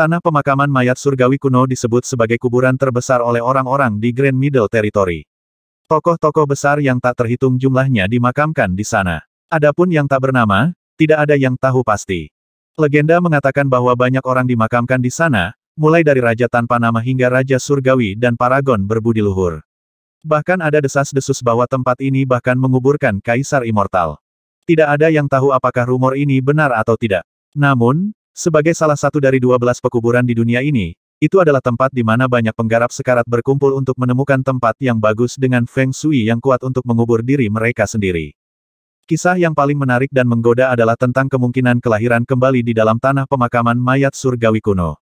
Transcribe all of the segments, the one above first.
Tanah pemakaman mayat surgawi kuno disebut sebagai kuburan terbesar oleh orang-orang di Grand Middle Territory. Tokoh-tokoh besar yang tak terhitung jumlahnya dimakamkan di sana. Adapun yang tak bernama, tidak ada yang tahu pasti. Legenda mengatakan bahwa banyak orang dimakamkan di sana, mulai dari raja tanpa nama hingga raja surgawi dan paragon berbudi luhur. Bahkan ada desas-desus bahwa tempat ini bahkan menguburkan kaisar immortal. Tidak ada yang tahu apakah rumor ini benar atau tidak. Namun, sebagai salah satu dari dua belas pekuburan di dunia ini, itu adalah tempat di mana banyak penggarap sekarat berkumpul untuk menemukan tempat yang bagus dengan feng shui yang kuat untuk mengubur diri mereka sendiri. Kisah yang paling menarik dan menggoda adalah tentang kemungkinan kelahiran kembali di dalam tanah pemakaman mayat surgawi kuno.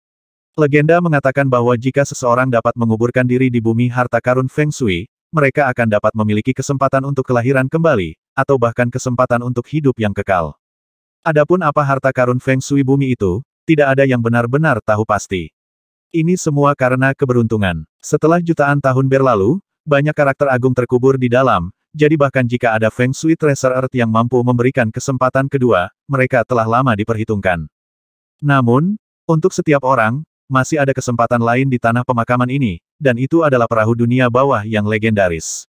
Legenda mengatakan bahwa jika seseorang dapat menguburkan diri di bumi harta karun feng shui, mereka akan dapat memiliki kesempatan untuk kelahiran kembali, atau bahkan kesempatan untuk hidup yang kekal. Adapun apa harta karun Feng Shui bumi itu, tidak ada yang benar-benar tahu pasti. Ini semua karena keberuntungan. Setelah jutaan tahun berlalu, banyak karakter agung terkubur di dalam, jadi bahkan jika ada Feng Shui Treasure Earth yang mampu memberikan kesempatan kedua, mereka telah lama diperhitungkan. Namun, untuk setiap orang, masih ada kesempatan lain di tanah pemakaman ini, dan itu adalah perahu dunia bawah yang legendaris.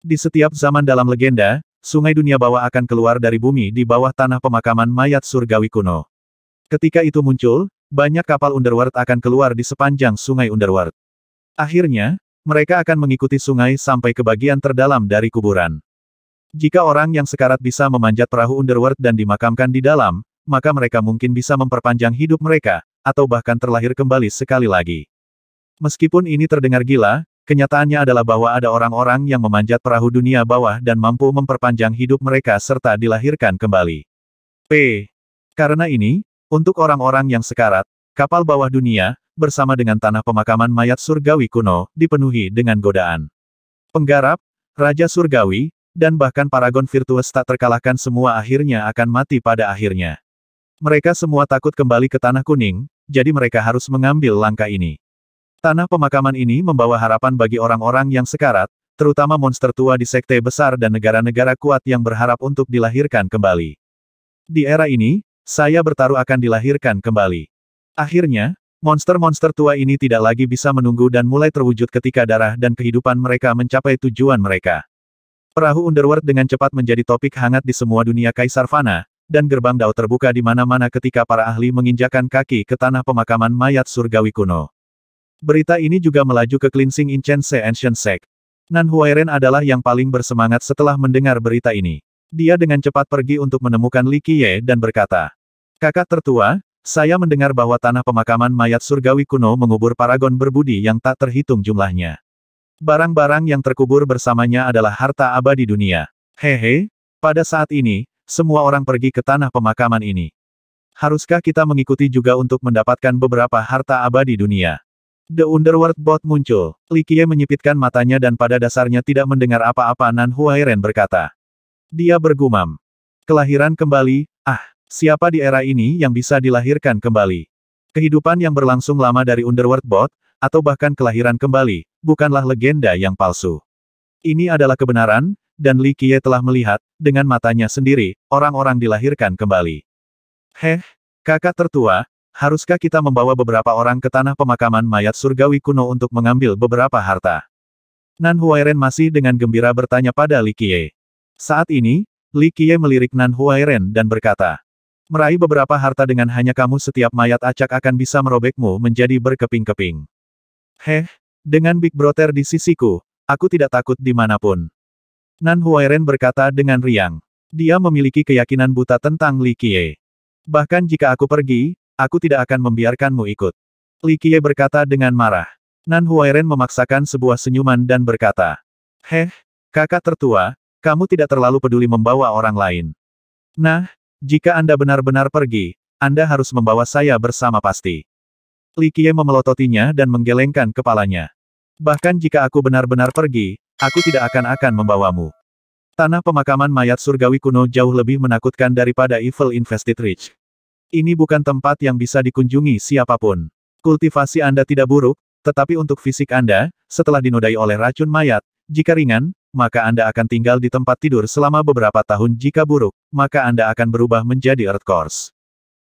Di setiap zaman dalam legenda, sungai dunia bawah akan keluar dari bumi di bawah tanah pemakaman mayat surgawi kuno. Ketika itu muncul, banyak kapal Underworld akan keluar di sepanjang sungai Underworld. Akhirnya, mereka akan mengikuti sungai sampai ke bagian terdalam dari kuburan. Jika orang yang sekarat bisa memanjat perahu Underworld dan dimakamkan di dalam, maka mereka mungkin bisa memperpanjang hidup mereka, atau bahkan terlahir kembali sekali lagi. Meskipun ini terdengar gila, Kenyataannya adalah bahwa ada orang-orang yang memanjat perahu dunia bawah dan mampu memperpanjang hidup mereka serta dilahirkan kembali. P. Karena ini, untuk orang-orang yang sekarat, kapal bawah dunia, bersama dengan tanah pemakaman mayat surgawi kuno, dipenuhi dengan godaan. Penggarap, Raja Surgawi, dan bahkan paragon virtuos tak terkalahkan semua akhirnya akan mati pada akhirnya. Mereka semua takut kembali ke Tanah Kuning, jadi mereka harus mengambil langkah ini. Tanah pemakaman ini membawa harapan bagi orang-orang yang sekarat, terutama monster tua di sekte besar dan negara-negara kuat yang berharap untuk dilahirkan kembali. Di era ini, saya bertaruh akan dilahirkan kembali. Akhirnya, monster-monster tua ini tidak lagi bisa menunggu dan mulai terwujud ketika darah dan kehidupan mereka mencapai tujuan mereka. Perahu Underworld dengan cepat menjadi topik hangat di semua dunia Kaisar Fana, dan gerbang dao terbuka di mana-mana ketika para ahli menginjakan kaki ke tanah pemakaman mayat surgawi kuno. Berita ini juga melaju ke Cleansing Incense Ancient Sect. Nan Huairen adalah yang paling bersemangat setelah mendengar berita ini. Dia dengan cepat pergi untuk menemukan Li Qiye dan berkata, Kakak tertua, saya mendengar bahwa tanah pemakaman mayat surgawi kuno mengubur paragon berbudi yang tak terhitung jumlahnya. Barang-barang yang terkubur bersamanya adalah harta abadi dunia. Hehe, pada saat ini, semua orang pergi ke tanah pemakaman ini. Haruskah kita mengikuti juga untuk mendapatkan beberapa harta abadi dunia? The Underworld Bot muncul. Li Qiye menyipitkan matanya dan pada dasarnya tidak mendengar apa-apa Nan Huairen berkata. Dia bergumam. Kelahiran kembali, ah, siapa di era ini yang bisa dilahirkan kembali? Kehidupan yang berlangsung lama dari Underworld Bot, atau bahkan kelahiran kembali, bukanlah legenda yang palsu. Ini adalah kebenaran, dan Li Qiye telah melihat, dengan matanya sendiri, orang-orang dilahirkan kembali. Heh, kakak tertua, Haruskah kita membawa beberapa orang ke tanah pemakaman mayat surgawi kuno untuk mengambil beberapa harta? Nan Huairen masih dengan gembira bertanya pada Li Qiye. Saat ini, Li Qiye melirik Nan Huairen dan berkata, Meraih beberapa harta dengan hanya kamu setiap mayat acak akan bisa merobekmu menjadi berkeping-keping. Heh, dengan Big Brother di sisiku, aku tidak takut dimanapun. Nan Huairen berkata dengan riang. Dia memiliki keyakinan buta tentang Li Qiye. Bahkan jika aku pergi, Aku tidak akan membiarkanmu ikut. Li Qiye berkata dengan marah. Nan Huairen memaksakan sebuah senyuman dan berkata. Heh, kakak tertua, kamu tidak terlalu peduli membawa orang lain. Nah, jika Anda benar-benar pergi, Anda harus membawa saya bersama pasti. Li Qiye memelototinya dan menggelengkan kepalanya. Bahkan jika aku benar-benar pergi, aku tidak akan-akan membawamu. Tanah pemakaman mayat surgawi kuno jauh lebih menakutkan daripada Evil Invested Rich. Ini bukan tempat yang bisa dikunjungi siapapun. Kultivasi Anda tidak buruk, tetapi untuk fisik Anda, setelah dinodai oleh racun mayat, jika ringan, maka Anda akan tinggal di tempat tidur selama beberapa tahun jika buruk, maka Anda akan berubah menjadi Earth Course.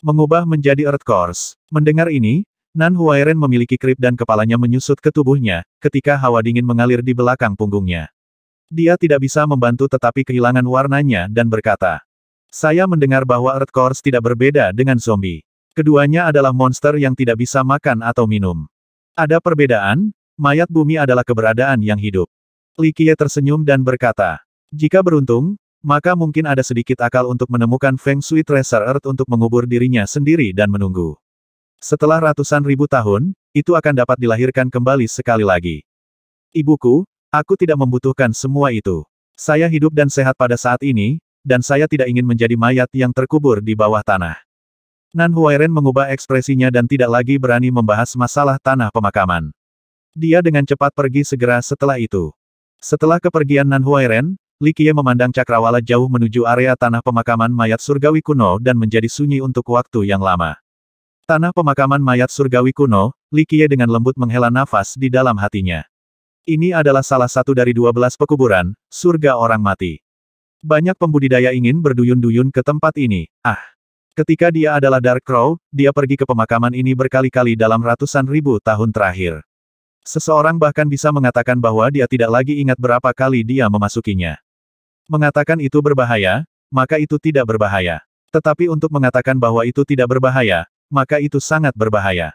Mengubah menjadi Earth Course. Mendengar ini, Nan Huairen memiliki krip dan kepalanya menyusut ke tubuhnya, ketika hawa dingin mengalir di belakang punggungnya. Dia tidak bisa membantu tetapi kehilangan warnanya dan berkata, saya mendengar bahwa Earthcores tidak berbeda dengan zombie. Keduanya adalah monster yang tidak bisa makan atau minum. Ada perbedaan, mayat bumi adalah keberadaan yang hidup. Qiye tersenyum dan berkata, jika beruntung, maka mungkin ada sedikit akal untuk menemukan Feng Shui Treasure Earth untuk mengubur dirinya sendiri dan menunggu. Setelah ratusan ribu tahun, itu akan dapat dilahirkan kembali sekali lagi. Ibuku, aku tidak membutuhkan semua itu. Saya hidup dan sehat pada saat ini, dan saya tidak ingin menjadi mayat yang terkubur di bawah tanah. Nan Huairen mengubah ekspresinya dan tidak lagi berani membahas masalah tanah pemakaman. Dia dengan cepat pergi segera setelah itu. Setelah kepergian Nan Huairen, Likie memandang cakrawala jauh menuju area tanah pemakaman mayat surgawi kuno dan menjadi sunyi untuk waktu yang lama. Tanah pemakaman mayat surgawi kuno, Li Likie dengan lembut menghela nafas di dalam hatinya. Ini adalah salah satu dari dua belas pekuburan, surga orang mati. Banyak pembudidaya ingin berduyun-duyun ke tempat ini. Ah! Ketika dia adalah Dark Crow, dia pergi ke pemakaman ini berkali-kali dalam ratusan ribu tahun terakhir. Seseorang bahkan bisa mengatakan bahwa dia tidak lagi ingat berapa kali dia memasukinya. Mengatakan itu berbahaya, maka itu tidak berbahaya. Tetapi untuk mengatakan bahwa itu tidak berbahaya, maka itu sangat berbahaya.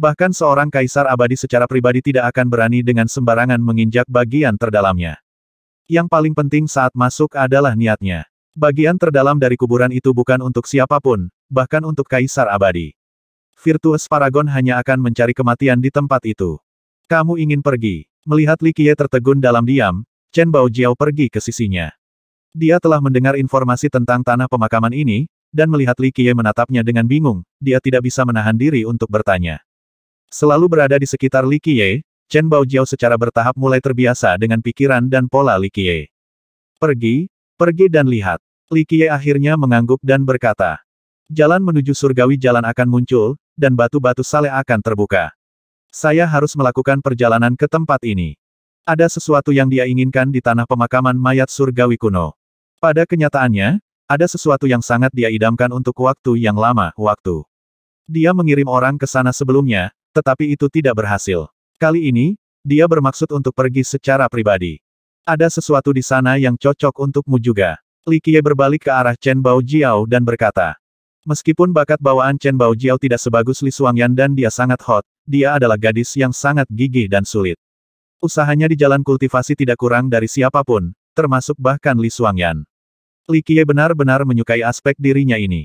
Bahkan seorang kaisar abadi secara pribadi tidak akan berani dengan sembarangan menginjak bagian terdalamnya. Yang paling penting saat masuk adalah niatnya. Bagian terdalam dari kuburan itu bukan untuk siapapun, bahkan untuk kaisar abadi. Virtuous Paragon hanya akan mencari kematian di tempat itu. Kamu ingin pergi. Melihat Li Qiye tertegun dalam diam, Chen Bao Jiao pergi ke sisinya. Dia telah mendengar informasi tentang tanah pemakaman ini, dan melihat Li Qiye menatapnya dengan bingung, dia tidak bisa menahan diri untuk bertanya. Selalu berada di sekitar Li Qiye, Chen Baojiao secara bertahap mulai terbiasa dengan pikiran dan pola Li Qiye. Pergi, pergi dan lihat. Li Qiye akhirnya mengangguk dan berkata. Jalan menuju surgawi jalan akan muncul, dan batu-batu saleh akan terbuka. Saya harus melakukan perjalanan ke tempat ini. Ada sesuatu yang dia inginkan di tanah pemakaman mayat surgawi kuno. Pada kenyataannya, ada sesuatu yang sangat dia idamkan untuk waktu yang lama, waktu. Dia mengirim orang ke sana sebelumnya, tetapi itu tidak berhasil. Kali ini, dia bermaksud untuk pergi secara pribadi. Ada sesuatu di sana yang cocok untukmu juga. Li Qiye berbalik ke arah Chen Bao Jiao dan berkata, Meskipun bakat bawaan Chen Bao Jiao tidak sebagus Li Suangyan dan dia sangat hot, dia adalah gadis yang sangat gigih dan sulit. Usahanya di jalan kultivasi tidak kurang dari siapapun, termasuk bahkan Li Suangyan. Li Qiye benar-benar menyukai aspek dirinya ini.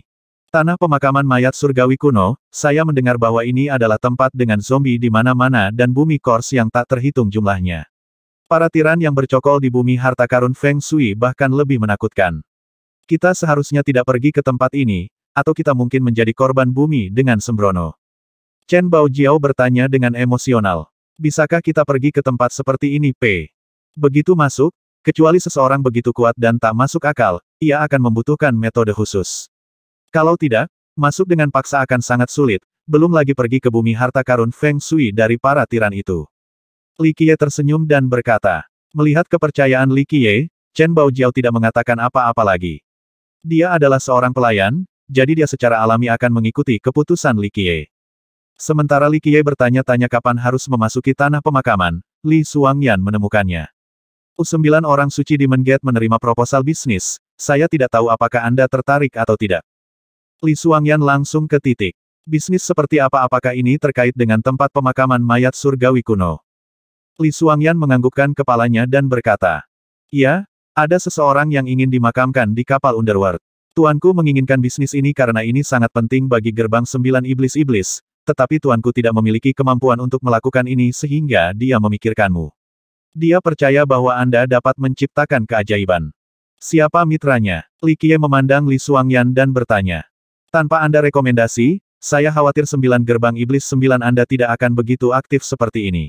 Tanah pemakaman mayat surgawi kuno, saya mendengar bahwa ini adalah tempat dengan zombie di mana-mana dan bumi kors yang tak terhitung jumlahnya. Para tiran yang bercokol di bumi harta karun Feng Shui bahkan lebih menakutkan. Kita seharusnya tidak pergi ke tempat ini, atau kita mungkin menjadi korban bumi dengan sembrono. Chen Bao Jiao bertanya dengan emosional. Bisakah kita pergi ke tempat seperti ini P? Begitu masuk, kecuali seseorang begitu kuat dan tak masuk akal, ia akan membutuhkan metode khusus. Kalau tidak, masuk dengan paksa akan sangat sulit, belum lagi pergi ke bumi harta karun Feng Shui dari para tiran itu. Li Qiye tersenyum dan berkata, melihat kepercayaan Li Qiye, Chen Baojiao tidak mengatakan apa-apa lagi. Dia adalah seorang pelayan, jadi dia secara alami akan mengikuti keputusan Li Qiye. Sementara Li Qiye bertanya-tanya kapan harus memasuki tanah pemakaman, Li Suang Yan menemukannya. U Sembilan orang suci di Menget menerima proposal bisnis, saya tidak tahu apakah Anda tertarik atau tidak. Li Suangyan langsung ke titik. Bisnis seperti apa apakah ini terkait dengan tempat pemakaman mayat surgawi kuno? Li Suangyan menganggukkan kepalanya dan berkata, Ya, ada seseorang yang ingin dimakamkan di kapal Underworld. Tuanku menginginkan bisnis ini karena ini sangat penting bagi gerbang sembilan iblis-iblis, tetapi tuanku tidak memiliki kemampuan untuk melakukan ini sehingga dia memikirkanmu. Dia percaya bahwa Anda dapat menciptakan keajaiban. Siapa mitranya? Li Qie memandang Li Suangyan dan bertanya. Tanpa Anda rekomendasi, saya khawatir sembilan gerbang iblis sembilan Anda tidak akan begitu aktif seperti ini.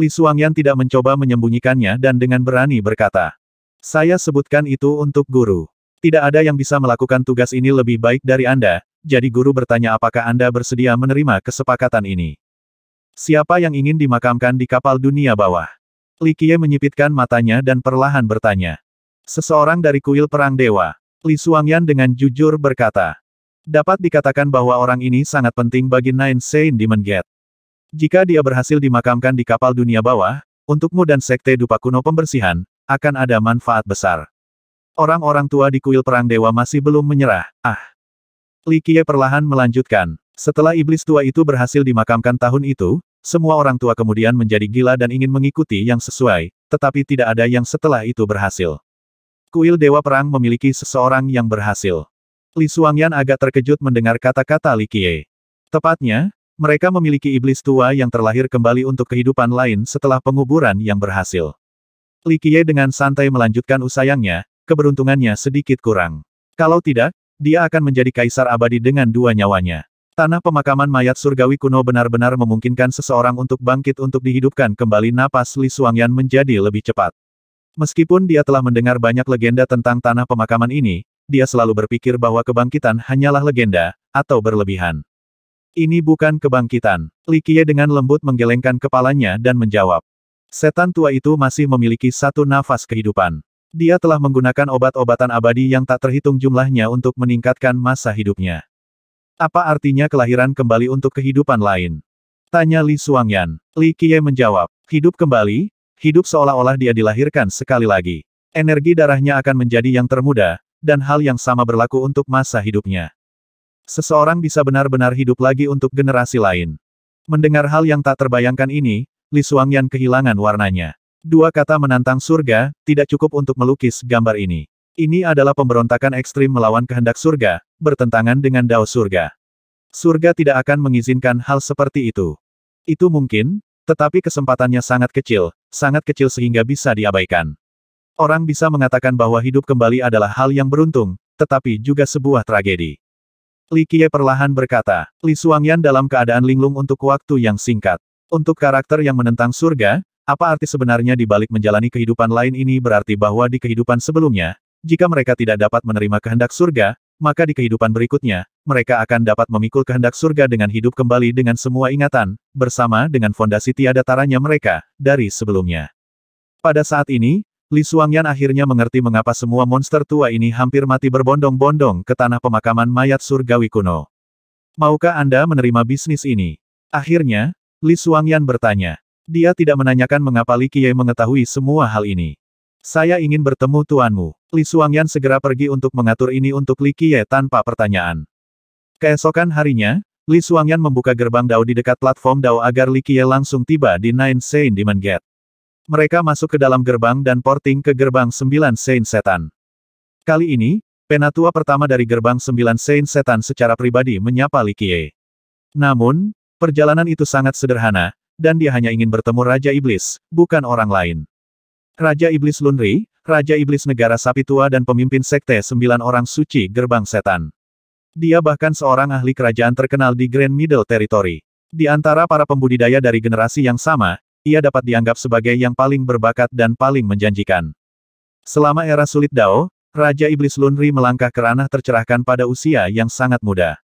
Li Suangyan tidak mencoba menyembunyikannya dan dengan berani berkata. Saya sebutkan itu untuk guru. Tidak ada yang bisa melakukan tugas ini lebih baik dari Anda, jadi guru bertanya apakah Anda bersedia menerima kesepakatan ini. Siapa yang ingin dimakamkan di kapal dunia bawah? Li Qiye menyipitkan matanya dan perlahan bertanya. Seseorang dari kuil perang dewa. Li Suangyan dengan jujur berkata. Dapat dikatakan bahwa orang ini sangat penting bagi Nine Saint Demon Gate. Jika dia berhasil dimakamkan di kapal dunia bawah, untukmu dan Sekte Dupa Kuno Pembersihan, akan ada manfaat besar. Orang-orang tua di kuil Perang Dewa masih belum menyerah, ah. Li Qiye perlahan melanjutkan, setelah iblis tua itu berhasil dimakamkan tahun itu, semua orang tua kemudian menjadi gila dan ingin mengikuti yang sesuai, tetapi tidak ada yang setelah itu berhasil. Kuil Dewa Perang memiliki seseorang yang berhasil. Li Suangyan agak terkejut mendengar kata-kata Li Qie. Tepatnya, mereka memiliki iblis tua yang terlahir kembali untuk kehidupan lain setelah penguburan yang berhasil. Li Qie dengan santai melanjutkan usayangnya, keberuntungannya sedikit kurang. Kalau tidak, dia akan menjadi kaisar abadi dengan dua nyawanya. Tanah pemakaman mayat surgawi kuno benar-benar memungkinkan seseorang untuk bangkit untuk dihidupkan kembali napas Li Suangyan menjadi lebih cepat. Meskipun dia telah mendengar banyak legenda tentang tanah pemakaman ini, dia selalu berpikir bahwa kebangkitan hanyalah legenda, atau berlebihan. Ini bukan kebangkitan. Li Likie dengan lembut menggelengkan kepalanya dan menjawab. Setan tua itu masih memiliki satu nafas kehidupan. Dia telah menggunakan obat-obatan abadi yang tak terhitung jumlahnya untuk meningkatkan masa hidupnya. Apa artinya kelahiran kembali untuk kehidupan lain? Tanya Li Suangyan. Li Qiye menjawab, hidup kembali, hidup seolah-olah dia dilahirkan sekali lagi. Energi darahnya akan menjadi yang termuda, dan hal yang sama berlaku untuk masa hidupnya. Seseorang bisa benar-benar hidup lagi untuk generasi lain. Mendengar hal yang tak terbayangkan ini, Li Suangyan kehilangan warnanya. Dua kata menantang surga, tidak cukup untuk melukis gambar ini. Ini adalah pemberontakan ekstrim melawan kehendak surga, bertentangan dengan dao surga. Surga tidak akan mengizinkan hal seperti itu. Itu mungkin, tetapi kesempatannya sangat kecil, sangat kecil sehingga bisa diabaikan. Orang bisa mengatakan bahwa hidup kembali adalah hal yang beruntung, tetapi juga sebuah tragedi. Li Qiye perlahan berkata, Li Suangyan dalam keadaan linglung untuk waktu yang singkat. Untuk karakter yang menentang surga, apa arti sebenarnya dibalik menjalani kehidupan lain ini berarti bahwa di kehidupan sebelumnya, jika mereka tidak dapat menerima kehendak surga, maka di kehidupan berikutnya, mereka akan dapat memikul kehendak surga dengan hidup kembali dengan semua ingatan, bersama dengan fondasi tiada taranya mereka, dari sebelumnya. Pada saat ini, Li Suangyan akhirnya mengerti mengapa semua monster tua ini hampir mati berbondong-bondong ke tanah pemakaman mayat surgawi kuno. Maukah Anda menerima bisnis ini? Akhirnya, Li Suangyan bertanya. Dia tidak menanyakan mengapa Li Qiye mengetahui semua hal ini. Saya ingin bertemu tuanmu. Li Suangyan segera pergi untuk mengatur ini untuk Li Qiye tanpa pertanyaan. Keesokan harinya, Li Suangyan membuka gerbang Dao di dekat platform Dao agar Li Qiye langsung tiba di Nine Saint Demon Gate. Mereka masuk ke dalam gerbang dan porting ke gerbang sembilan Saint Setan. Kali ini, penatua pertama dari gerbang sembilan Saint Setan secara pribadi menyapa Likie. Namun, perjalanan itu sangat sederhana, dan dia hanya ingin bertemu Raja Iblis, bukan orang lain. Raja Iblis Lunri, Raja Iblis Negara Sapi Tua dan pemimpin Sekte Sembilan Orang Suci Gerbang Setan. Dia bahkan seorang ahli kerajaan terkenal di Grand Middle Territory. Di antara para pembudidaya dari generasi yang sama, ia dapat dianggap sebagai yang paling berbakat dan paling menjanjikan. Selama era sulit Dao, Raja Iblis Lunri melangkah ke ranah tercerahkan pada usia yang sangat muda.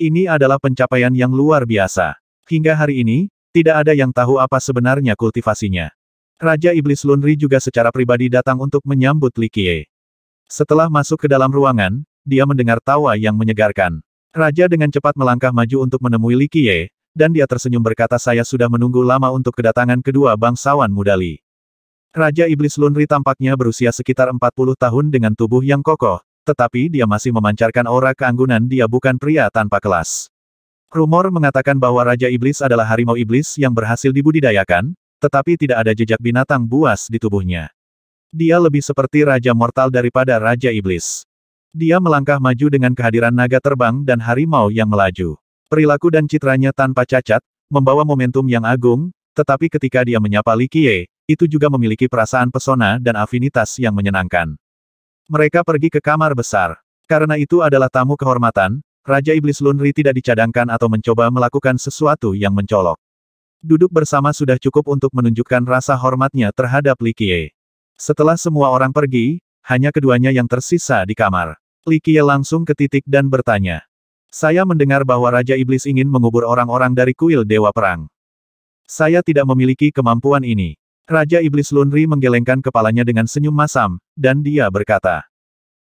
Ini adalah pencapaian yang luar biasa. Hingga hari ini, tidak ada yang tahu apa sebenarnya kultivasinya. Raja Iblis Lunri juga secara pribadi datang untuk menyambut Li Qiye. Setelah masuk ke dalam ruangan, dia mendengar tawa yang menyegarkan. Raja dengan cepat melangkah maju untuk menemui Li Qiye, dan dia tersenyum berkata saya sudah menunggu lama untuk kedatangan kedua bangsawan Mudali. Raja Iblis Lunri tampaknya berusia sekitar 40 tahun dengan tubuh yang kokoh, tetapi dia masih memancarkan aura keanggunan dia bukan pria tanpa kelas. Rumor mengatakan bahwa Raja Iblis adalah harimau iblis yang berhasil dibudidayakan, tetapi tidak ada jejak binatang buas di tubuhnya. Dia lebih seperti Raja Mortal daripada Raja Iblis. Dia melangkah maju dengan kehadiran naga terbang dan harimau yang melaju. Perilaku dan citranya tanpa cacat, membawa momentum yang agung, tetapi ketika dia menyapa Li Qiye, itu juga memiliki perasaan pesona dan afinitas yang menyenangkan. Mereka pergi ke kamar besar. Karena itu adalah tamu kehormatan, Raja Iblis Lunri tidak dicadangkan atau mencoba melakukan sesuatu yang mencolok. Duduk bersama sudah cukup untuk menunjukkan rasa hormatnya terhadap Li Qiye. Setelah semua orang pergi, hanya keduanya yang tersisa di kamar. Li Qiye langsung ke titik dan bertanya. Saya mendengar bahwa Raja Iblis ingin mengubur orang-orang dari kuil Dewa Perang. Saya tidak memiliki kemampuan ini. Raja Iblis Lunri menggelengkan kepalanya dengan senyum masam, dan dia berkata,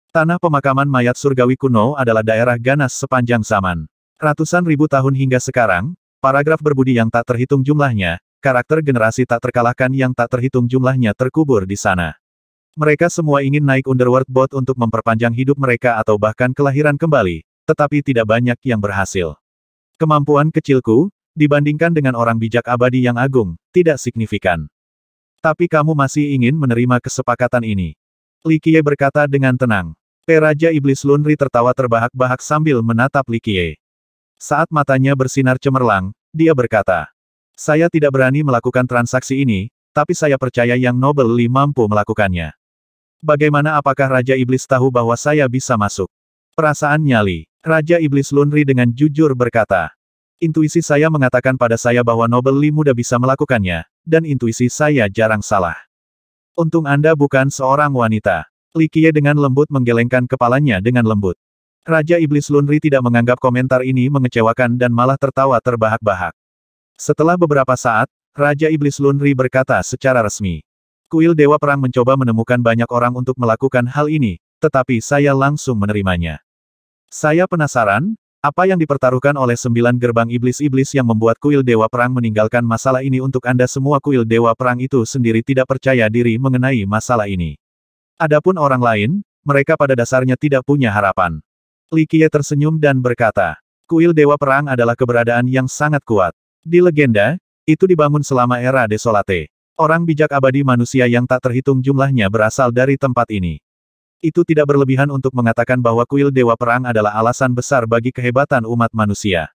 Tanah pemakaman mayat surgawi kuno adalah daerah ganas sepanjang zaman. Ratusan ribu tahun hingga sekarang, paragraf berbudi yang tak terhitung jumlahnya, karakter generasi tak terkalahkan yang tak terhitung jumlahnya terkubur di sana. Mereka semua ingin naik Underworld Bot untuk memperpanjang hidup mereka atau bahkan kelahiran kembali, tetapi tidak banyak yang berhasil. Kemampuan kecilku, dibandingkan dengan orang bijak abadi yang agung, tidak signifikan. Tapi kamu masih ingin menerima kesepakatan ini. Likie berkata dengan tenang. Peraja Iblis Lunri tertawa terbahak-bahak sambil menatap Likie. Saat matanya bersinar cemerlang, dia berkata, Saya tidak berani melakukan transaksi ini, tapi saya percaya Yang Noble Li mampu melakukannya. Bagaimana apakah Raja Iblis tahu bahwa saya bisa masuk? Perasaan nyali. Raja Iblis Lunri dengan jujur berkata. Intuisi saya mengatakan pada saya bahwa Nobel Li muda bisa melakukannya, dan intuisi saya jarang salah. Untung Anda bukan seorang wanita. Li Qiye dengan lembut menggelengkan kepalanya dengan lembut. Raja Iblis Lunri tidak menganggap komentar ini mengecewakan dan malah tertawa terbahak-bahak. Setelah beberapa saat, Raja Iblis Lunri berkata secara resmi. Kuil Dewa Perang mencoba menemukan banyak orang untuk melakukan hal ini, tetapi saya langsung menerimanya. Saya penasaran, apa yang dipertaruhkan oleh sembilan gerbang iblis-iblis yang membuat kuil Dewa Perang meninggalkan masalah ini untuk Anda semua kuil Dewa Perang itu sendiri tidak percaya diri mengenai masalah ini. Adapun orang lain, mereka pada dasarnya tidak punya harapan. Li Qiye tersenyum dan berkata, kuil Dewa Perang adalah keberadaan yang sangat kuat. Di legenda, itu dibangun selama era Desolate. Orang bijak abadi manusia yang tak terhitung jumlahnya berasal dari tempat ini. Itu tidak berlebihan untuk mengatakan bahwa kuil Dewa Perang adalah alasan besar bagi kehebatan umat manusia.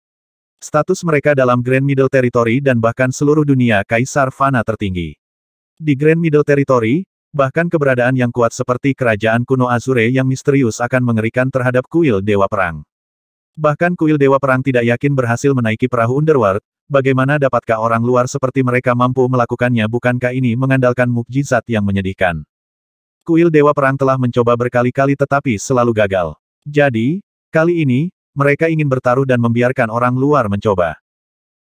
Status mereka dalam Grand Middle Territory dan bahkan seluruh dunia Kaisar Fana tertinggi. Di Grand Middle Territory, bahkan keberadaan yang kuat seperti kerajaan kuno Azure yang misterius akan mengerikan terhadap kuil Dewa Perang. Bahkan kuil Dewa Perang tidak yakin berhasil menaiki perahu Underworld, bagaimana dapatkah orang luar seperti mereka mampu melakukannya bukankah ini mengandalkan mukjizat yang menyedihkan. Kuil Dewa Perang telah mencoba berkali-kali tetapi selalu gagal. Jadi, kali ini, mereka ingin bertaruh dan membiarkan orang luar mencoba.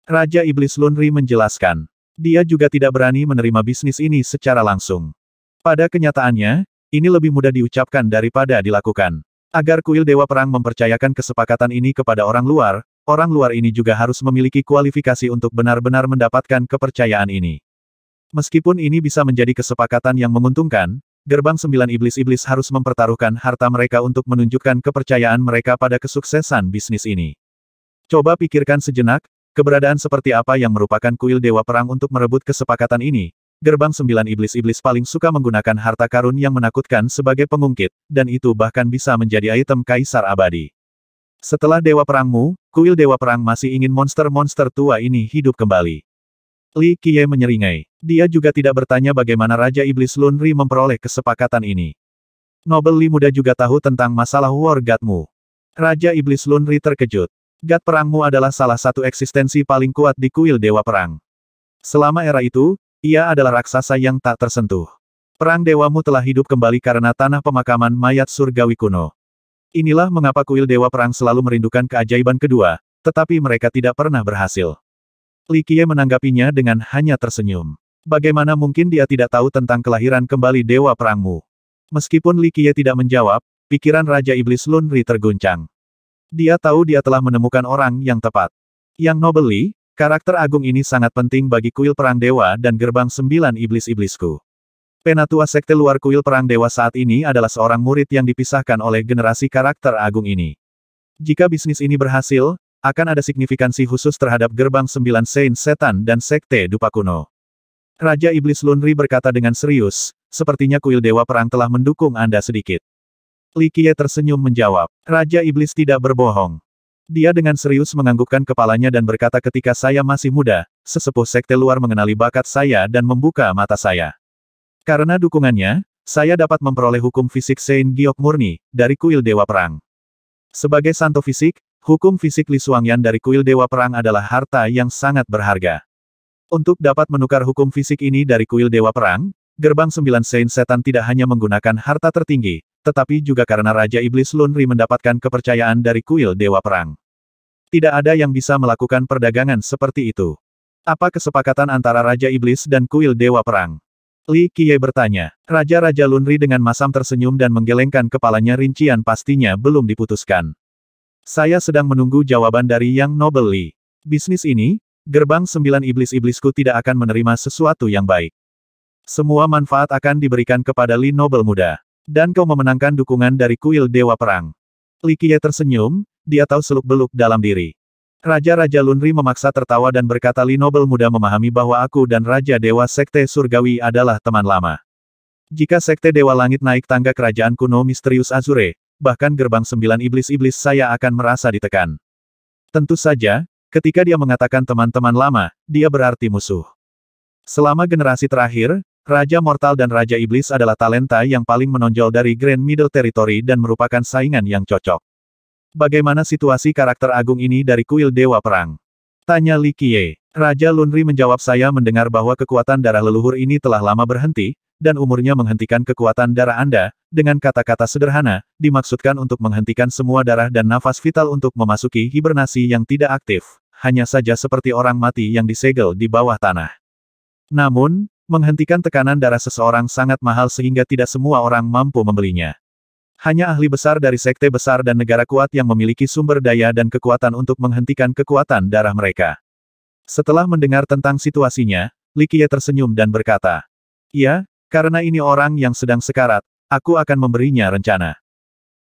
Raja Iblis Lunri menjelaskan. Dia juga tidak berani menerima bisnis ini secara langsung. Pada kenyataannya, ini lebih mudah diucapkan daripada dilakukan. Agar kuil Dewa Perang mempercayakan kesepakatan ini kepada orang luar, orang luar ini juga harus memiliki kualifikasi untuk benar-benar mendapatkan kepercayaan ini. Meskipun ini bisa menjadi kesepakatan yang menguntungkan, Gerbang Sembilan Iblis-Iblis harus mempertaruhkan harta mereka untuk menunjukkan kepercayaan mereka pada kesuksesan bisnis ini. Coba pikirkan sejenak, keberadaan seperti apa yang merupakan kuil Dewa Perang untuk merebut kesepakatan ini. Gerbang Sembilan Iblis-Iblis paling suka menggunakan harta karun yang menakutkan sebagai pengungkit, dan itu bahkan bisa menjadi item kaisar abadi. Setelah Dewa Perangmu, kuil Dewa Perang masih ingin monster-monster tua ini hidup kembali. Li Qiye menyeringai. Dia juga tidak bertanya bagaimana Raja Iblis Lunri memperoleh kesepakatan ini. Nobel Li muda juga tahu tentang masalah War Godmu. Raja Iblis Lunri terkejut. God perangmu adalah salah satu eksistensi paling kuat di kuil Dewa Perang. Selama era itu, ia adalah raksasa yang tak tersentuh. Perang dewamu telah hidup kembali karena tanah pemakaman mayat surgawi kuno. Inilah mengapa kuil Dewa Perang selalu merindukan keajaiban kedua, tetapi mereka tidak pernah berhasil. Li Qiye menanggapinya dengan hanya tersenyum. Bagaimana mungkin dia tidak tahu tentang kelahiran kembali Dewa Perangmu? Meskipun Li Qiye tidak menjawab, pikiran Raja Iblis Lun Ri terguncang. Dia tahu dia telah menemukan orang yang tepat. Yang Nobel karakter agung ini sangat penting bagi kuil Perang Dewa dan gerbang sembilan iblis-iblisku. Penatua Sekte Luar Kuil Perang Dewa saat ini adalah seorang murid yang dipisahkan oleh generasi karakter agung ini. Jika bisnis ini berhasil, akan ada signifikansi khusus terhadap gerbang sembilan Saint Setan dan Sekte Dupa Kuno. Raja Iblis Lunri berkata dengan serius, sepertinya kuil Dewa Perang telah mendukung Anda sedikit. Qiye tersenyum menjawab, Raja Iblis tidak berbohong. Dia dengan serius menganggukkan kepalanya dan berkata ketika saya masih muda, sesepuh sekte luar mengenali bakat saya dan membuka mata saya. Karena dukungannya, saya dapat memperoleh hukum fisik Saint Giok murni, dari kuil Dewa Perang. Sebagai santo fisik, Hukum fisik Li Suangyan dari kuil Dewa Perang adalah harta yang sangat berharga. Untuk dapat menukar hukum fisik ini dari kuil Dewa Perang, Gerbang Sembilan Sein Setan tidak hanya menggunakan harta tertinggi, tetapi juga karena Raja Iblis Lunri mendapatkan kepercayaan dari kuil Dewa Perang. Tidak ada yang bisa melakukan perdagangan seperti itu. Apa kesepakatan antara Raja Iblis dan kuil Dewa Perang? Li Qiye bertanya. Raja-Raja Lunri dengan masam tersenyum dan menggelengkan kepalanya rincian pastinya belum diputuskan. Saya sedang menunggu jawaban dari Yang Noble Li. Bisnis ini, gerbang sembilan iblis-iblisku tidak akan menerima sesuatu yang baik. Semua manfaat akan diberikan kepada Li Noble Muda. Dan kau memenangkan dukungan dari kuil Dewa Perang. Li Qiye tersenyum, dia tahu seluk-beluk dalam diri. Raja-Raja Lunri memaksa tertawa dan berkata Li Noble Muda memahami bahwa aku dan Raja Dewa Sekte Surgawi adalah teman lama. Jika Sekte Dewa Langit naik tangga kerajaan kuno misterius Azure, bahkan gerbang sembilan iblis-iblis saya akan merasa ditekan. Tentu saja, ketika dia mengatakan teman-teman lama, dia berarti musuh. Selama generasi terakhir, Raja Mortal dan Raja Iblis adalah talenta yang paling menonjol dari Grand Middle Territory dan merupakan saingan yang cocok. Bagaimana situasi karakter agung ini dari kuil Dewa Perang? Tanya Li Qiye. Raja Lunri menjawab saya mendengar bahwa kekuatan darah leluhur ini telah lama berhenti, dan umurnya menghentikan kekuatan darah Anda, dengan kata-kata sederhana, dimaksudkan untuk menghentikan semua darah dan nafas vital untuk memasuki hibernasi yang tidak aktif, hanya saja seperti orang mati yang disegel di bawah tanah. Namun, menghentikan tekanan darah seseorang sangat mahal sehingga tidak semua orang mampu membelinya. Hanya ahli besar dari sekte besar dan negara kuat yang memiliki sumber daya dan kekuatan untuk menghentikan kekuatan darah mereka. Setelah mendengar tentang situasinya, Likie tersenyum dan berkata, Ya, karena ini orang yang sedang sekarat, aku akan memberinya rencana.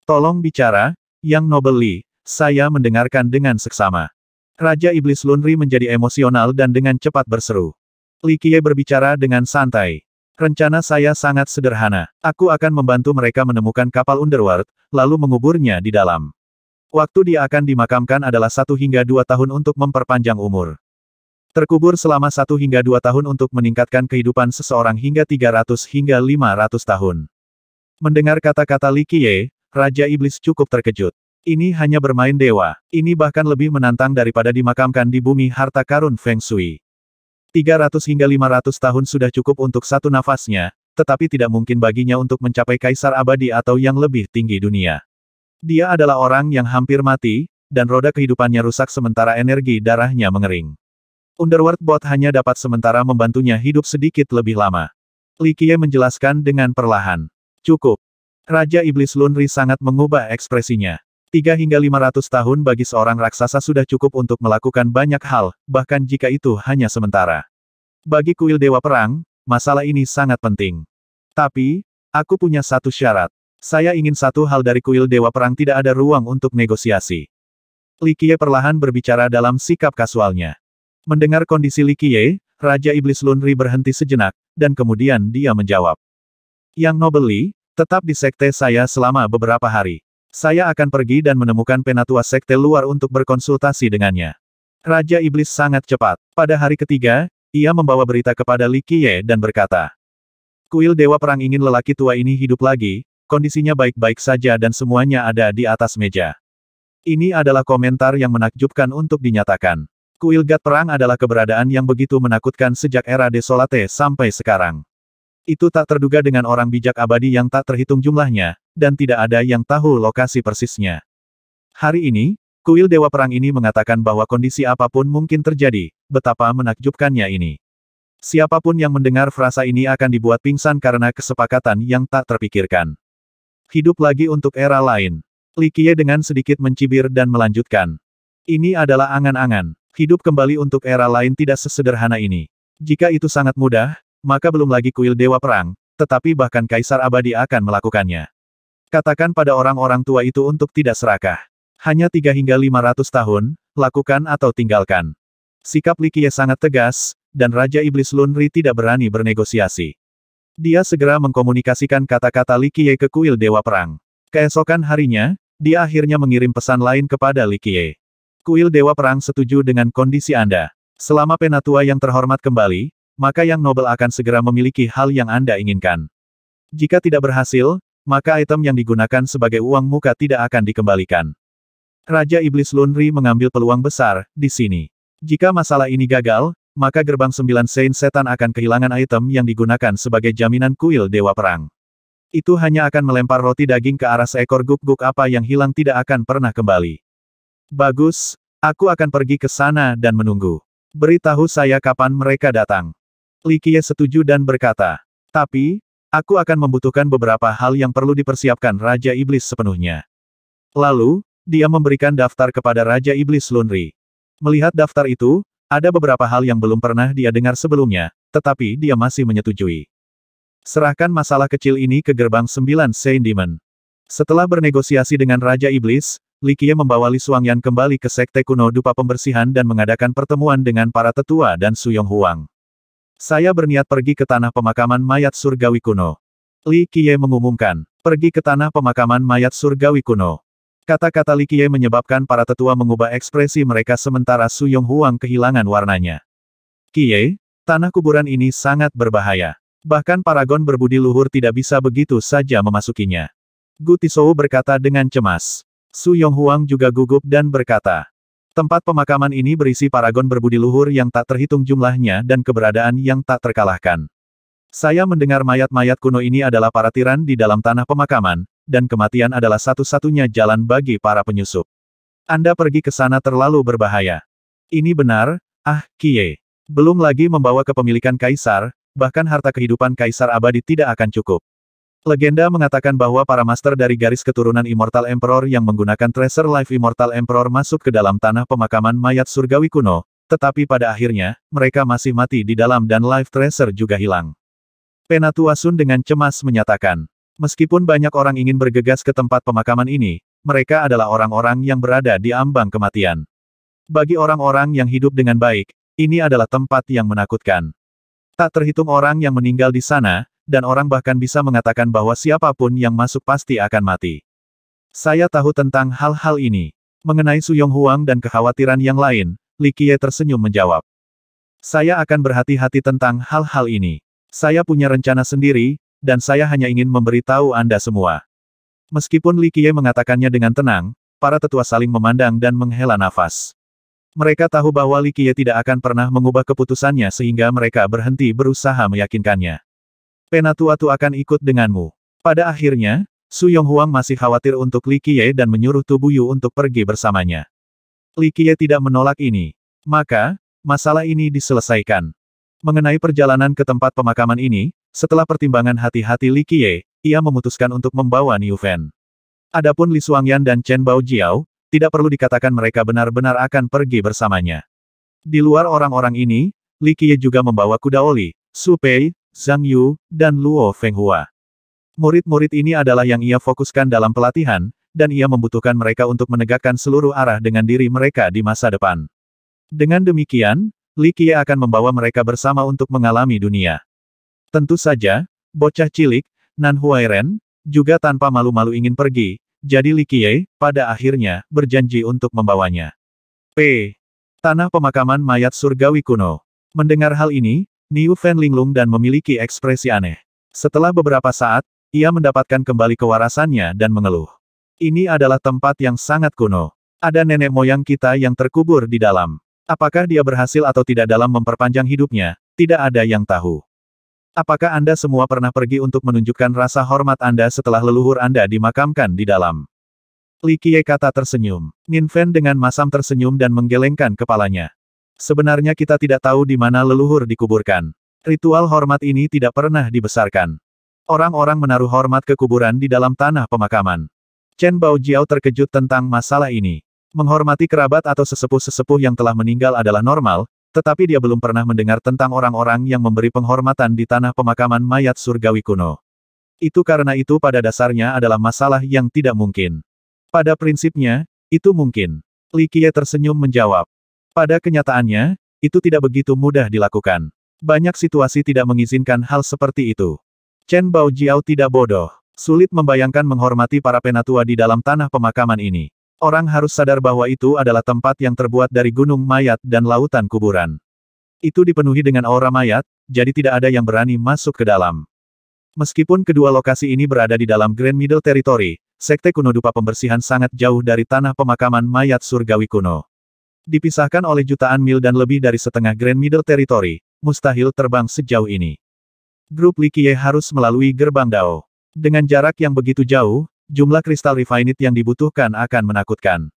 Tolong bicara, Yang Noble Li, saya mendengarkan dengan seksama. Raja Iblis Lunri menjadi emosional dan dengan cepat berseru. Li Qiye berbicara dengan santai. Rencana saya sangat sederhana. Aku akan membantu mereka menemukan kapal Underworld, lalu menguburnya di dalam. Waktu dia akan dimakamkan adalah satu hingga dua tahun untuk memperpanjang umur. Terkubur selama satu hingga dua tahun untuk meningkatkan kehidupan seseorang hingga 300 hingga 500 tahun. Mendengar kata-kata Li Qiye, Raja Iblis cukup terkejut. Ini hanya bermain dewa, ini bahkan lebih menantang daripada dimakamkan di bumi harta karun Feng Shui. 300 hingga 500 tahun sudah cukup untuk satu nafasnya, tetapi tidak mungkin baginya untuk mencapai kaisar abadi atau yang lebih tinggi dunia. Dia adalah orang yang hampir mati, dan roda kehidupannya rusak sementara energi darahnya mengering. Underworld Bot hanya dapat sementara membantunya hidup sedikit lebih lama. Li Qiye menjelaskan dengan perlahan. Cukup. Raja Iblis Lunri sangat mengubah ekspresinya. Tiga hingga lima ratus tahun bagi seorang raksasa sudah cukup untuk melakukan banyak hal, bahkan jika itu hanya sementara. Bagi kuil Dewa Perang, masalah ini sangat penting. Tapi, aku punya satu syarat. Saya ingin satu hal dari kuil Dewa Perang tidak ada ruang untuk negosiasi. Li Qiye perlahan berbicara dalam sikap kasualnya. Mendengar kondisi Li Qiye, Raja Iblis Lunri berhenti sejenak, dan kemudian dia menjawab. Yang Nobel Li, tetap di sekte saya selama beberapa hari. Saya akan pergi dan menemukan penatua sekte luar untuk berkonsultasi dengannya. Raja Iblis sangat cepat. Pada hari ketiga, ia membawa berita kepada Li Qiye dan berkata, Kuil Dewa Perang ingin lelaki tua ini hidup lagi, kondisinya baik-baik saja dan semuanya ada di atas meja. Ini adalah komentar yang menakjubkan untuk dinyatakan. Kuil Gat Perang adalah keberadaan yang begitu menakutkan sejak era Desolate sampai sekarang. Itu tak terduga dengan orang bijak abadi yang tak terhitung jumlahnya, dan tidak ada yang tahu lokasi persisnya. Hari ini, Kuil Dewa Perang ini mengatakan bahwa kondisi apapun mungkin terjadi, betapa menakjubkannya ini. Siapapun yang mendengar frasa ini akan dibuat pingsan karena kesepakatan yang tak terpikirkan. Hidup lagi untuk era lain. Likie dengan sedikit mencibir dan melanjutkan. Ini adalah angan-angan. Hidup kembali untuk era lain tidak sesederhana ini. Jika itu sangat mudah, maka belum lagi kuil Dewa Perang, tetapi bahkan Kaisar Abadi akan melakukannya. Katakan pada orang-orang tua itu untuk tidak serakah. Hanya 3 hingga 500 tahun, lakukan atau tinggalkan. Sikap Likie sangat tegas, dan Raja Iblis Lunri tidak berani bernegosiasi. Dia segera mengkomunikasikan kata-kata Likie ke kuil Dewa Perang. Keesokan harinya, dia akhirnya mengirim pesan lain kepada Likie. Kuil Dewa Perang setuju dengan kondisi Anda. Selama penatua yang terhormat kembali, maka yang Nobel akan segera memiliki hal yang Anda inginkan. Jika tidak berhasil, maka item yang digunakan sebagai uang muka tidak akan dikembalikan. Raja Iblis Lunri mengambil peluang besar, di sini. Jika masalah ini gagal, maka gerbang sembilan Saint Setan akan kehilangan item yang digunakan sebagai jaminan kuil Dewa Perang. Itu hanya akan melempar roti daging ke arah seekor guk-guk apa yang hilang tidak akan pernah kembali. Bagus, aku akan pergi ke sana dan menunggu. Beritahu saya kapan mereka datang. Li Qiye setuju dan berkata, tapi, aku akan membutuhkan beberapa hal yang perlu dipersiapkan Raja Iblis sepenuhnya. Lalu, dia memberikan daftar kepada Raja Iblis Lunri. Melihat daftar itu, ada beberapa hal yang belum pernah dia dengar sebelumnya, tetapi dia masih menyetujui. Serahkan masalah kecil ini ke gerbang sembilan Saint Demon. Setelah bernegosiasi dengan Raja Iblis, Likie membawa Li Suangyan kembali ke Sekte Kuno Dupa Pembersihan dan mengadakan pertemuan dengan para tetua dan Suyong Huang. Saya berniat pergi ke tanah pemakaman mayat surgawi kuno. Li Qiye mengumumkan, pergi ke tanah pemakaman mayat surgawi kuno. Kata-kata Li Qiye menyebabkan para tetua mengubah ekspresi mereka sementara Suyong Huang kehilangan warnanya. Qiye, tanah kuburan ini sangat berbahaya. Bahkan paragon berbudi luhur tidak bisa begitu saja memasukinya. Gu Tisou berkata dengan cemas. Su Yonghuang juga gugup dan berkata, tempat pemakaman ini berisi paragon berbudi luhur yang tak terhitung jumlahnya dan keberadaan yang tak terkalahkan. Saya mendengar mayat-mayat kuno ini adalah para tiran di dalam tanah pemakaman, dan kematian adalah satu-satunya jalan bagi para penyusup. Anda pergi ke sana terlalu berbahaya. Ini benar, ah, Kie. Belum lagi membawa kepemilikan kaisar, bahkan harta kehidupan kaisar abadi tidak akan cukup. Legenda mengatakan bahwa para master dari garis keturunan Immortal Emperor yang menggunakan Tracer Life Immortal Emperor masuk ke dalam tanah pemakaman mayat surgawi kuno, tetapi pada akhirnya, mereka masih mati di dalam dan Life Tracer juga hilang. Penatua Sun dengan cemas menyatakan, meskipun banyak orang ingin bergegas ke tempat pemakaman ini, mereka adalah orang-orang yang berada di ambang kematian. Bagi orang-orang yang hidup dengan baik, ini adalah tempat yang menakutkan. Tak terhitung orang yang meninggal di sana, dan orang bahkan bisa mengatakan bahwa siapapun yang masuk pasti akan mati. Saya tahu tentang hal-hal ini. Mengenai Su Huang dan kekhawatiran yang lain, Li Qiye tersenyum menjawab. Saya akan berhati-hati tentang hal-hal ini. Saya punya rencana sendiri, dan saya hanya ingin memberitahu Anda semua. Meskipun Li Qiye mengatakannya dengan tenang, para tetua saling memandang dan menghela nafas. Mereka tahu bahwa Li Qiye tidak akan pernah mengubah keputusannya sehingga mereka berhenti berusaha meyakinkannya. Penatua Tu akan ikut denganmu. Pada akhirnya, Su Yonghuang masih khawatir untuk Li Qiye dan menyuruh Tu Yu untuk pergi bersamanya. Li Qiye tidak menolak ini. Maka, masalah ini diselesaikan. Mengenai perjalanan ke tempat pemakaman ini, setelah pertimbangan hati-hati Li Qiye, ia memutuskan untuk membawa Niu Fan. Adapun Li Suangyan dan Chen Bao Jiao, tidak perlu dikatakan mereka benar-benar akan pergi bersamanya. Di luar orang-orang ini, Li Qiye juga membawa kuda oli, Su Pei, Zhang Yu, dan Luo Fenghua. Murid-murid ini adalah yang ia fokuskan dalam pelatihan, dan ia membutuhkan mereka untuk menegakkan seluruh arah dengan diri mereka di masa depan. Dengan demikian, Li Qiye akan membawa mereka bersama untuk mengalami dunia. Tentu saja, bocah cilik, Nan Huairen, juga tanpa malu-malu ingin pergi, jadi Li Qiye pada akhirnya, berjanji untuk membawanya. P. Tanah Pemakaman Mayat Surgawi Kuno. Mendengar hal ini, Niu Fen linglung dan memiliki ekspresi aneh. Setelah beberapa saat, ia mendapatkan kembali kewarasannya dan mengeluh. Ini adalah tempat yang sangat kuno. Ada nenek moyang kita yang terkubur di dalam. Apakah dia berhasil atau tidak dalam memperpanjang hidupnya, tidak ada yang tahu. Apakah Anda semua pernah pergi untuk menunjukkan rasa hormat Anda setelah leluhur Anda dimakamkan di dalam? Li Qiye kata tersenyum. Nin Fen dengan masam tersenyum dan menggelengkan kepalanya. Sebenarnya kita tidak tahu di mana leluhur dikuburkan. Ritual hormat ini tidak pernah dibesarkan. Orang-orang menaruh hormat ke kuburan di dalam tanah pemakaman. Chen Bao Jiao terkejut tentang masalah ini. Menghormati kerabat atau sesepuh-sesepuh yang telah meninggal adalah normal, tetapi dia belum pernah mendengar tentang orang-orang yang memberi penghormatan di tanah pemakaman mayat surgawi kuno. Itu karena itu pada dasarnya adalah masalah yang tidak mungkin. Pada prinsipnya, itu mungkin. Li Qiye tersenyum menjawab. Pada kenyataannya, itu tidak begitu mudah dilakukan. Banyak situasi tidak mengizinkan hal seperti itu. Chen Bao Jiao tidak bodoh. Sulit membayangkan menghormati para penatua di dalam tanah pemakaman ini. Orang harus sadar bahwa itu adalah tempat yang terbuat dari gunung mayat dan lautan kuburan. Itu dipenuhi dengan aura mayat, jadi tidak ada yang berani masuk ke dalam. Meskipun kedua lokasi ini berada di dalam Grand Middle Territory, Sekte kuno dupa pembersihan sangat jauh dari tanah pemakaman mayat surgawi kuno. Dipisahkan oleh jutaan mil dan lebih dari setengah Grand Middle Territory, mustahil terbang sejauh ini. Grup Likie harus melalui gerbang Dao. Dengan jarak yang begitu jauh, jumlah kristal refinite yang dibutuhkan akan menakutkan.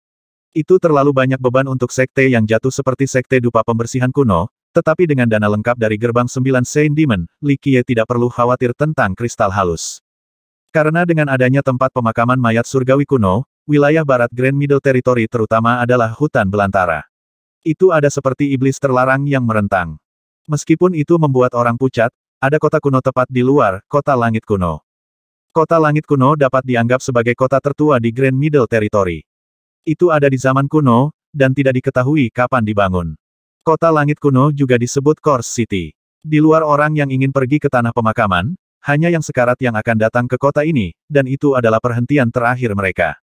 Itu terlalu banyak beban untuk sekte yang jatuh seperti sekte dupa pembersihan kuno, tetapi dengan dana lengkap dari gerbang 9 Saint Demon, Likie tidak perlu khawatir tentang kristal halus. Karena dengan adanya tempat pemakaman mayat surgawi kuno, Wilayah barat Grand Middle Territory terutama adalah hutan belantara. Itu ada seperti iblis terlarang yang merentang. Meskipun itu membuat orang pucat, ada kota kuno tepat di luar, kota langit kuno. Kota langit kuno dapat dianggap sebagai kota tertua di Grand Middle Territory. Itu ada di zaman kuno, dan tidak diketahui kapan dibangun. Kota langit kuno juga disebut Kors City. Di luar orang yang ingin pergi ke tanah pemakaman, hanya yang sekarat yang akan datang ke kota ini, dan itu adalah perhentian terakhir mereka.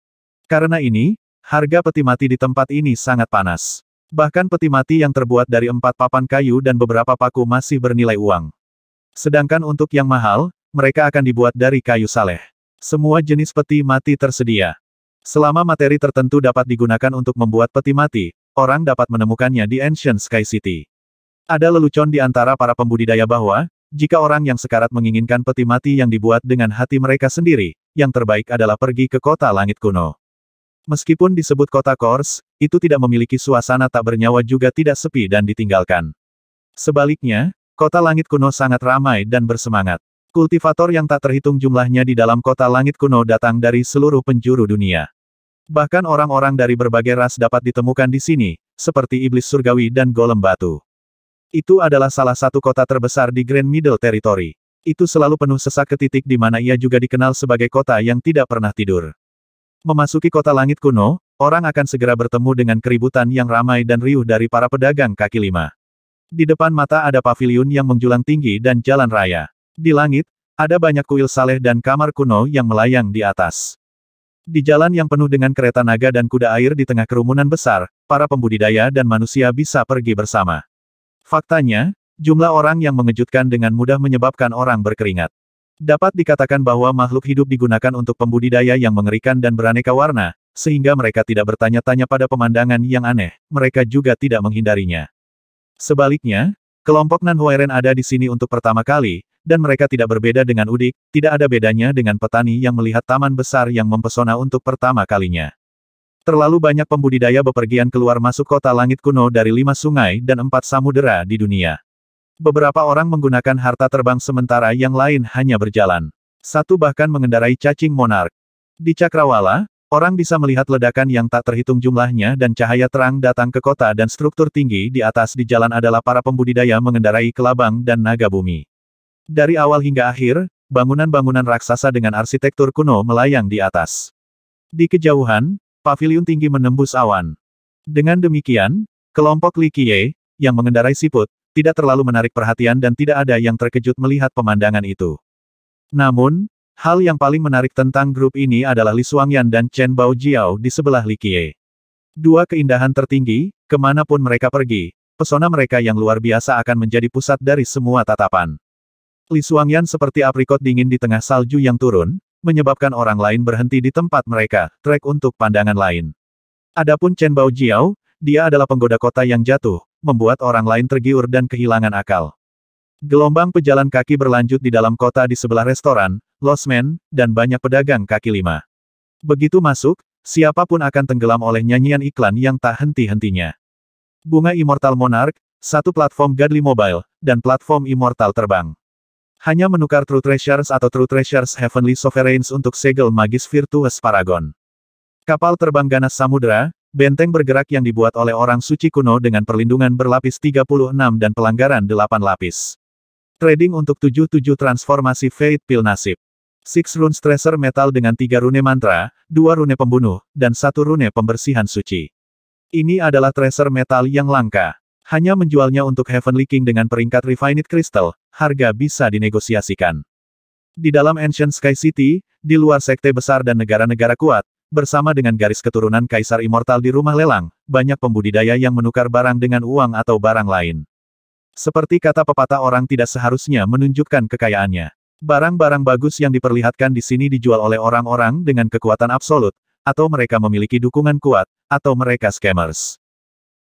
Karena ini, harga peti mati di tempat ini sangat panas. Bahkan peti mati yang terbuat dari empat papan kayu dan beberapa paku masih bernilai uang. Sedangkan untuk yang mahal, mereka akan dibuat dari kayu saleh. Semua jenis peti mati tersedia. Selama materi tertentu dapat digunakan untuk membuat peti mati, orang dapat menemukannya di Ancient Sky City. Ada lelucon di antara para pembudidaya bahwa, jika orang yang sekarat menginginkan peti mati yang dibuat dengan hati mereka sendiri, yang terbaik adalah pergi ke kota langit kuno. Meskipun disebut kota Kors, itu tidak memiliki suasana tak bernyawa juga tidak sepi dan ditinggalkan. Sebaliknya, kota langit kuno sangat ramai dan bersemangat. Kultivator yang tak terhitung jumlahnya di dalam kota langit kuno datang dari seluruh penjuru dunia. Bahkan orang-orang dari berbagai ras dapat ditemukan di sini, seperti iblis surgawi dan golem batu. Itu adalah salah satu kota terbesar di Grand Middle Territory. Itu selalu penuh sesak ke titik di mana ia juga dikenal sebagai kota yang tidak pernah tidur. Memasuki kota langit kuno, orang akan segera bertemu dengan keributan yang ramai dan riuh dari para pedagang kaki lima. Di depan mata ada paviliun yang menjulang tinggi dan jalan raya. Di langit, ada banyak kuil saleh dan kamar kuno yang melayang di atas. Di jalan yang penuh dengan kereta naga dan kuda air di tengah kerumunan besar, para pembudidaya dan manusia bisa pergi bersama. Faktanya, jumlah orang yang mengejutkan dengan mudah menyebabkan orang berkeringat. Dapat dikatakan bahwa makhluk hidup digunakan untuk pembudidaya yang mengerikan dan beraneka warna, sehingga mereka tidak bertanya-tanya pada pemandangan yang aneh, mereka juga tidak menghindarinya. Sebaliknya, kelompok Nanhueren ada di sini untuk pertama kali, dan mereka tidak berbeda dengan Udik, tidak ada bedanya dengan petani yang melihat taman besar yang mempesona untuk pertama kalinya. Terlalu banyak pembudidaya bepergian keluar masuk kota langit kuno dari lima sungai dan empat samudera di dunia. Beberapa orang menggunakan harta terbang sementara yang lain hanya berjalan. Satu bahkan mengendarai cacing monark. Di Cakrawala, orang bisa melihat ledakan yang tak terhitung jumlahnya dan cahaya terang datang ke kota dan struktur tinggi di atas di jalan adalah para pembudidaya mengendarai kelabang dan naga bumi. Dari awal hingga akhir, bangunan-bangunan raksasa dengan arsitektur kuno melayang di atas. Di kejauhan, pavilion tinggi menembus awan. Dengan demikian, kelompok Likie, yang mengendarai siput, tidak terlalu menarik perhatian dan tidak ada yang terkejut melihat pemandangan itu. Namun, hal yang paling menarik tentang grup ini adalah Li Suangyan dan Chen Bao Jiao di sebelah Li Qie. Dua keindahan tertinggi, kemanapun mereka pergi, pesona mereka yang luar biasa akan menjadi pusat dari semua tatapan. Li Suangyan seperti aprikot dingin di tengah salju yang turun, menyebabkan orang lain berhenti di tempat mereka, trek untuk pandangan lain. Adapun Chen Bao Jiao, dia adalah penggoda kota yang jatuh, membuat orang lain tergiur dan kehilangan akal. Gelombang pejalan kaki berlanjut di dalam kota di sebelah restoran, losmen, dan banyak pedagang kaki lima. Begitu masuk, siapapun akan tenggelam oleh nyanyian iklan yang tak henti-hentinya. Bunga Immortal Monarch, satu platform Godly Mobile, dan platform Immortal Terbang. Hanya menukar True Treasures atau True Treasures Heavenly Sovereigns untuk segel magis Virtuous Paragon. Kapal terbang ganas samudera, Benteng bergerak yang dibuat oleh orang suci kuno dengan perlindungan berlapis 36 dan pelanggaran 8 lapis. Trading untuk 77 transformasi Fate Pil Nasib. Six rune stressor metal dengan tiga rune mantra, dua rune pembunuh, dan satu rune pembersihan suci. Ini adalah tracer metal yang langka. Hanya menjualnya untuk Heaven King dengan peringkat Refined Crystal, harga bisa dinegosiasikan. Di dalam Ancient Sky City, di luar sekte besar dan negara-negara kuat, Bersama dengan garis keturunan Kaisar Immortal di rumah lelang, banyak pembudidaya yang menukar barang dengan uang atau barang lain. Seperti kata pepatah orang tidak seharusnya menunjukkan kekayaannya. Barang-barang bagus yang diperlihatkan di sini dijual oleh orang-orang dengan kekuatan absolut, atau mereka memiliki dukungan kuat, atau mereka scammers.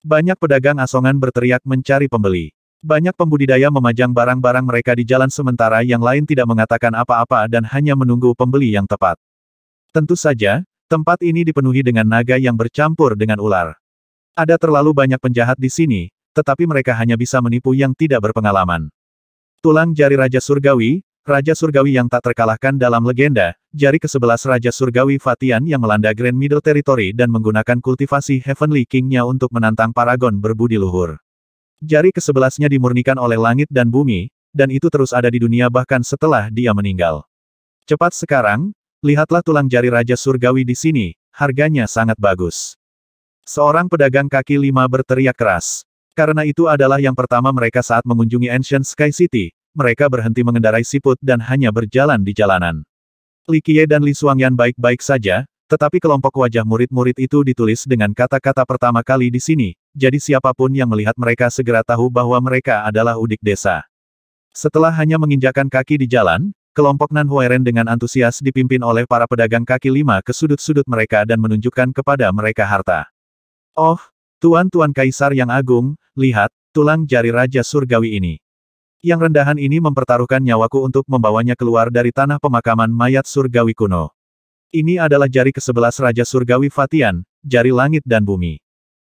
Banyak pedagang asongan berteriak mencari pembeli. Banyak pembudidaya memajang barang-barang mereka di jalan sementara yang lain tidak mengatakan apa-apa dan hanya menunggu pembeli yang tepat. Tentu saja, Tempat ini dipenuhi dengan naga yang bercampur dengan ular. Ada terlalu banyak penjahat di sini, tetapi mereka hanya bisa menipu yang tidak berpengalaman. Tulang jari Raja Surgawi, Raja Surgawi yang tak terkalahkan dalam legenda, jari ke-11 Raja Surgawi Fatian yang melanda Grand Middle Territory dan menggunakan kultivasi Heavenly King-nya untuk menantang Paragon berbudi luhur. Jari ke-11-nya dimurnikan oleh langit dan bumi, dan itu terus ada di dunia bahkan setelah dia meninggal. Cepat sekarang, Lihatlah tulang jari Raja Surgawi di sini, harganya sangat bagus. Seorang pedagang kaki lima berteriak keras. Karena itu adalah yang pertama mereka saat mengunjungi Ancient Sky City, mereka berhenti mengendarai siput dan hanya berjalan di jalanan. Li Qiye dan Li Suangyan baik-baik saja, tetapi kelompok wajah murid-murid itu ditulis dengan kata-kata pertama kali di sini, jadi siapapun yang melihat mereka segera tahu bahwa mereka adalah udik desa. Setelah hanya menginjakan kaki di jalan, Kelompok Nan Huairen dengan antusias dipimpin oleh para pedagang kaki lima ke sudut-sudut mereka dan menunjukkan kepada mereka harta. Oh, Tuan-Tuan Kaisar yang agung, lihat, tulang jari Raja Surgawi ini. Yang rendahan ini mempertaruhkan nyawaku untuk membawanya keluar dari tanah pemakaman mayat Surgawi kuno. Ini adalah jari ke-11 Raja Surgawi Fatian, jari langit dan bumi.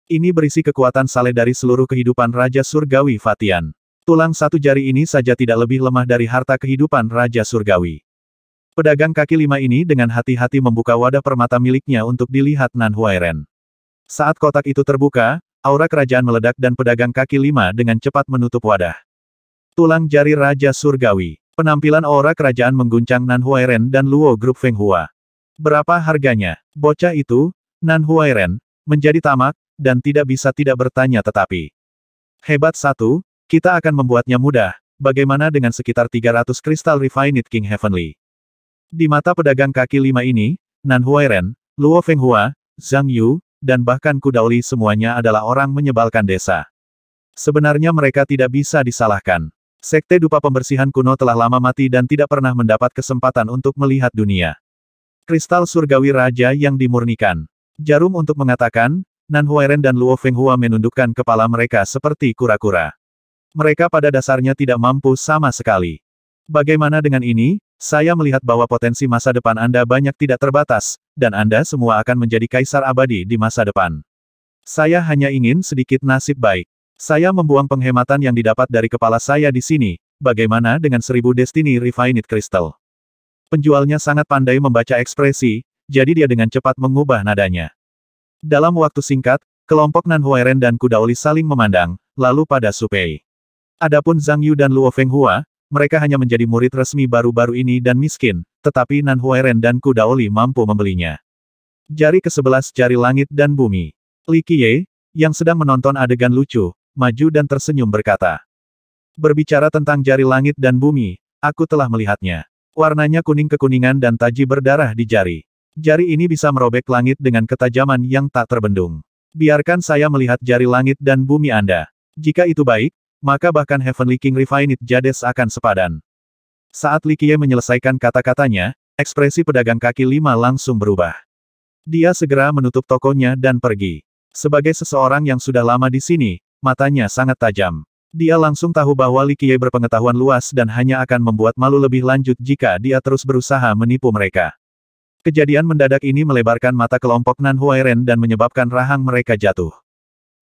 Ini berisi kekuatan saleh dari seluruh kehidupan Raja Surgawi Fatian. Tulang satu jari ini saja tidak lebih lemah dari harta kehidupan Raja Surgawi. Pedagang kaki lima ini dengan hati-hati membuka wadah permata miliknya untuk dilihat Nan Huairen. Saat kotak itu terbuka, aura kerajaan meledak dan pedagang kaki lima dengan cepat menutup wadah. Tulang jari Raja Surgawi. Penampilan aura kerajaan mengguncang Nan Huairen dan Luo Group Feng Hua. Berapa harganya? Bocah itu, Nan Huairen, menjadi tamak, dan tidak bisa tidak bertanya tetapi. Hebat satu, kita akan membuatnya mudah, bagaimana dengan sekitar 300 kristal refined King Heavenly? Di mata pedagang kaki lima ini, Nan Huairen, Luo Fenghua, Zhang Yu, dan bahkan Kudaoli semuanya adalah orang menyebalkan desa. Sebenarnya mereka tidak bisa disalahkan. Sekte dupa pembersihan kuno telah lama mati dan tidak pernah mendapat kesempatan untuk melihat dunia. Kristal surgawi raja yang dimurnikan. Jarum untuk mengatakan, Nan Huairen dan Luo Fenghua menundukkan kepala mereka seperti kura-kura mereka pada dasarnya tidak mampu sama sekali. Bagaimana dengan ini? Saya melihat bahwa potensi masa depan Anda banyak tidak terbatas, dan Anda semua akan menjadi kaisar abadi di masa depan. Saya hanya ingin sedikit nasib baik. Saya membuang penghematan yang didapat dari kepala saya di sini. Bagaimana dengan seribu Destiny Refined Crystal? Penjualnya sangat pandai membaca ekspresi, jadi dia dengan cepat mengubah nadanya. Dalam waktu singkat, kelompok Nan Huairen dan Kudaoli saling memandang, lalu pada Supei. Adapun Zhang Yu dan Luo Fenghua, mereka hanya menjadi murid resmi baru-baru ini dan miskin, tetapi Nan Huairen dan Ku Daoli mampu membelinya. Jari ke-11 jari langit dan bumi. Li Qiye, yang sedang menonton adegan lucu, maju dan tersenyum berkata. Berbicara tentang jari langit dan bumi, aku telah melihatnya. Warnanya kuning kekuningan dan taji berdarah di jari. Jari ini bisa merobek langit dengan ketajaman yang tak terbendung. Biarkan saya melihat jari langit dan bumi Anda. Jika itu baik, maka bahkan Heavenly King Refined Jades akan sepadan. Saat Likie menyelesaikan kata-katanya, ekspresi pedagang kaki lima langsung berubah. Dia segera menutup tokonya dan pergi. Sebagai seseorang yang sudah lama di sini, matanya sangat tajam. Dia langsung tahu bahwa Likie berpengetahuan luas dan hanya akan membuat malu lebih lanjut jika dia terus berusaha menipu mereka. Kejadian mendadak ini melebarkan mata kelompok Nan Huairen dan menyebabkan rahang mereka jatuh.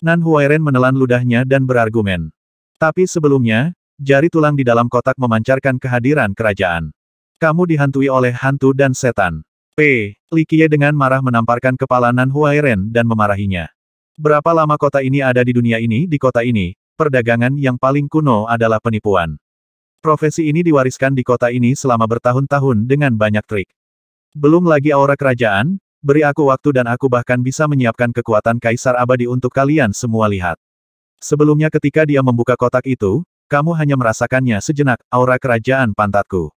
Nan Huairen menelan ludahnya dan berargumen. Tapi sebelumnya, jari tulang di dalam kotak memancarkan kehadiran kerajaan. Kamu dihantui oleh hantu dan setan. P. Likie dengan marah menamparkan kepala Nan Huairen dan memarahinya. Berapa lama kota ini ada di dunia ini? Di kota ini, perdagangan yang paling kuno adalah penipuan. Profesi ini diwariskan di kota ini selama bertahun-tahun dengan banyak trik. Belum lagi aura kerajaan, beri aku waktu dan aku bahkan bisa menyiapkan kekuatan kaisar abadi untuk kalian semua lihat. Sebelumnya ketika dia membuka kotak itu, kamu hanya merasakannya sejenak, aura kerajaan pantatku.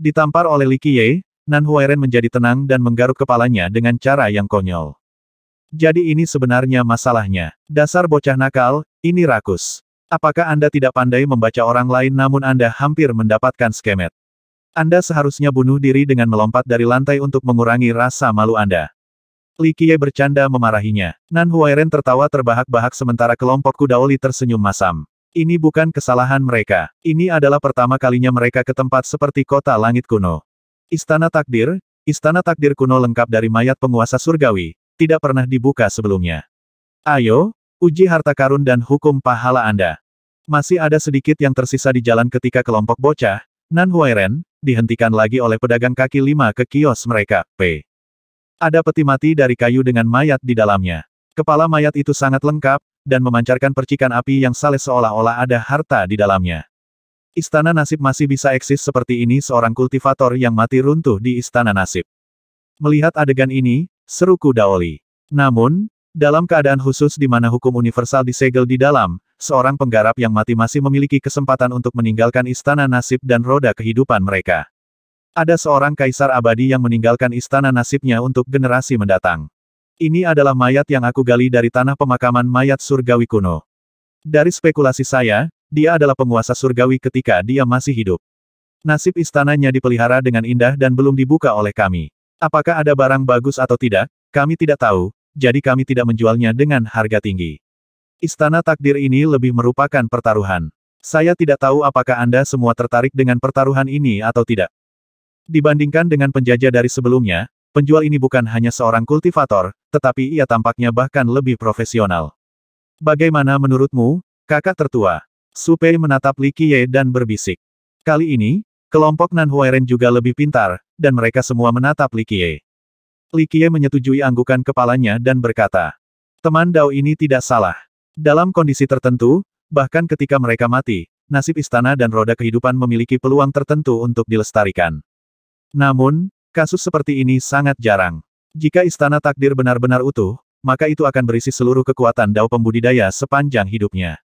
Ditampar oleh Li Qiye, Nan Huairen menjadi tenang dan menggaruk kepalanya dengan cara yang konyol. Jadi ini sebenarnya masalahnya. Dasar bocah nakal, ini rakus. Apakah Anda tidak pandai membaca orang lain namun Anda hampir mendapatkan skemet? Anda seharusnya bunuh diri dengan melompat dari lantai untuk mengurangi rasa malu Anda. Li Qiye bercanda memarahinya. Nan Huairen tertawa terbahak-bahak sementara kelompok kudaoli tersenyum masam. Ini bukan kesalahan mereka. Ini adalah pertama kalinya mereka ke tempat seperti kota langit kuno. Istana takdir, istana takdir kuno lengkap dari mayat penguasa surgawi, tidak pernah dibuka sebelumnya. Ayo, uji harta karun dan hukum pahala Anda. Masih ada sedikit yang tersisa di jalan ketika kelompok bocah, Nan Huairen, dihentikan lagi oleh pedagang kaki lima ke kios mereka, P. Ada peti mati dari kayu dengan mayat di dalamnya. Kepala mayat itu sangat lengkap, dan memancarkan percikan api yang saleh seolah-olah ada harta di dalamnya. Istana nasib masih bisa eksis seperti ini seorang kultivator yang mati runtuh di istana nasib. Melihat adegan ini, seruku Daoli. Namun, dalam keadaan khusus di mana hukum universal disegel di dalam, seorang penggarap yang mati masih memiliki kesempatan untuk meninggalkan istana nasib dan roda kehidupan mereka. Ada seorang kaisar abadi yang meninggalkan istana nasibnya untuk generasi mendatang. Ini adalah mayat yang aku gali dari tanah pemakaman mayat surgawi kuno. Dari spekulasi saya, dia adalah penguasa surgawi ketika dia masih hidup. Nasib istananya dipelihara dengan indah dan belum dibuka oleh kami. Apakah ada barang bagus atau tidak, kami tidak tahu, jadi kami tidak menjualnya dengan harga tinggi. Istana takdir ini lebih merupakan pertaruhan. Saya tidak tahu apakah Anda semua tertarik dengan pertaruhan ini atau tidak. Dibandingkan dengan penjajah dari sebelumnya, penjual ini bukan hanya seorang kultivator, tetapi ia tampaknya bahkan lebih profesional. Bagaimana menurutmu, kakak tertua? Supei menatap Li Qiye dan berbisik. Kali ini, kelompok Nan Huairen juga lebih pintar, dan mereka semua menatap Li Qiye. Li Qiye menyetujui anggukan kepalanya dan berkata, Teman Dao ini tidak salah. Dalam kondisi tertentu, bahkan ketika mereka mati, nasib istana dan roda kehidupan memiliki peluang tertentu untuk dilestarikan. Namun, kasus seperti ini sangat jarang. Jika istana takdir benar-benar utuh, maka itu akan berisi seluruh kekuatan dao pembudidaya sepanjang hidupnya.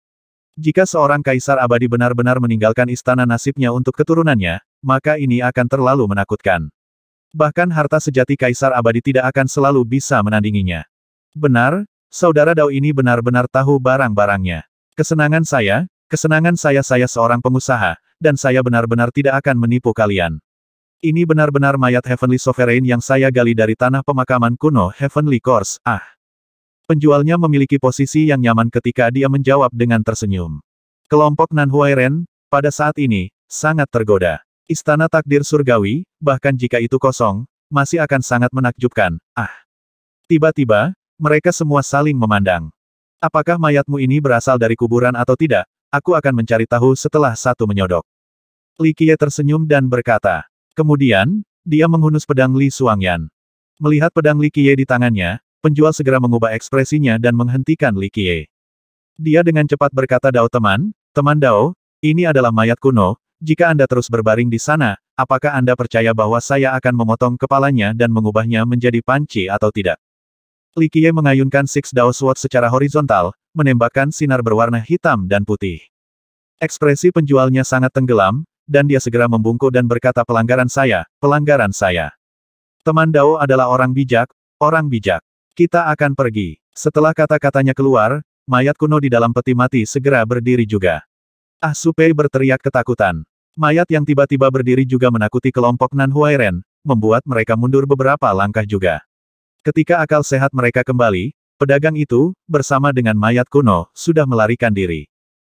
Jika seorang kaisar abadi benar-benar meninggalkan istana nasibnya untuk keturunannya, maka ini akan terlalu menakutkan. Bahkan harta sejati kaisar abadi tidak akan selalu bisa menandinginya. Benar, saudara Dao ini benar-benar tahu barang-barangnya. Kesenangan saya, kesenangan saya saya seorang pengusaha, dan saya benar-benar tidak akan menipu kalian. Ini benar-benar mayat Heavenly Sovereign yang saya gali dari tanah pemakaman kuno Heavenly Course, ah. Penjualnya memiliki posisi yang nyaman ketika dia menjawab dengan tersenyum. Kelompok Nan Huairen, pada saat ini, sangat tergoda. Istana takdir surgawi, bahkan jika itu kosong, masih akan sangat menakjubkan, ah. Tiba-tiba, mereka semua saling memandang. Apakah mayatmu ini berasal dari kuburan atau tidak, aku akan mencari tahu setelah satu menyodok. Likie tersenyum dan berkata, Kemudian, dia menghunus pedang Li Suangyan. Melihat pedang Li Qiye di tangannya, penjual segera mengubah ekspresinya dan menghentikan Li Qiye. Dia dengan cepat berkata Dao teman, teman Dao, ini adalah mayat kuno, jika Anda terus berbaring di sana, apakah Anda percaya bahwa saya akan memotong kepalanya dan mengubahnya menjadi panci atau tidak? Li Qiye mengayunkan Six Dao Sword secara horizontal, menembakkan sinar berwarna hitam dan putih. Ekspresi penjualnya sangat tenggelam, dan dia segera membungkuk dan berkata pelanggaran saya, pelanggaran saya. Teman Dao adalah orang bijak, orang bijak. Kita akan pergi. Setelah kata-katanya keluar, mayat kuno di dalam peti mati segera berdiri juga. Ah Supei berteriak ketakutan. Mayat yang tiba-tiba berdiri juga menakuti kelompok Nan Huairen, membuat mereka mundur beberapa langkah juga. Ketika akal sehat mereka kembali, pedagang itu, bersama dengan mayat kuno, sudah melarikan diri.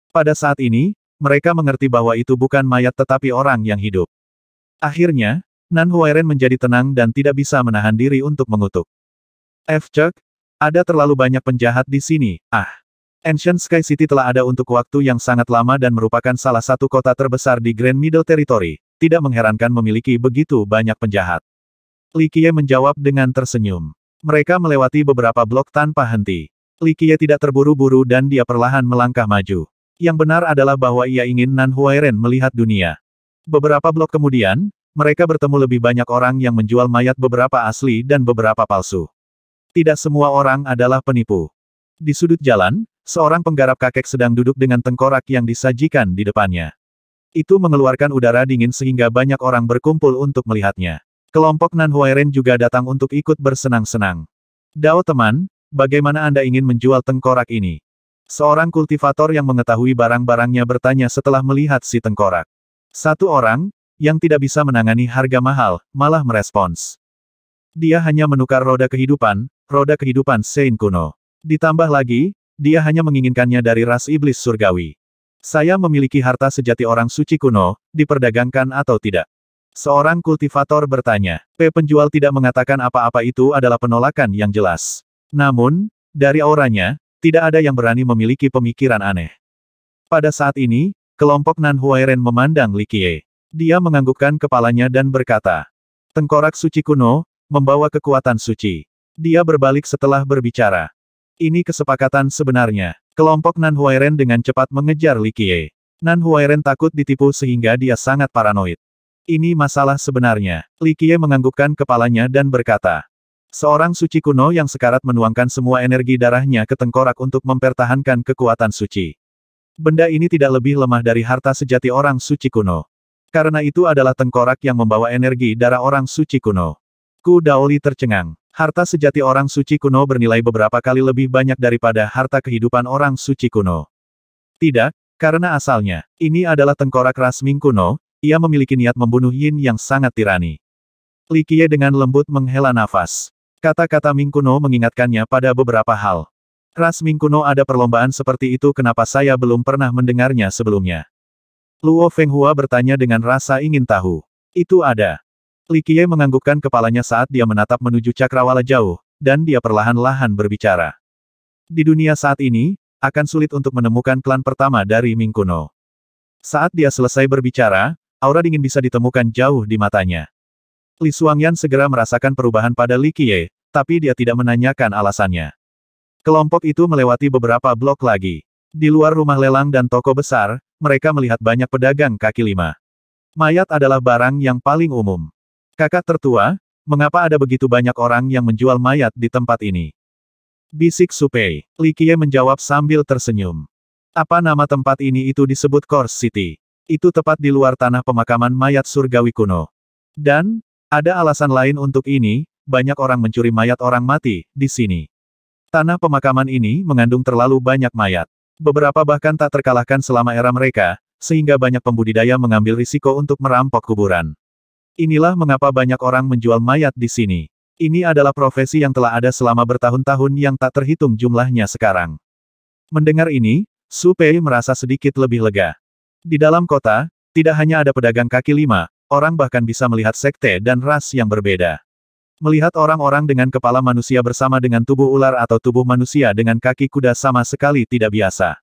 Pada saat ini, mereka mengerti bahwa itu bukan mayat tetapi orang yang hidup. Akhirnya, Nan Huairen menjadi tenang dan tidak bisa menahan diri untuk mengutuk. F. Chuck, ada terlalu banyak penjahat di sini, ah. Ancient Sky City telah ada untuk waktu yang sangat lama dan merupakan salah satu kota terbesar di Grand Middle Territory, tidak mengherankan memiliki begitu banyak penjahat. Li Qiye menjawab dengan tersenyum. Mereka melewati beberapa blok tanpa henti. Li Qiye tidak terburu-buru dan dia perlahan melangkah maju. Yang benar adalah bahwa ia ingin Nan Huairen melihat dunia. Beberapa blok kemudian, mereka bertemu lebih banyak orang yang menjual mayat beberapa asli dan beberapa palsu. Tidak semua orang adalah penipu. Di sudut jalan, seorang penggarap kakek sedang duduk dengan tengkorak yang disajikan di depannya. Itu mengeluarkan udara dingin sehingga banyak orang berkumpul untuk melihatnya. Kelompok Nan Huairen juga datang untuk ikut bersenang-senang. Dao teman, bagaimana Anda ingin menjual tengkorak ini? Seorang kultivator yang mengetahui barang-barangnya bertanya setelah melihat si tengkorak. Satu orang, yang tidak bisa menangani harga mahal, malah merespons. Dia hanya menukar roda kehidupan, roda kehidupan Sein kuno. Ditambah lagi, dia hanya menginginkannya dari ras iblis surgawi. Saya memiliki harta sejati orang suci kuno, diperdagangkan atau tidak. Seorang kultivator bertanya. P. Penjual tidak mengatakan apa-apa itu adalah penolakan yang jelas. Namun, dari auranya, tidak ada yang berani memiliki pemikiran aneh. Pada saat ini, kelompok Nan Huairen memandang Li Qie. Dia menganggukkan kepalanya dan berkata, Tengkorak suci kuno, membawa kekuatan suci. Dia berbalik setelah berbicara. Ini kesepakatan sebenarnya. Kelompok Nan Huairen dengan cepat mengejar Li Qie. Nan Huairen takut ditipu sehingga dia sangat paranoid. Ini masalah sebenarnya. Li Qie menganggukkan kepalanya dan berkata, Seorang suci kuno yang sekarat menuangkan semua energi darahnya ke tengkorak untuk mempertahankan kekuatan suci. Benda ini tidak lebih lemah dari harta sejati orang suci kuno. Karena itu adalah tengkorak yang membawa energi darah orang suci kuno. Ku Daoli tercengang. Harta sejati orang suci kuno bernilai beberapa kali lebih banyak daripada harta kehidupan orang suci kuno. Tidak, karena asalnya, ini adalah tengkorak ras kuno, ia memiliki niat membunuh Yin yang sangat tirani. Likie dengan lembut menghela nafas. Kata-kata Mingkuno mengingatkannya pada beberapa hal. Ras Mingkuno ada perlombaan seperti itu kenapa saya belum pernah mendengarnya sebelumnya. Luo Fenghua bertanya dengan rasa ingin tahu. Itu ada. Li Qiye menganggukkan kepalanya saat dia menatap menuju cakrawala jauh, dan dia perlahan-lahan berbicara. Di dunia saat ini, akan sulit untuk menemukan klan pertama dari Mingkuno. Saat dia selesai berbicara, aura dingin bisa ditemukan jauh di matanya. Li Suangyan segera merasakan perubahan pada Li Qiye, tapi dia tidak menanyakan alasannya. Kelompok itu melewati beberapa blok lagi. Di luar rumah lelang dan toko besar, mereka melihat banyak pedagang kaki lima. Mayat adalah barang yang paling umum. Kakak tertua, mengapa ada begitu banyak orang yang menjual mayat di tempat ini? Bisik Supei. Li Qiye menjawab sambil tersenyum. Apa nama tempat ini itu disebut Kors City. Itu tepat di luar tanah pemakaman mayat surgawi kuno. Dan, ada alasan lain untuk ini, banyak orang mencuri mayat orang mati, di sini. Tanah pemakaman ini mengandung terlalu banyak mayat. Beberapa bahkan tak terkalahkan selama era mereka, sehingga banyak pembudidaya mengambil risiko untuk merampok kuburan. Inilah mengapa banyak orang menjual mayat di sini. Ini adalah profesi yang telah ada selama bertahun-tahun yang tak terhitung jumlahnya sekarang. Mendengar ini, Su Pei merasa sedikit lebih lega. Di dalam kota, tidak hanya ada pedagang kaki lima, Orang bahkan bisa melihat sekte dan ras yang berbeda. Melihat orang-orang dengan kepala manusia bersama dengan tubuh ular atau tubuh manusia dengan kaki kuda sama sekali tidak biasa.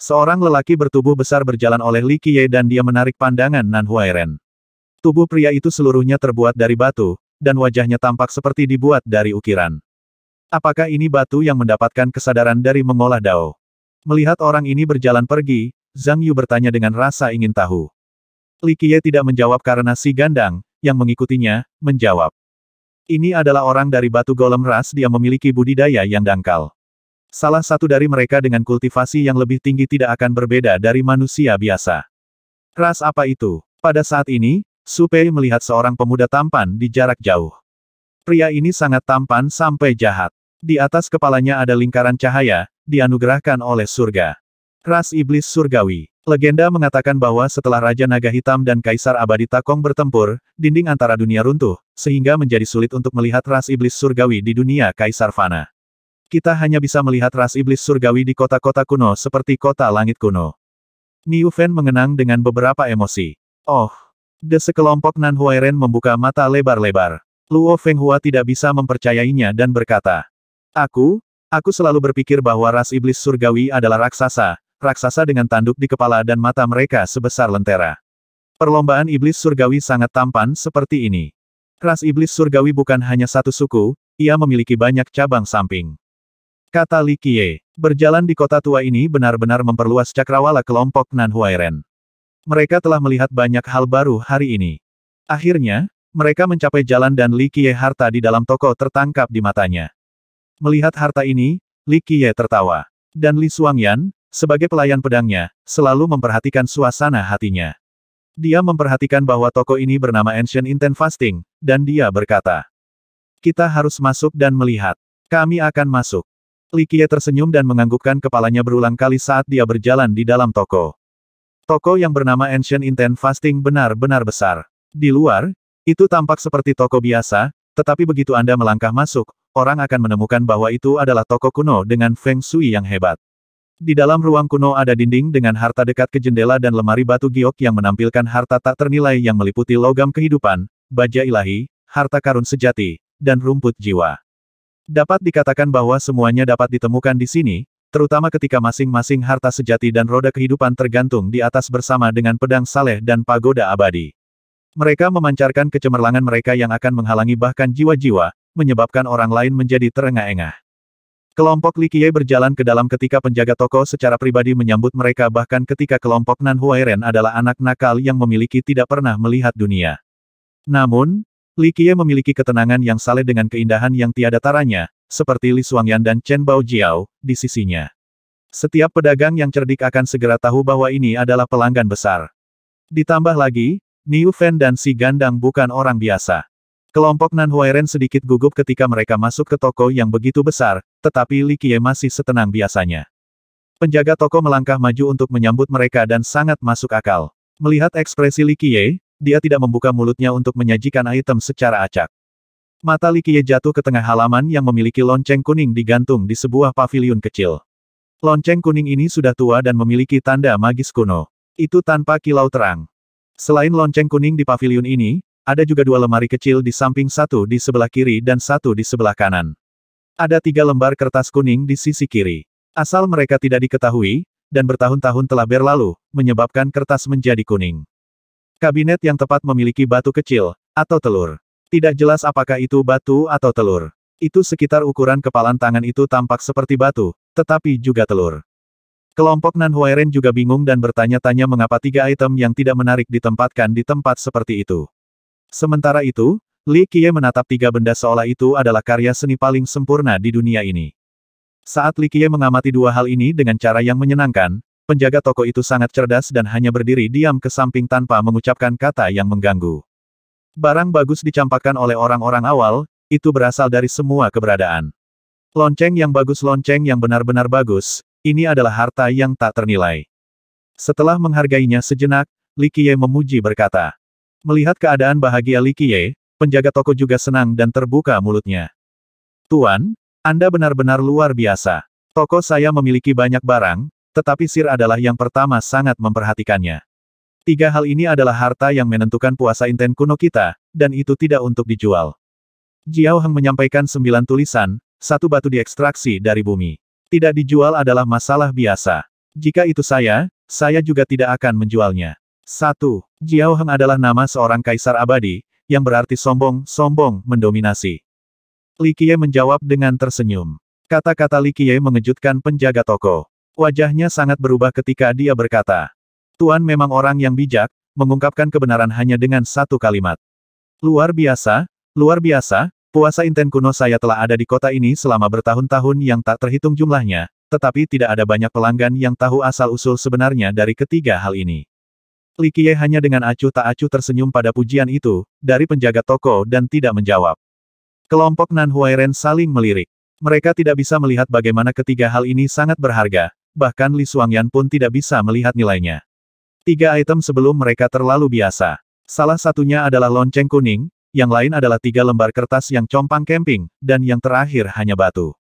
Seorang lelaki bertubuh besar berjalan oleh Li Qiye dan dia menarik pandangan Nan Huairen. Tubuh pria itu seluruhnya terbuat dari batu, dan wajahnya tampak seperti dibuat dari ukiran. Apakah ini batu yang mendapatkan kesadaran dari mengolah dao? Melihat orang ini berjalan pergi, Zhang Yu bertanya dengan rasa ingin tahu. Li Qiye tidak menjawab karena si Gandang, yang mengikutinya, menjawab. Ini adalah orang dari batu golem ras dia memiliki budidaya yang dangkal. Salah satu dari mereka dengan kultivasi yang lebih tinggi tidak akan berbeda dari manusia biasa. Ras apa itu? Pada saat ini, Supei melihat seorang pemuda tampan di jarak jauh. Pria ini sangat tampan sampai jahat. Di atas kepalanya ada lingkaran cahaya, dianugerahkan oleh surga. Ras iblis surgawi. Legenda mengatakan bahwa setelah Raja Naga Hitam dan Kaisar Abadi Takong bertempur, dinding antara dunia runtuh, sehingga menjadi sulit untuk melihat ras iblis surgawi di dunia Kaisar Fana. Kita hanya bisa melihat ras iblis surgawi di kota-kota kuno seperti kota langit kuno. Niu Fen mengenang dengan beberapa emosi. Oh! De sekelompok Nan Huairen membuka mata lebar-lebar. Luo Fenghua tidak bisa mempercayainya dan berkata, Aku, aku selalu berpikir bahwa ras iblis surgawi adalah raksasa, raksasa dengan tanduk di kepala dan mata mereka sebesar lentera. Perlombaan iblis surgawi sangat tampan seperti ini. Ras iblis surgawi bukan hanya satu suku, ia memiliki banyak cabang samping. Kata Li Qiye, berjalan di kota tua ini benar-benar memperluas cakrawala kelompok Nan Huairen. Mereka telah melihat banyak hal baru hari ini. Akhirnya, mereka mencapai jalan dan Li Qiye harta di dalam toko tertangkap di matanya. Melihat harta ini, Li Qiye tertawa. Dan Li Suangyan, sebagai pelayan pedangnya, selalu memperhatikan suasana hatinya. Dia memperhatikan bahwa toko ini bernama Ancient Intent Fasting, dan dia berkata, Kita harus masuk dan melihat. Kami akan masuk. Likie tersenyum dan menganggukkan kepalanya berulang kali saat dia berjalan di dalam toko. Toko yang bernama Ancient Intent Fasting benar-benar besar. Di luar, itu tampak seperti toko biasa, tetapi begitu Anda melangkah masuk, orang akan menemukan bahwa itu adalah toko kuno dengan Feng Shui yang hebat. Di dalam ruang kuno ada dinding dengan harta dekat ke jendela dan lemari batu giok yang menampilkan harta tak ternilai yang meliputi logam kehidupan, baja ilahi, harta karun sejati, dan rumput jiwa. Dapat dikatakan bahwa semuanya dapat ditemukan di sini, terutama ketika masing-masing harta sejati dan roda kehidupan tergantung di atas bersama dengan pedang saleh dan pagoda abadi. Mereka memancarkan kecemerlangan mereka yang akan menghalangi bahkan jiwa-jiwa, menyebabkan orang lain menjadi terengah-engah. Kelompok Likie berjalan ke dalam ketika penjaga toko secara pribadi menyambut mereka bahkan ketika kelompok Nan Huairen adalah anak nakal yang memiliki tidak pernah melihat dunia. Namun, Likie memiliki ketenangan yang saleh dengan keindahan yang tiada taranya, seperti Li Suangyan dan Chen Bao Jiao, di sisinya. Setiap pedagang yang cerdik akan segera tahu bahwa ini adalah pelanggan besar. Ditambah lagi, Niu Fen dan si Gandang bukan orang biasa. Kelompok Nan Huairen sedikit gugup ketika mereka masuk ke toko yang begitu besar, tetapi Li Qie masih setenang biasanya. Penjaga toko melangkah maju untuk menyambut mereka dan sangat masuk akal. Melihat ekspresi Li Qie, dia tidak membuka mulutnya untuk menyajikan item secara acak. Mata Li Qie jatuh ke tengah halaman yang memiliki lonceng kuning digantung di sebuah paviliun kecil. Lonceng kuning ini sudah tua dan memiliki tanda magis kuno. Itu tanpa kilau terang. Selain lonceng kuning di paviliun ini, ada juga dua lemari kecil di samping satu di sebelah kiri dan satu di sebelah kanan. Ada tiga lembar kertas kuning di sisi kiri. Asal mereka tidak diketahui, dan bertahun-tahun telah berlalu, menyebabkan kertas menjadi kuning. Kabinet yang tepat memiliki batu kecil, atau telur. Tidak jelas apakah itu batu atau telur. Itu sekitar ukuran kepalan tangan itu tampak seperti batu, tetapi juga telur. Kelompok Nan Huairen juga bingung dan bertanya-tanya mengapa tiga item yang tidak menarik ditempatkan di tempat seperti itu. Sementara itu, Li Qiye menatap tiga benda seolah itu adalah karya seni paling sempurna di dunia ini. Saat Li Qiye mengamati dua hal ini dengan cara yang menyenangkan, penjaga toko itu sangat cerdas dan hanya berdiri diam ke samping tanpa mengucapkan kata yang mengganggu. Barang bagus dicampakkan oleh orang-orang awal, itu berasal dari semua keberadaan. Lonceng yang bagus lonceng yang benar-benar bagus, ini adalah harta yang tak ternilai. Setelah menghargainya sejenak, Li Qiye memuji berkata, Melihat keadaan bahagia Li Qiye, penjaga toko juga senang dan terbuka mulutnya. Tuan, Anda benar-benar luar biasa. Toko saya memiliki banyak barang, tetapi Sir adalah yang pertama sangat memperhatikannya. Tiga hal ini adalah harta yang menentukan puasa inten kuno kita, dan itu tidak untuk dijual. Jiao Heng menyampaikan sembilan tulisan, satu batu diekstraksi dari bumi. Tidak dijual adalah masalah biasa. Jika itu saya, saya juga tidak akan menjualnya. 1. Jiao Heng adalah nama seorang kaisar abadi, yang berarti sombong, sombong, mendominasi. Li Qiye menjawab dengan tersenyum. Kata-kata Li Qiye mengejutkan penjaga toko. Wajahnya sangat berubah ketika dia berkata, Tuan memang orang yang bijak, mengungkapkan kebenaran hanya dengan satu kalimat. Luar biasa, luar biasa, puasa inten kuno saya telah ada di kota ini selama bertahun-tahun yang tak terhitung jumlahnya, tetapi tidak ada banyak pelanggan yang tahu asal-usul sebenarnya dari ketiga hal ini. Li Qiye hanya dengan acuh tak acuh tersenyum pada pujian itu, dari penjaga toko dan tidak menjawab. Kelompok Nan Huairen saling melirik. Mereka tidak bisa melihat bagaimana ketiga hal ini sangat berharga, bahkan Li Suangyan pun tidak bisa melihat nilainya. Tiga item sebelum mereka terlalu biasa. Salah satunya adalah lonceng kuning, yang lain adalah tiga lembar kertas yang compang camping, dan yang terakhir hanya batu.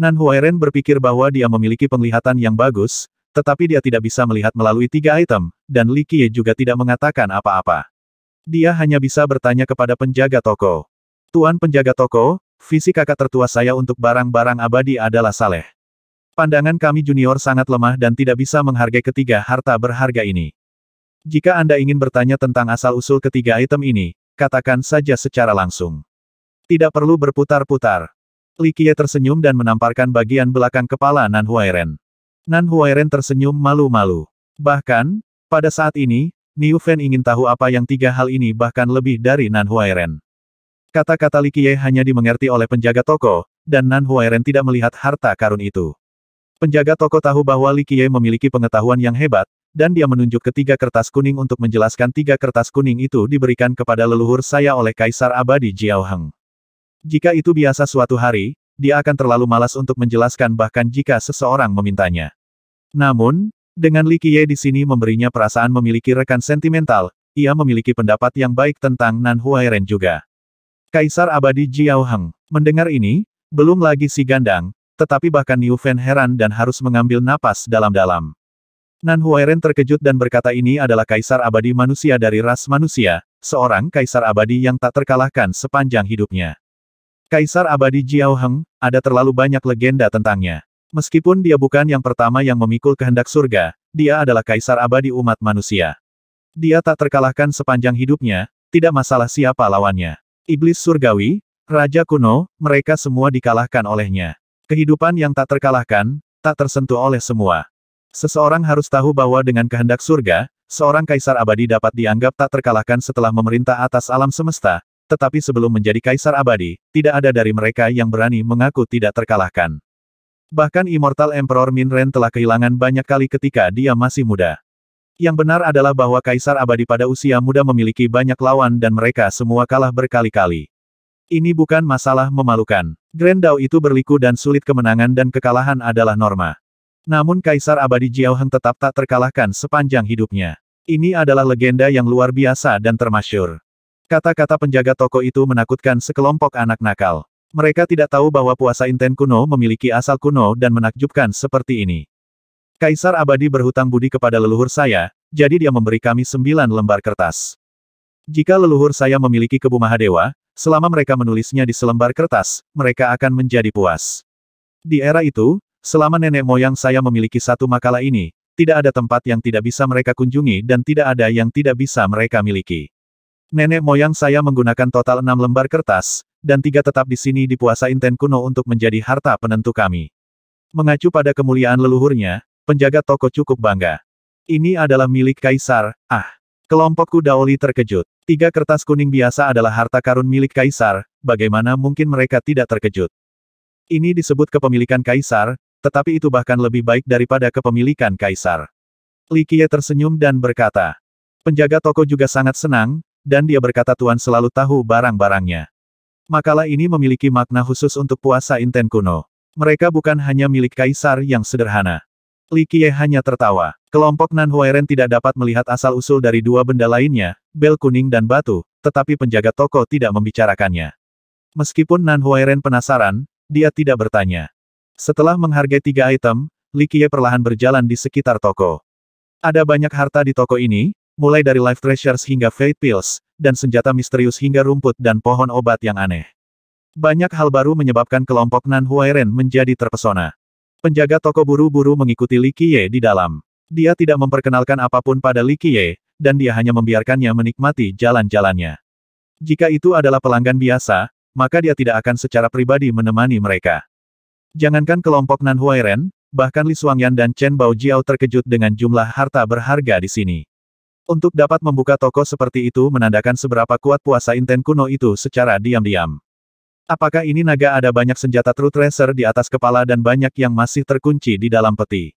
Nan Huairen berpikir bahwa dia memiliki penglihatan yang bagus, tetapi dia tidak bisa melihat melalui tiga item, dan Li Qiye juga tidak mengatakan apa-apa. Dia hanya bisa bertanya kepada penjaga toko. Tuan penjaga toko, visi kakak tertua saya untuk barang-barang abadi adalah Saleh. Pandangan kami junior sangat lemah dan tidak bisa menghargai ketiga harta berharga ini. Jika Anda ingin bertanya tentang asal-usul ketiga item ini, katakan saja secara langsung. Tidak perlu berputar-putar. Li Qiye tersenyum dan menamparkan bagian belakang kepala Nan Huairen. Nan Huairen tersenyum malu-malu. Bahkan, pada saat ini, Niu Fen ingin tahu apa yang tiga hal ini bahkan lebih dari Nan Huairen. Kata-kata Li Qiye hanya dimengerti oleh penjaga toko, dan Nan Huairen tidak melihat harta karun itu. Penjaga toko tahu bahwa Li Qiye memiliki pengetahuan yang hebat, dan dia menunjuk ketiga kertas kuning untuk menjelaskan tiga kertas kuning itu diberikan kepada leluhur saya oleh Kaisar Abadi Jiao Heng. Jika itu biasa suatu hari, dia akan terlalu malas untuk menjelaskan bahkan jika seseorang memintanya. Namun, dengan Li Qiye di sini memberinya perasaan memiliki rekan sentimental, ia memiliki pendapat yang baik tentang Nan Huairen juga. Kaisar abadi Jiao Heng. Mendengar ini, belum lagi si gandang, tetapi bahkan Niu Fan heran dan harus mengambil napas dalam-dalam. Nan Huairen terkejut dan berkata ini adalah kaisar abadi manusia dari ras manusia, seorang kaisar abadi yang tak terkalahkan sepanjang hidupnya. Kaisar abadi Jiao Heng, ada terlalu banyak legenda tentangnya. Meskipun dia bukan yang pertama yang memikul kehendak surga, dia adalah kaisar abadi umat manusia. Dia tak terkalahkan sepanjang hidupnya, tidak masalah siapa lawannya. Iblis surgawi, raja kuno, mereka semua dikalahkan olehnya. Kehidupan yang tak terkalahkan, tak tersentuh oleh semua. Seseorang harus tahu bahwa dengan kehendak surga, seorang kaisar abadi dapat dianggap tak terkalahkan setelah memerintah atas alam semesta, tetapi sebelum menjadi kaisar abadi, tidak ada dari mereka yang berani mengaku tidak terkalahkan. Bahkan Immortal Emperor Min Ren telah kehilangan banyak kali ketika dia masih muda. Yang benar adalah bahwa kaisar abadi pada usia muda memiliki banyak lawan dan mereka semua kalah berkali-kali. Ini bukan masalah memalukan. Grand Dao itu berliku dan sulit kemenangan dan kekalahan adalah norma. Namun kaisar abadi Jiao Heng tetap tak terkalahkan sepanjang hidupnya. Ini adalah legenda yang luar biasa dan termasyur. Kata-kata penjaga toko itu menakutkan sekelompok anak nakal. Mereka tidak tahu bahwa puasa Inten kuno memiliki asal kuno dan menakjubkan seperti ini. Kaisar abadi berhutang budi kepada leluhur saya, jadi dia memberi kami sembilan lembar kertas. Jika leluhur saya memiliki kebu Mahadewa, selama mereka menulisnya di selembar kertas, mereka akan menjadi puas. Di era itu, selama nenek moyang saya memiliki satu makalah ini, tidak ada tempat yang tidak bisa mereka kunjungi dan tidak ada yang tidak bisa mereka miliki. Nenek moyang saya menggunakan total enam lembar kertas, dan tiga tetap di sini di Puasa Inten Kuno untuk menjadi harta penentu kami. Mengacu pada kemuliaan leluhurnya, penjaga toko cukup bangga. Ini adalah milik Kaisar, ah. Kelompokku Daoli terkejut. Tiga kertas kuning biasa adalah harta karun milik Kaisar, bagaimana mungkin mereka tidak terkejut? Ini disebut kepemilikan Kaisar, tetapi itu bahkan lebih baik daripada kepemilikan Kaisar. Likie tersenyum dan berkata, penjaga toko juga sangat senang, dan dia berkata Tuan selalu tahu barang-barangnya. Makalah ini memiliki makna khusus untuk puasa Inten kuno. Mereka bukan hanya milik kaisar yang sederhana. Li Qiye hanya tertawa. Kelompok Nan Huairen tidak dapat melihat asal-usul dari dua benda lainnya, bel kuning dan batu, tetapi penjaga toko tidak membicarakannya. Meskipun Nan Huairen penasaran, dia tidak bertanya. Setelah menghargai tiga item, Li Qiye perlahan berjalan di sekitar toko. Ada banyak harta di toko ini, mulai dari life treasures hingga fate pills, dan senjata misterius hingga rumput dan pohon obat yang aneh. Banyak hal baru menyebabkan kelompok Nan Huairen menjadi terpesona. Penjaga toko buru-buru mengikuti Li Qiye di dalam. Dia tidak memperkenalkan apapun pada Li Qiye, dan dia hanya membiarkannya menikmati jalan-jalannya. Jika itu adalah pelanggan biasa, maka dia tidak akan secara pribadi menemani mereka. Jangankan kelompok Nan Huairen, bahkan Li Suangyan dan Chen Bao Jiao terkejut dengan jumlah harta berharga di sini. Untuk dapat membuka toko seperti itu menandakan seberapa kuat puasa inten kuno itu secara diam-diam. Apakah ini naga ada banyak senjata True Tracer di atas kepala dan banyak yang masih terkunci di dalam peti?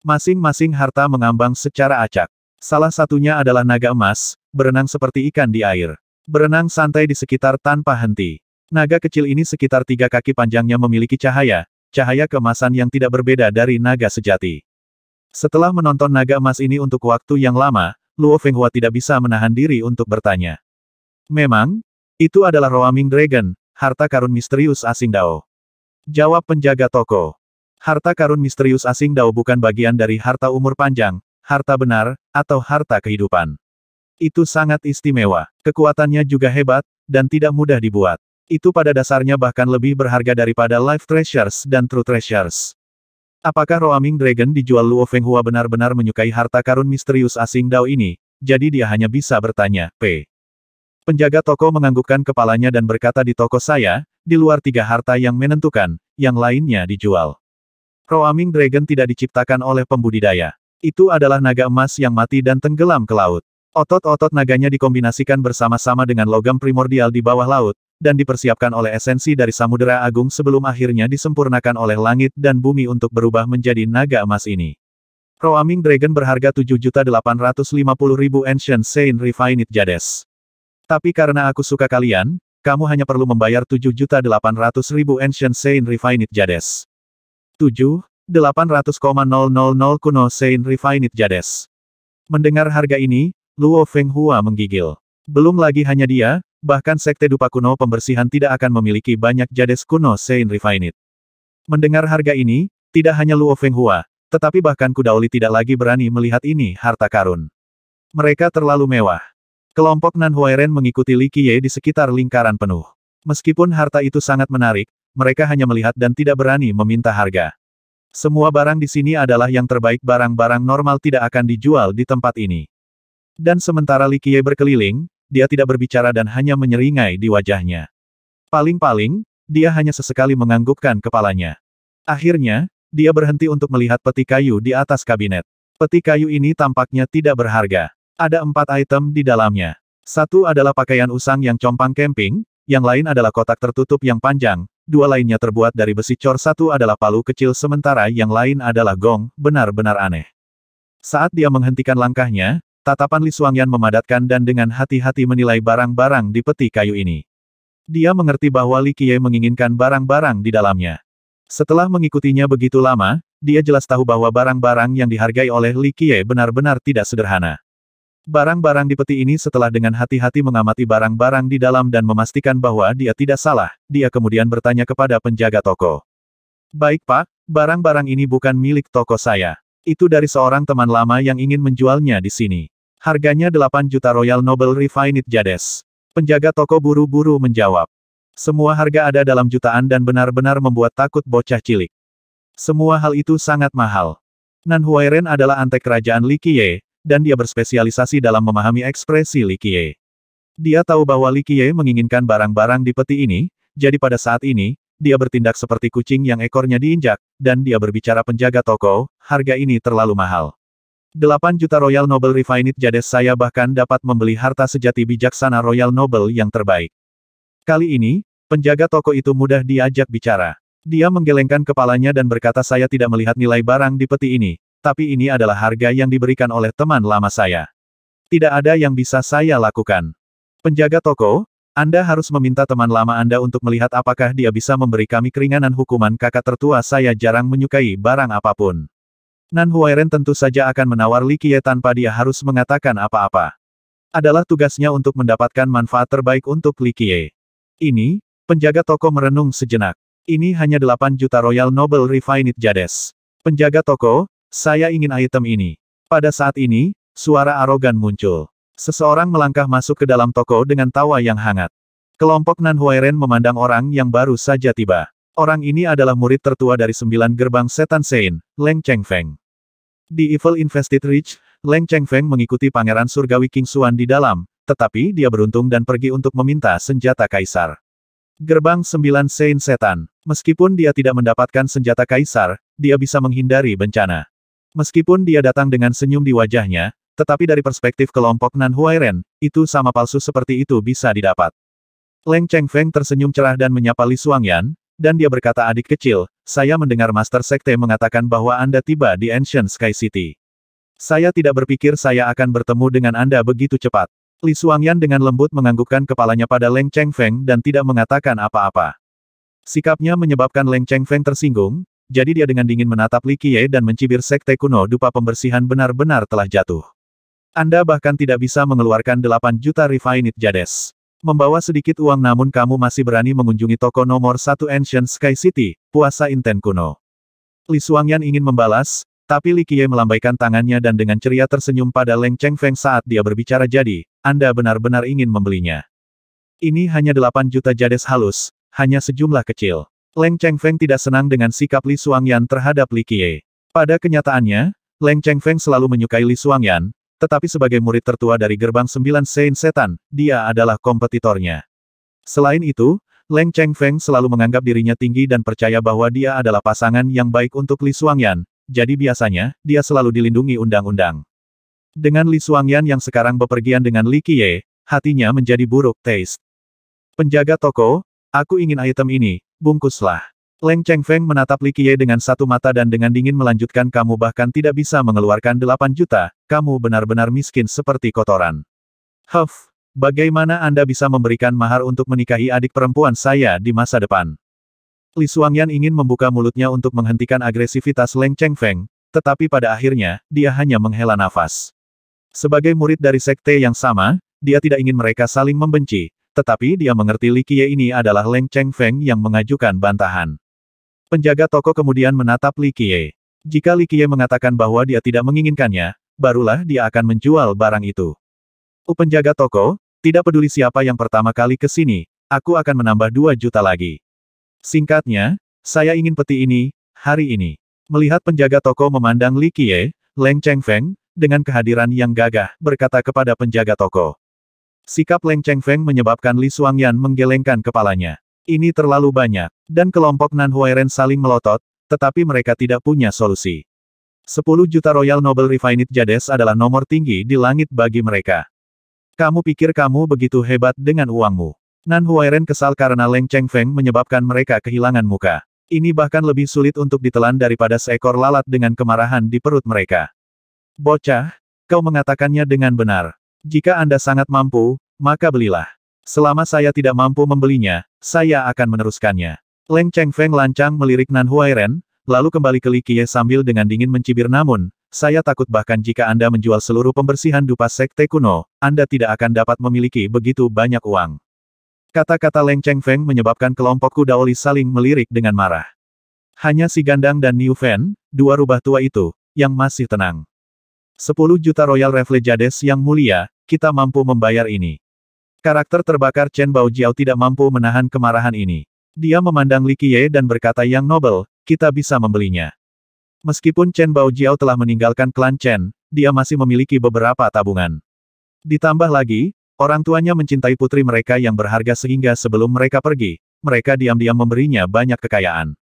Masing-masing harta mengambang secara acak. Salah satunya adalah naga emas, berenang seperti ikan di air. Berenang santai di sekitar tanpa henti. Naga kecil ini sekitar tiga kaki panjangnya memiliki cahaya, cahaya kemasan yang tidak berbeda dari naga sejati. Setelah menonton naga emas ini untuk waktu yang lama, Luo Fenghua tidak bisa menahan diri untuk bertanya. Memang, itu adalah Roaming Dragon, harta karun misterius asing Dao. Jawab penjaga toko. Harta karun misterius asing Dao bukan bagian dari harta umur panjang, harta benar, atau harta kehidupan. Itu sangat istimewa. Kekuatannya juga hebat, dan tidak mudah dibuat. Itu pada dasarnya bahkan lebih berharga daripada life treasures dan true treasures. Apakah Roaming Dragon dijual Luo Fenghua benar-benar menyukai harta karun misterius asing Dao ini? Jadi dia hanya bisa bertanya, P. Penjaga toko menganggukkan kepalanya dan berkata di toko saya, di luar tiga harta yang menentukan, yang lainnya dijual. Roaming Dragon tidak diciptakan oleh pembudidaya. Itu adalah naga emas yang mati dan tenggelam ke laut. Otot-otot naganya dikombinasikan bersama-sama dengan logam primordial di bawah laut, dan dipersiapkan oleh esensi dari Samudera Agung sebelum akhirnya disempurnakan oleh langit dan bumi untuk berubah menjadi naga emas ini. Roaming Dragon berharga 7.850.000 Ancient Saint Refined Jades. Tapi karena aku suka kalian, kamu hanya perlu membayar 7.800.000 Ancient Saint Refined Jades. 7, 800,000 kuno Saint Refined Jades. Mendengar harga ini, Luo Feng Hua menggigil. Belum lagi hanya dia, Bahkan Sekte Dupa Kuno Pembersihan tidak akan memiliki banyak Jades Kuno Sein Refined. Mendengar harga ini, tidak hanya Luo Fenghua, tetapi bahkan Kudaoli tidak lagi berani melihat ini harta karun. Mereka terlalu mewah. Kelompok Nan Huairen mengikuti Li Qiye di sekitar lingkaran penuh. Meskipun harta itu sangat menarik, mereka hanya melihat dan tidak berani meminta harga. Semua barang di sini adalah yang terbaik barang-barang normal tidak akan dijual di tempat ini. Dan sementara Li Qiye berkeliling, dia tidak berbicara dan hanya menyeringai di wajahnya. Paling-paling, dia hanya sesekali menganggukkan kepalanya. Akhirnya, dia berhenti untuk melihat peti kayu di atas kabinet. Peti kayu ini tampaknya tidak berharga. Ada empat item di dalamnya. Satu adalah pakaian usang yang compang camping, yang lain adalah kotak tertutup yang panjang, dua lainnya terbuat dari besi cor satu adalah palu kecil sementara yang lain adalah gong, benar-benar aneh. Saat dia menghentikan langkahnya, Tatapan Li Suangyan memadatkan dan dengan hati-hati menilai barang-barang di peti kayu ini. Dia mengerti bahwa Li Qiye menginginkan barang-barang di dalamnya. Setelah mengikutinya begitu lama, dia jelas tahu bahwa barang-barang yang dihargai oleh Li Qiye benar-benar tidak sederhana. Barang-barang di peti ini setelah dengan hati-hati mengamati barang-barang di dalam dan memastikan bahwa dia tidak salah, dia kemudian bertanya kepada penjaga toko. Baik pak, barang-barang ini bukan milik toko saya. Itu dari seorang teman lama yang ingin menjualnya di sini. Harganya 8 juta Royal Noble Refined Jades. Penjaga toko buru-buru menjawab. Semua harga ada dalam jutaan dan benar-benar membuat takut bocah cilik. Semua hal itu sangat mahal. Nan Huairen adalah antek kerajaan Li Qiye, dan dia berspesialisasi dalam memahami ekspresi Li Qiye. Dia tahu bahwa Li Qiye menginginkan barang-barang di peti ini, jadi pada saat ini, dia bertindak seperti kucing yang ekornya diinjak, dan dia berbicara penjaga toko, harga ini terlalu mahal. 8 juta Royal Noble Refined Jades saya bahkan dapat membeli harta sejati bijaksana Royal Noble yang terbaik. Kali ini, penjaga toko itu mudah diajak bicara. Dia menggelengkan kepalanya dan berkata saya tidak melihat nilai barang di peti ini, tapi ini adalah harga yang diberikan oleh teman lama saya. Tidak ada yang bisa saya lakukan. Penjaga toko, anda harus meminta teman lama Anda untuk melihat apakah dia bisa memberi kami keringanan hukuman kakak tertua saya jarang menyukai barang apapun. Nan Huairen tentu saja akan menawar Li Qiye tanpa dia harus mengatakan apa-apa. Adalah tugasnya untuk mendapatkan manfaat terbaik untuk Li Qiye. Ini, penjaga toko merenung sejenak. Ini hanya 8 juta Royal Noble Refined Jades. Penjaga toko, saya ingin item ini. Pada saat ini, suara arogan muncul. Seseorang melangkah masuk ke dalam toko dengan tawa yang hangat. Kelompok Nan Huairen memandang orang yang baru saja tiba. Orang ini adalah murid tertua dari sembilan gerbang setan Sein, Leng Cheng Feng. Di Evil Invested Rich, Leng Cheng Feng mengikuti Pangeran Surgawi King Xuan di dalam, tetapi dia beruntung dan pergi untuk meminta senjata kaisar. Gerbang sembilan Sein Setan. Meskipun dia tidak mendapatkan senjata kaisar, dia bisa menghindari bencana. Meskipun dia datang dengan senyum di wajahnya, tetapi dari perspektif kelompok Nan Huairen, itu sama palsu seperti itu bisa didapat. Leng Cheng Feng tersenyum cerah dan menyapa Li Suangyan, dan dia berkata adik kecil, saya mendengar Master Sekte mengatakan bahwa Anda tiba di Ancient Sky City. Saya tidak berpikir saya akan bertemu dengan Anda begitu cepat. Li Suangyan dengan lembut menganggukkan kepalanya pada Leng Cheng Feng dan tidak mengatakan apa-apa. Sikapnya menyebabkan Leng Cheng Feng tersinggung, jadi dia dengan dingin menatap Li Qiye dan mencibir sekte kuno dupa pembersihan benar-benar telah jatuh. Anda bahkan tidak bisa mengeluarkan 8 juta Refined Jades. Membawa sedikit uang namun kamu masih berani mengunjungi toko nomor satu Ancient Sky City, puasa Inten kuno. Li Suangyan ingin membalas, tapi Li Qiye melambaikan tangannya dan dengan ceria tersenyum pada Leng Cheng Feng saat dia berbicara jadi, Anda benar-benar ingin membelinya. Ini hanya 8 juta jades halus, hanya sejumlah kecil. Leng Cheng Feng tidak senang dengan sikap Li Suangyan terhadap Li Qiye. Pada kenyataannya, Leng Cheng Feng selalu menyukai Li Suangyan, tetapi sebagai murid tertua dari gerbang sembilan Saint Setan, dia adalah kompetitornya. Selain itu, Leng Cheng Feng selalu menganggap dirinya tinggi dan percaya bahwa dia adalah pasangan yang baik untuk Li Suangyan, jadi biasanya, dia selalu dilindungi undang-undang. Dengan Li Suangyan yang sekarang bepergian dengan Li Qiye, hatinya menjadi buruk taste. Penjaga toko, aku ingin item ini, bungkuslah. Leng Cheng Feng menatap Li Qiye dengan satu mata dan dengan dingin melanjutkan kamu bahkan tidak bisa mengeluarkan delapan juta, kamu benar-benar miskin seperti kotoran. Huff, bagaimana Anda bisa memberikan mahar untuk menikahi adik perempuan saya di masa depan? Li Suangyan ingin membuka mulutnya untuk menghentikan agresivitas Leng Cheng Feng, tetapi pada akhirnya, dia hanya menghela nafas. Sebagai murid dari sekte yang sama, dia tidak ingin mereka saling membenci, tetapi dia mengerti Li Qiye ini adalah Leng Cheng Feng yang mengajukan bantahan. Penjaga toko kemudian menatap Li Qiye. Jika Li Qiye mengatakan bahwa dia tidak menginginkannya, barulah dia akan menjual barang itu. U oh, penjaga toko, tidak peduli siapa yang pertama kali ke sini, aku akan menambah 2 juta lagi. Singkatnya, saya ingin peti ini, hari ini. Melihat penjaga toko memandang Li Qiye, Leng Cheng Feng, dengan kehadiran yang gagah, berkata kepada penjaga toko. Sikap Leng Cheng Feng menyebabkan Li Suangyan menggelengkan kepalanya. Ini terlalu banyak, dan kelompok Nan Huiren saling melotot, tetapi mereka tidak punya solusi. 10 juta Royal Noble Refined Jades adalah nomor tinggi di langit bagi mereka. Kamu pikir kamu begitu hebat dengan uangmu. Nan Huairen kesal karena Leng Cheng Feng menyebabkan mereka kehilangan muka. Ini bahkan lebih sulit untuk ditelan daripada seekor lalat dengan kemarahan di perut mereka. Bocah, kau mengatakannya dengan benar. Jika Anda sangat mampu, maka belilah. Selama saya tidak mampu membelinya, saya akan meneruskannya. Leng Cheng Feng lancang melirik Nan Huairen, lalu kembali ke Li Qiye sambil dengan dingin mencibir namun, saya takut bahkan jika Anda menjual seluruh pembersihan dupa sekte kuno, Anda tidak akan dapat memiliki begitu banyak uang. Kata-kata Leng Cheng Feng menyebabkan kelompokku oli saling melirik dengan marah. Hanya si Gandang dan Niu Fen, dua rubah tua itu, yang masih tenang. 10 juta Royal Reflejades yang mulia, kita mampu membayar ini. Karakter terbakar Chen Baojiao tidak mampu menahan kemarahan ini. Dia memandang Li Qiye dan berkata yang nobel, kita bisa membelinya. Meskipun Chen Baojiao telah meninggalkan klan Chen, dia masih memiliki beberapa tabungan. Ditambah lagi, orang tuanya mencintai putri mereka yang berharga sehingga sebelum mereka pergi, mereka diam-diam memberinya banyak kekayaan.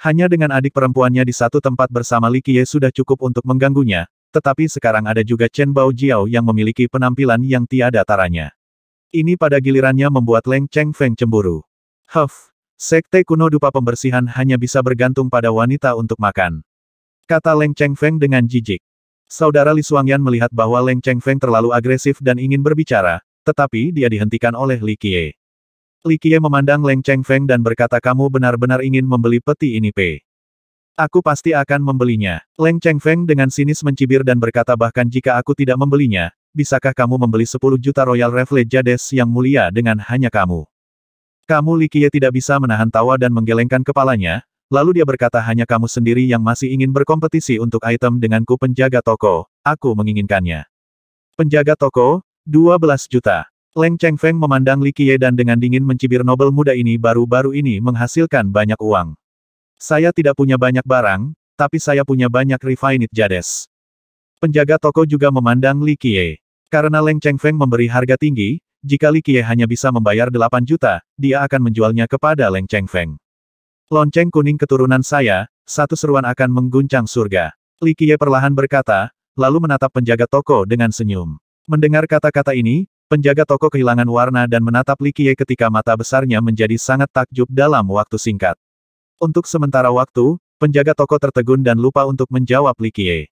Hanya dengan adik perempuannya di satu tempat bersama Li Qiye sudah cukup untuk mengganggunya, tetapi sekarang ada juga Chen Bao Jiao yang memiliki penampilan yang tiada taranya. Ini pada gilirannya membuat Leng Cheng Feng cemburu. Huff! Sekte kuno dupa pembersihan hanya bisa bergantung pada wanita untuk makan. Kata Leng Cheng Feng dengan jijik. Saudara Li Suangyan melihat bahwa Leng Cheng Feng terlalu agresif dan ingin berbicara, tetapi dia dihentikan oleh Li Qiye. Li Qiye memandang Leng Cheng Feng dan berkata kamu benar-benar ingin membeli peti ini P. Aku pasti akan membelinya. Leng Cheng Feng dengan sinis mencibir dan berkata bahkan jika aku tidak membelinya, bisakah kamu membeli 10 juta Royal Jades yang mulia dengan hanya kamu? Kamu Likie tidak bisa menahan tawa dan menggelengkan kepalanya, lalu dia berkata hanya kamu sendiri yang masih ingin berkompetisi untuk item denganku penjaga toko, aku menginginkannya. Penjaga toko, 12 juta. Leng Cheng Feng memandang Likie dan dengan dingin mencibir nobel muda ini baru-baru ini menghasilkan banyak uang. Saya tidak punya banyak barang, tapi saya punya banyak refined jades. Penjaga toko juga memandang Likie. Karena Leng Cheng Feng memberi harga tinggi, jika Li Qiye hanya bisa membayar 8 juta, dia akan menjualnya kepada Leng Cheng Feng. Lonceng kuning keturunan saya, satu seruan akan mengguncang surga. Li Qiye perlahan berkata, lalu menatap penjaga toko dengan senyum. Mendengar kata-kata ini, penjaga toko kehilangan warna dan menatap Li Qiye ketika mata besarnya menjadi sangat takjub dalam waktu singkat. Untuk sementara waktu, penjaga toko tertegun dan lupa untuk menjawab Li Qiye.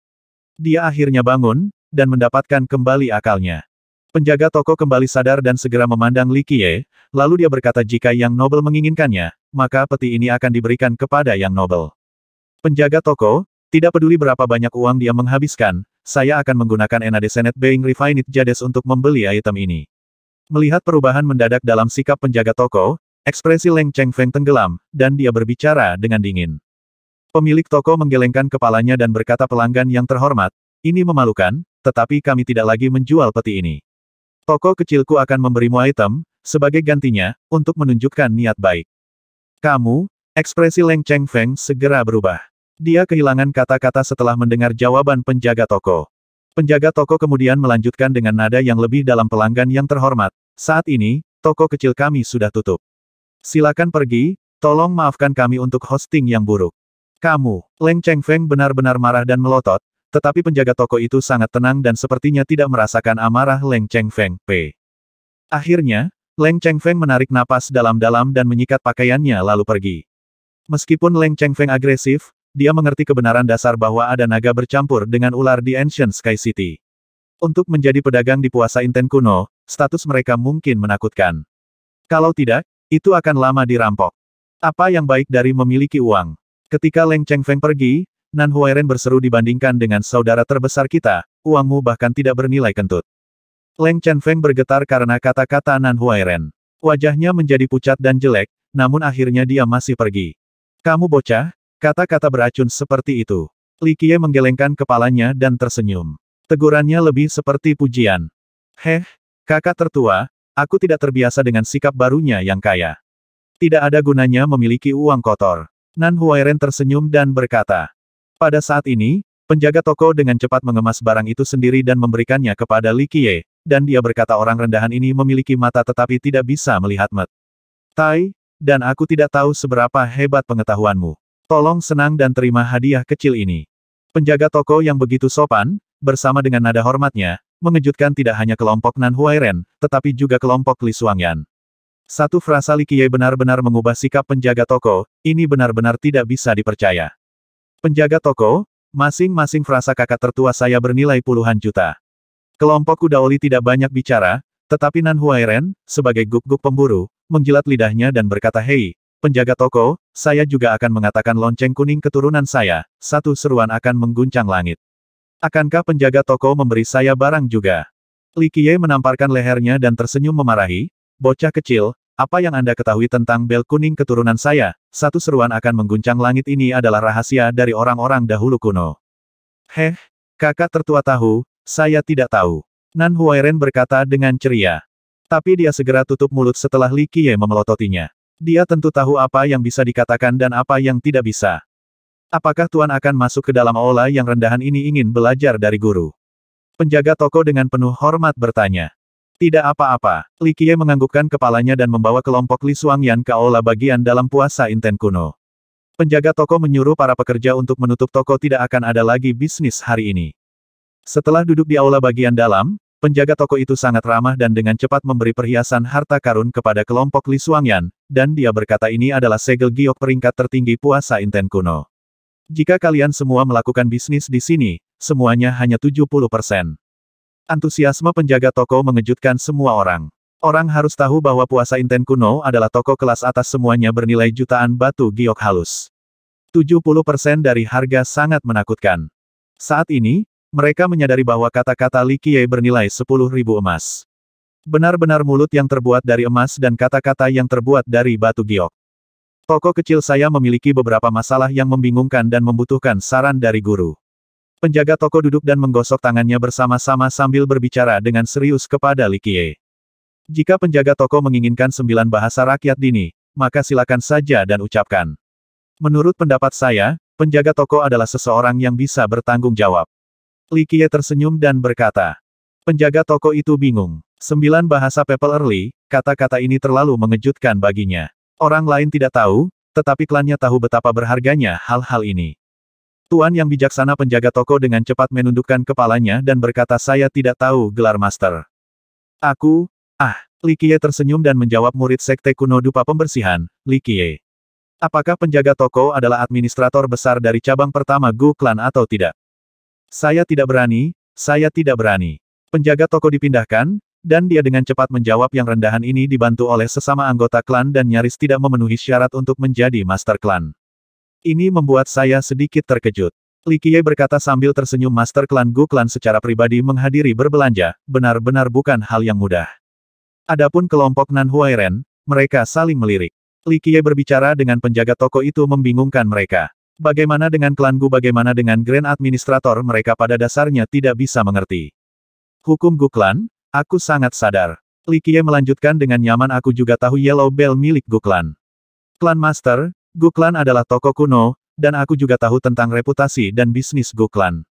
Dia akhirnya bangun, dan mendapatkan kembali akalnya. Penjaga toko kembali sadar dan segera memandang Li Qiye, lalu dia berkata jika Yang Nobel menginginkannya, maka peti ini akan diberikan kepada Yang Nobel. Penjaga toko, tidak peduli berapa banyak uang dia menghabiskan, saya akan menggunakan Enade Senet Being Refined Jades untuk membeli item ini. Melihat perubahan mendadak dalam sikap penjaga toko, ekspresi Leng Cheng Feng tenggelam, dan dia berbicara dengan dingin. Pemilik toko menggelengkan kepalanya dan berkata pelanggan yang terhormat, ini memalukan, tetapi kami tidak lagi menjual peti ini. Toko kecilku akan memberimu item, sebagai gantinya, untuk menunjukkan niat baik. Kamu, ekspresi Leng Cheng Feng segera berubah. Dia kehilangan kata-kata setelah mendengar jawaban penjaga toko. Penjaga toko kemudian melanjutkan dengan nada yang lebih dalam pelanggan yang terhormat. Saat ini, toko kecil kami sudah tutup. Silakan pergi, tolong maafkan kami untuk hosting yang buruk. Kamu, Leng Cheng Feng benar-benar marah dan melotot, tetapi penjaga toko itu sangat tenang dan sepertinya tidak merasakan amarah Leng Cheng Feng, P. Akhirnya, Leng Cheng Feng menarik napas dalam-dalam dan menyikat pakaiannya lalu pergi. Meskipun Leng Cheng Feng agresif, dia mengerti kebenaran dasar bahwa ada naga bercampur dengan ular di Ancient Sky City. Untuk menjadi pedagang di puasa Inten kuno, status mereka mungkin menakutkan. Kalau tidak, itu akan lama dirampok. Apa yang baik dari memiliki uang? Ketika Leng Cheng Feng pergi, Nan Huairen berseru dibandingkan dengan saudara terbesar kita, uangmu bahkan tidak bernilai kentut. Leng Chen Feng bergetar karena kata-kata Nan Huairen. Wajahnya menjadi pucat dan jelek, namun akhirnya dia masih pergi. Kamu bocah, kata-kata beracun seperti itu. Li Qiye menggelengkan kepalanya dan tersenyum. Tegurannya lebih seperti pujian. Heh, kakak tertua, aku tidak terbiasa dengan sikap barunya yang kaya. Tidak ada gunanya memiliki uang kotor. Nan Huairen tersenyum dan berkata, pada saat ini, penjaga toko dengan cepat mengemas barang itu sendiri dan memberikannya kepada Li Qiye, dan dia berkata orang rendahan ini memiliki mata tetapi tidak bisa melihat met. Tai, dan aku tidak tahu seberapa hebat pengetahuanmu. Tolong senang dan terima hadiah kecil ini. Penjaga toko yang begitu sopan, bersama dengan nada hormatnya, mengejutkan tidak hanya kelompok Nan Huairen, tetapi juga kelompok Li Suangyan. Satu frasa Li Qiye benar-benar mengubah sikap penjaga toko, ini benar-benar tidak bisa dipercaya. Penjaga toko, masing-masing frasa kakak tertua saya bernilai puluhan juta. Kelompok kuda oli tidak banyak bicara, tetapi Nan Huairen, sebagai guk-guk pemburu, menjilat lidahnya dan berkata hei, penjaga toko, saya juga akan mengatakan lonceng kuning keturunan saya, satu seruan akan mengguncang langit. Akankah penjaga toko memberi saya barang juga? Li Qiye menamparkan lehernya dan tersenyum memarahi, bocah kecil, apa yang Anda ketahui tentang bel kuning keturunan saya? Satu seruan akan mengguncang langit ini adalah rahasia dari orang-orang dahulu kuno. Heh, kakak tertua tahu, saya tidak tahu. Nan Huairen berkata dengan ceria. Tapi dia segera tutup mulut setelah Li Qiye memelototinya. Dia tentu tahu apa yang bisa dikatakan dan apa yang tidak bisa. Apakah Tuan akan masuk ke dalam aula yang rendahan ini ingin belajar dari guru? Penjaga toko dengan penuh hormat bertanya. Tidak apa-apa, Li Qiye menganggukkan kepalanya dan membawa kelompok Li Suang Yan ke aula bagian dalam puasa Inten kuno. Penjaga toko menyuruh para pekerja untuk menutup toko tidak akan ada lagi bisnis hari ini. Setelah duduk di aula bagian dalam, penjaga toko itu sangat ramah dan dengan cepat memberi perhiasan harta karun kepada kelompok Li Suang Yan, dan dia berkata ini adalah segel giok peringkat tertinggi puasa Inten kuno. Jika kalian semua melakukan bisnis di sini, semuanya hanya 70 persen. Antusiasme penjaga toko mengejutkan semua orang. Orang harus tahu bahwa puasa Inten kuno adalah toko kelas atas semuanya bernilai jutaan batu giok halus. 70% dari harga sangat menakutkan. Saat ini, mereka menyadari bahwa kata-kata Li Qiye bernilai ribu emas. Benar-benar mulut yang terbuat dari emas dan kata-kata yang terbuat dari batu giok. Toko kecil saya memiliki beberapa masalah yang membingungkan dan membutuhkan saran dari guru. Penjaga toko duduk dan menggosok tangannya bersama-sama sambil berbicara dengan serius kepada Likie. Jika penjaga toko menginginkan sembilan bahasa rakyat dini, maka silakan saja dan ucapkan. Menurut pendapat saya, penjaga toko adalah seseorang yang bisa bertanggung jawab. Likie tersenyum dan berkata, Penjaga toko itu bingung. Sembilan bahasa People Early, kata-kata ini terlalu mengejutkan baginya. Orang lain tidak tahu, tetapi klannya tahu betapa berharganya hal-hal ini. Tuan yang bijaksana penjaga toko dengan cepat menundukkan kepalanya dan berkata saya tidak tahu gelar master. Aku, ah, Likie tersenyum dan menjawab murid sekte kuno dupa pembersihan, Likie. Apakah penjaga toko adalah administrator besar dari cabang pertama Gu Klan atau tidak? Saya tidak berani, saya tidak berani. Penjaga toko dipindahkan, dan dia dengan cepat menjawab yang rendahan ini dibantu oleh sesama anggota klan dan nyaris tidak memenuhi syarat untuk menjadi master klan. Ini membuat saya sedikit terkejut. Li Qiye berkata sambil tersenyum Master Klan Gu Klan secara pribadi menghadiri berbelanja, benar-benar bukan hal yang mudah. Adapun kelompok Nan Huairen, mereka saling melirik. Li Qiye berbicara dengan penjaga toko itu membingungkan mereka. Bagaimana dengan klan Gu bagaimana dengan Grand Administrator mereka pada dasarnya tidak bisa mengerti. Hukum Gu Klan, aku sangat sadar. Li Qiye melanjutkan dengan nyaman aku juga tahu Yellow Bell milik Gu Klan. Klan Master, Guklan adalah toko kuno, dan aku juga tahu tentang reputasi dan bisnis Guklan.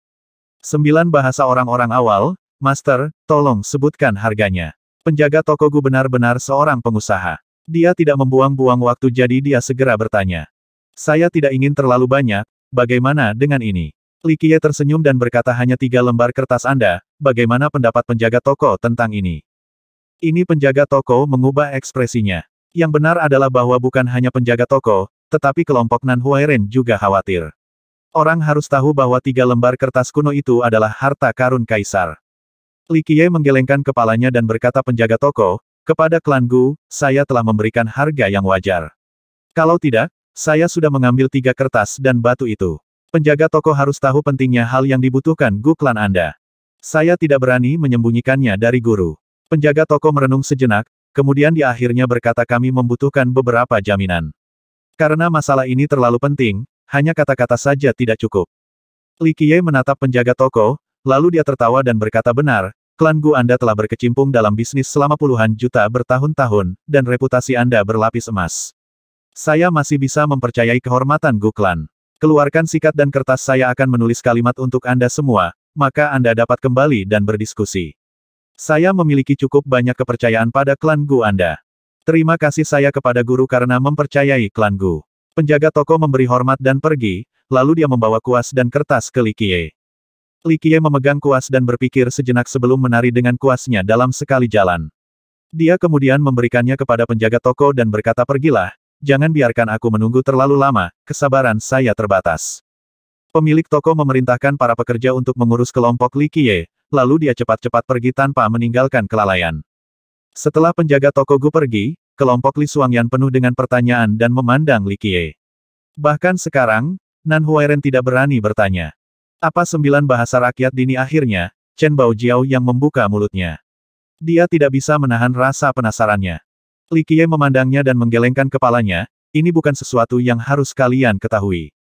Sembilan bahasa orang-orang awal, Master, tolong sebutkan harganya. Penjaga toko Gu benar-benar seorang pengusaha. Dia tidak membuang-buang waktu jadi dia segera bertanya. Saya tidak ingin terlalu banyak, bagaimana dengan ini? Likie tersenyum dan berkata hanya tiga lembar kertas Anda, bagaimana pendapat penjaga toko tentang ini? Ini penjaga toko mengubah ekspresinya. Yang benar adalah bahwa bukan hanya penjaga toko, tetapi kelompok Nan Huairen juga khawatir. Orang harus tahu bahwa tiga lembar kertas kuno itu adalah harta karun kaisar. Li Qiye menggelengkan kepalanya dan berkata penjaga toko, kepada klan Gu, saya telah memberikan harga yang wajar. Kalau tidak, saya sudah mengambil tiga kertas dan batu itu. Penjaga toko harus tahu pentingnya hal yang dibutuhkan Gu klan Anda. Saya tidak berani menyembunyikannya dari guru. Penjaga toko merenung sejenak, kemudian di akhirnya berkata kami membutuhkan beberapa jaminan. Karena masalah ini terlalu penting, hanya kata-kata saja tidak cukup. Li Qiye menatap penjaga toko, lalu dia tertawa dan berkata benar, klan Gu Anda telah berkecimpung dalam bisnis selama puluhan juta bertahun-tahun, dan reputasi Anda berlapis emas. Saya masih bisa mempercayai kehormatan Gu Klan. Keluarkan sikat dan kertas saya akan menulis kalimat untuk Anda semua, maka Anda dapat kembali dan berdiskusi. Saya memiliki cukup banyak kepercayaan pada klan Gu Anda. Terima kasih saya kepada guru karena mempercayai klan Gu. Penjaga toko memberi hormat dan pergi, lalu dia membawa kuas dan kertas ke Likie. Likie memegang kuas dan berpikir sejenak sebelum menari dengan kuasnya dalam sekali jalan. Dia kemudian memberikannya kepada penjaga toko dan berkata pergilah, jangan biarkan aku menunggu terlalu lama, kesabaran saya terbatas. Pemilik toko memerintahkan para pekerja untuk mengurus kelompok Likie, lalu dia cepat-cepat pergi tanpa meninggalkan kelalaian. Setelah penjaga toko Gu pergi, kelompok Li Suangyan penuh dengan pertanyaan dan memandang Li Qie. Bahkan sekarang, Nan Huairen tidak berani bertanya. Apa sembilan bahasa rakyat dini akhirnya, Chen Bao Jiao yang membuka mulutnya. Dia tidak bisa menahan rasa penasarannya. Li Qie memandangnya dan menggelengkan kepalanya, ini bukan sesuatu yang harus kalian ketahui.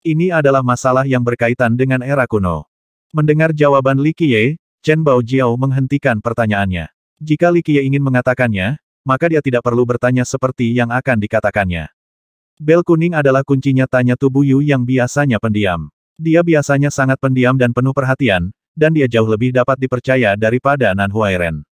Ini adalah masalah yang berkaitan dengan era kuno. Mendengar jawaban Li Qie, Chen Bao Jiao menghentikan pertanyaannya. Jika Li Qiye ingin mengatakannya, maka dia tidak perlu bertanya seperti yang akan dikatakannya. Bel kuning adalah kuncinya tanya tubuh Yu yang biasanya pendiam. Dia biasanya sangat pendiam dan penuh perhatian, dan dia jauh lebih dapat dipercaya daripada Nan Huairen.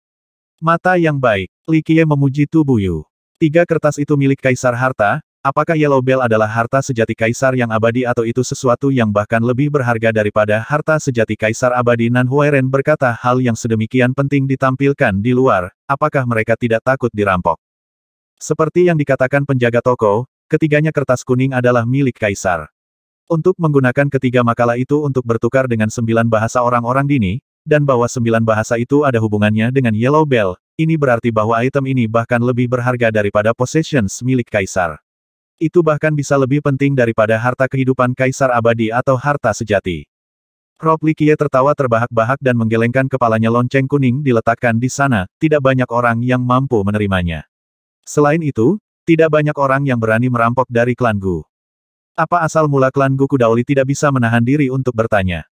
Mata yang baik, Li Qiye memuji tubuh Yu. Tiga kertas itu milik Kaisar Harta, Apakah Yellow Bell adalah harta sejati kaisar yang abadi atau itu sesuatu yang bahkan lebih berharga daripada harta sejati kaisar abadi Nan Huairen berkata hal yang sedemikian penting ditampilkan di luar, apakah mereka tidak takut dirampok? Seperti yang dikatakan penjaga toko, ketiganya kertas kuning adalah milik kaisar. Untuk menggunakan ketiga makalah itu untuk bertukar dengan sembilan bahasa orang-orang dini, dan bahwa sembilan bahasa itu ada hubungannya dengan Yellow Bell, ini berarti bahwa item ini bahkan lebih berharga daripada possessions milik kaisar. Itu bahkan bisa lebih penting daripada harta kehidupan kaisar abadi atau harta sejati. Rob Likie tertawa terbahak-bahak dan menggelengkan kepalanya lonceng kuning diletakkan di sana, tidak banyak orang yang mampu menerimanya. Selain itu, tidak banyak orang yang berani merampok dari klan Gu. Apa asal mula klan Gu Kudaoli tidak bisa menahan diri untuk bertanya.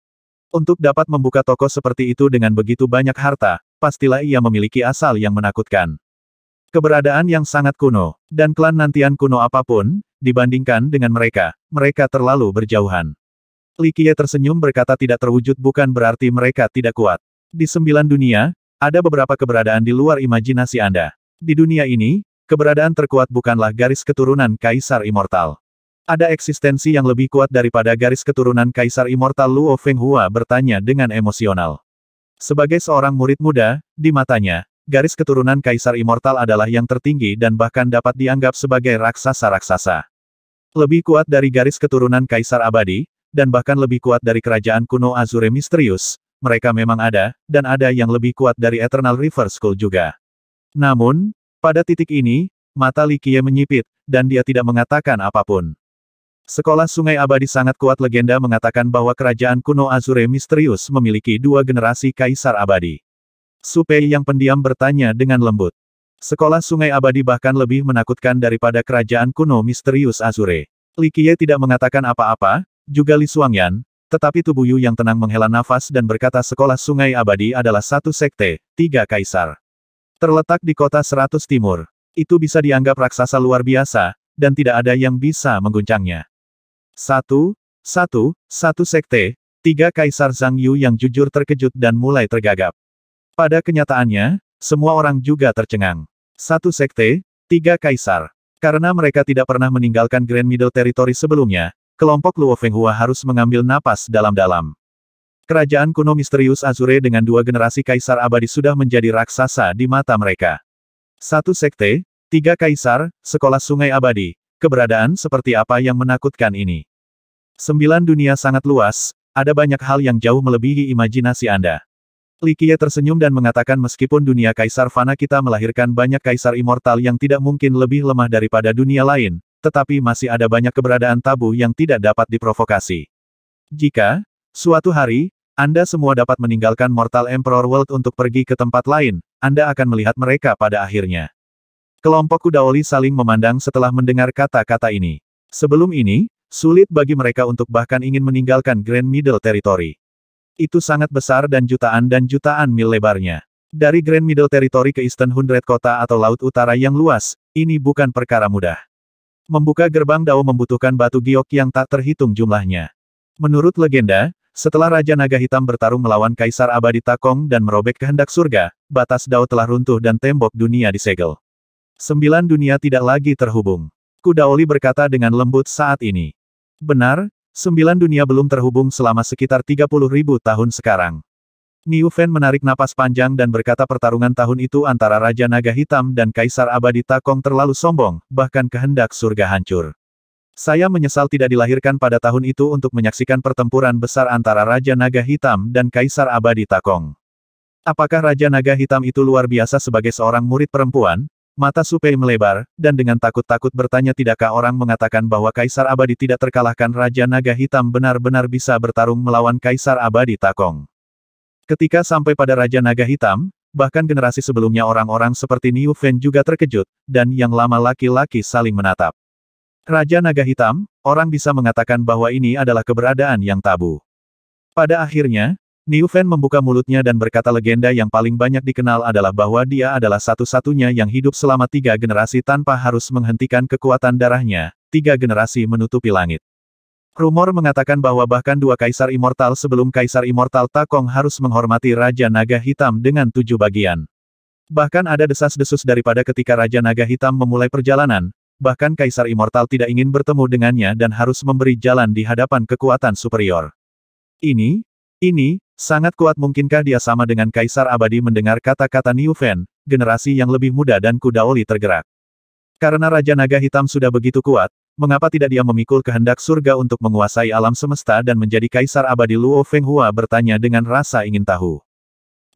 Untuk dapat membuka toko seperti itu dengan begitu banyak harta, pastilah ia memiliki asal yang menakutkan. Keberadaan yang sangat kuno, dan klan nantian kuno apapun, dibandingkan dengan mereka, mereka terlalu berjauhan. Li Qiye tersenyum berkata tidak terwujud bukan berarti mereka tidak kuat. Di sembilan dunia, ada beberapa keberadaan di luar imajinasi Anda. Di dunia ini, keberadaan terkuat bukanlah garis keturunan Kaisar Immortal. Ada eksistensi yang lebih kuat daripada garis keturunan Kaisar Immortal Luo Feng Hua bertanya dengan emosional. Sebagai seorang murid muda, di matanya, garis keturunan Kaisar Immortal adalah yang tertinggi dan bahkan dapat dianggap sebagai raksasa-raksasa. Lebih kuat dari garis keturunan Kaisar Abadi, dan bahkan lebih kuat dari kerajaan kuno Azure Misterius, mereka memang ada, dan ada yang lebih kuat dari Eternal River School juga. Namun, pada titik ini, mata Likie menyipit, dan dia tidak mengatakan apapun. Sekolah Sungai Abadi sangat kuat legenda mengatakan bahwa kerajaan kuno Azure Misterius memiliki dua generasi Kaisar Abadi. Supei yang pendiam bertanya dengan lembut. Sekolah Sungai Abadi bahkan lebih menakutkan daripada kerajaan kuno misterius Azure. Li Likie tidak mengatakan apa-apa, juga Li Suangyan, tetapi tubuh Yu yang tenang menghela nafas dan berkata Sekolah Sungai Abadi adalah satu sekte, tiga kaisar. Terletak di kota Seratus Timur. Itu bisa dianggap raksasa luar biasa, dan tidak ada yang bisa mengguncangnya. Satu, satu, satu sekte, tiga kaisar Zhang Yu yang jujur terkejut dan mulai tergagap. Pada kenyataannya, semua orang juga tercengang. Satu sekte, tiga kaisar. Karena mereka tidak pernah meninggalkan Grand Middle Territory sebelumnya, kelompok Luo Fenghua harus mengambil napas dalam-dalam. Kerajaan kuno misterius Azure dengan dua generasi kaisar abadi sudah menjadi raksasa di mata mereka. Satu sekte, tiga kaisar, sekolah sungai abadi, keberadaan seperti apa yang menakutkan ini. Sembilan dunia sangat luas, ada banyak hal yang jauh melebihi imajinasi Anda. Likie tersenyum dan mengatakan meskipun dunia kaisar fana kita melahirkan banyak kaisar immortal yang tidak mungkin lebih lemah daripada dunia lain, tetapi masih ada banyak keberadaan tabu yang tidak dapat diprovokasi. Jika, suatu hari, Anda semua dapat meninggalkan Mortal Emperor World untuk pergi ke tempat lain, Anda akan melihat mereka pada akhirnya. Kelompok Kudaoli saling memandang setelah mendengar kata-kata ini. Sebelum ini, sulit bagi mereka untuk bahkan ingin meninggalkan Grand Middle Territory. Itu sangat besar dan jutaan dan jutaan mil lebarnya. Dari Grand Middle Territory ke Eastern Hundred kota atau Laut Utara yang luas, ini bukan perkara mudah. Membuka gerbang Dao membutuhkan batu giok yang tak terhitung jumlahnya. Menurut legenda, setelah Raja Naga Hitam bertarung melawan Kaisar Abadi Takong dan merobek kehendak surga, batas Dao telah runtuh dan tembok dunia disegel. Sembilan dunia tidak lagi terhubung. Kudaoli berkata dengan lembut saat ini. Benar, Sembilan dunia belum terhubung selama sekitar 30 ribu tahun sekarang. Niu Fen menarik napas panjang dan berkata pertarungan tahun itu antara Raja Naga Hitam dan Kaisar Abadi Takong terlalu sombong, bahkan kehendak surga hancur. Saya menyesal tidak dilahirkan pada tahun itu untuk menyaksikan pertempuran besar antara Raja Naga Hitam dan Kaisar Abadi Takong. Apakah Raja Naga Hitam itu luar biasa sebagai seorang murid perempuan, Mata Supei melebar, dan dengan takut-takut bertanya tidakkah orang mengatakan bahwa Kaisar Abadi tidak terkalahkan Raja Naga Hitam benar-benar bisa bertarung melawan Kaisar Abadi Takong. Ketika sampai pada Raja Naga Hitam, bahkan generasi sebelumnya orang-orang seperti Niu Fen juga terkejut, dan yang lama laki-laki saling menatap. Raja Naga Hitam, orang bisa mengatakan bahwa ini adalah keberadaan yang tabu. Pada akhirnya, Niu Fan membuka mulutnya dan berkata legenda yang paling banyak dikenal adalah bahwa dia adalah satu-satunya yang hidup selama tiga generasi tanpa harus menghentikan kekuatan darahnya, tiga generasi menutupi langit. Rumor mengatakan bahwa bahkan dua kaisar immortal sebelum kaisar immortal Takong harus menghormati Raja Naga Hitam dengan tujuh bagian. Bahkan ada desas-desus daripada ketika Raja Naga Hitam memulai perjalanan, bahkan kaisar immortal tidak ingin bertemu dengannya dan harus memberi jalan di hadapan kekuatan superior. Ini, ini, Sangat kuat mungkinkah dia sama dengan Kaisar Abadi mendengar kata-kata Niu Fen, generasi yang lebih muda dan kudaoli tergerak. Karena Raja Naga Hitam sudah begitu kuat, mengapa tidak dia memikul kehendak surga untuk menguasai alam semesta dan menjadi Kaisar Abadi Luo Feng Hua bertanya dengan rasa ingin tahu.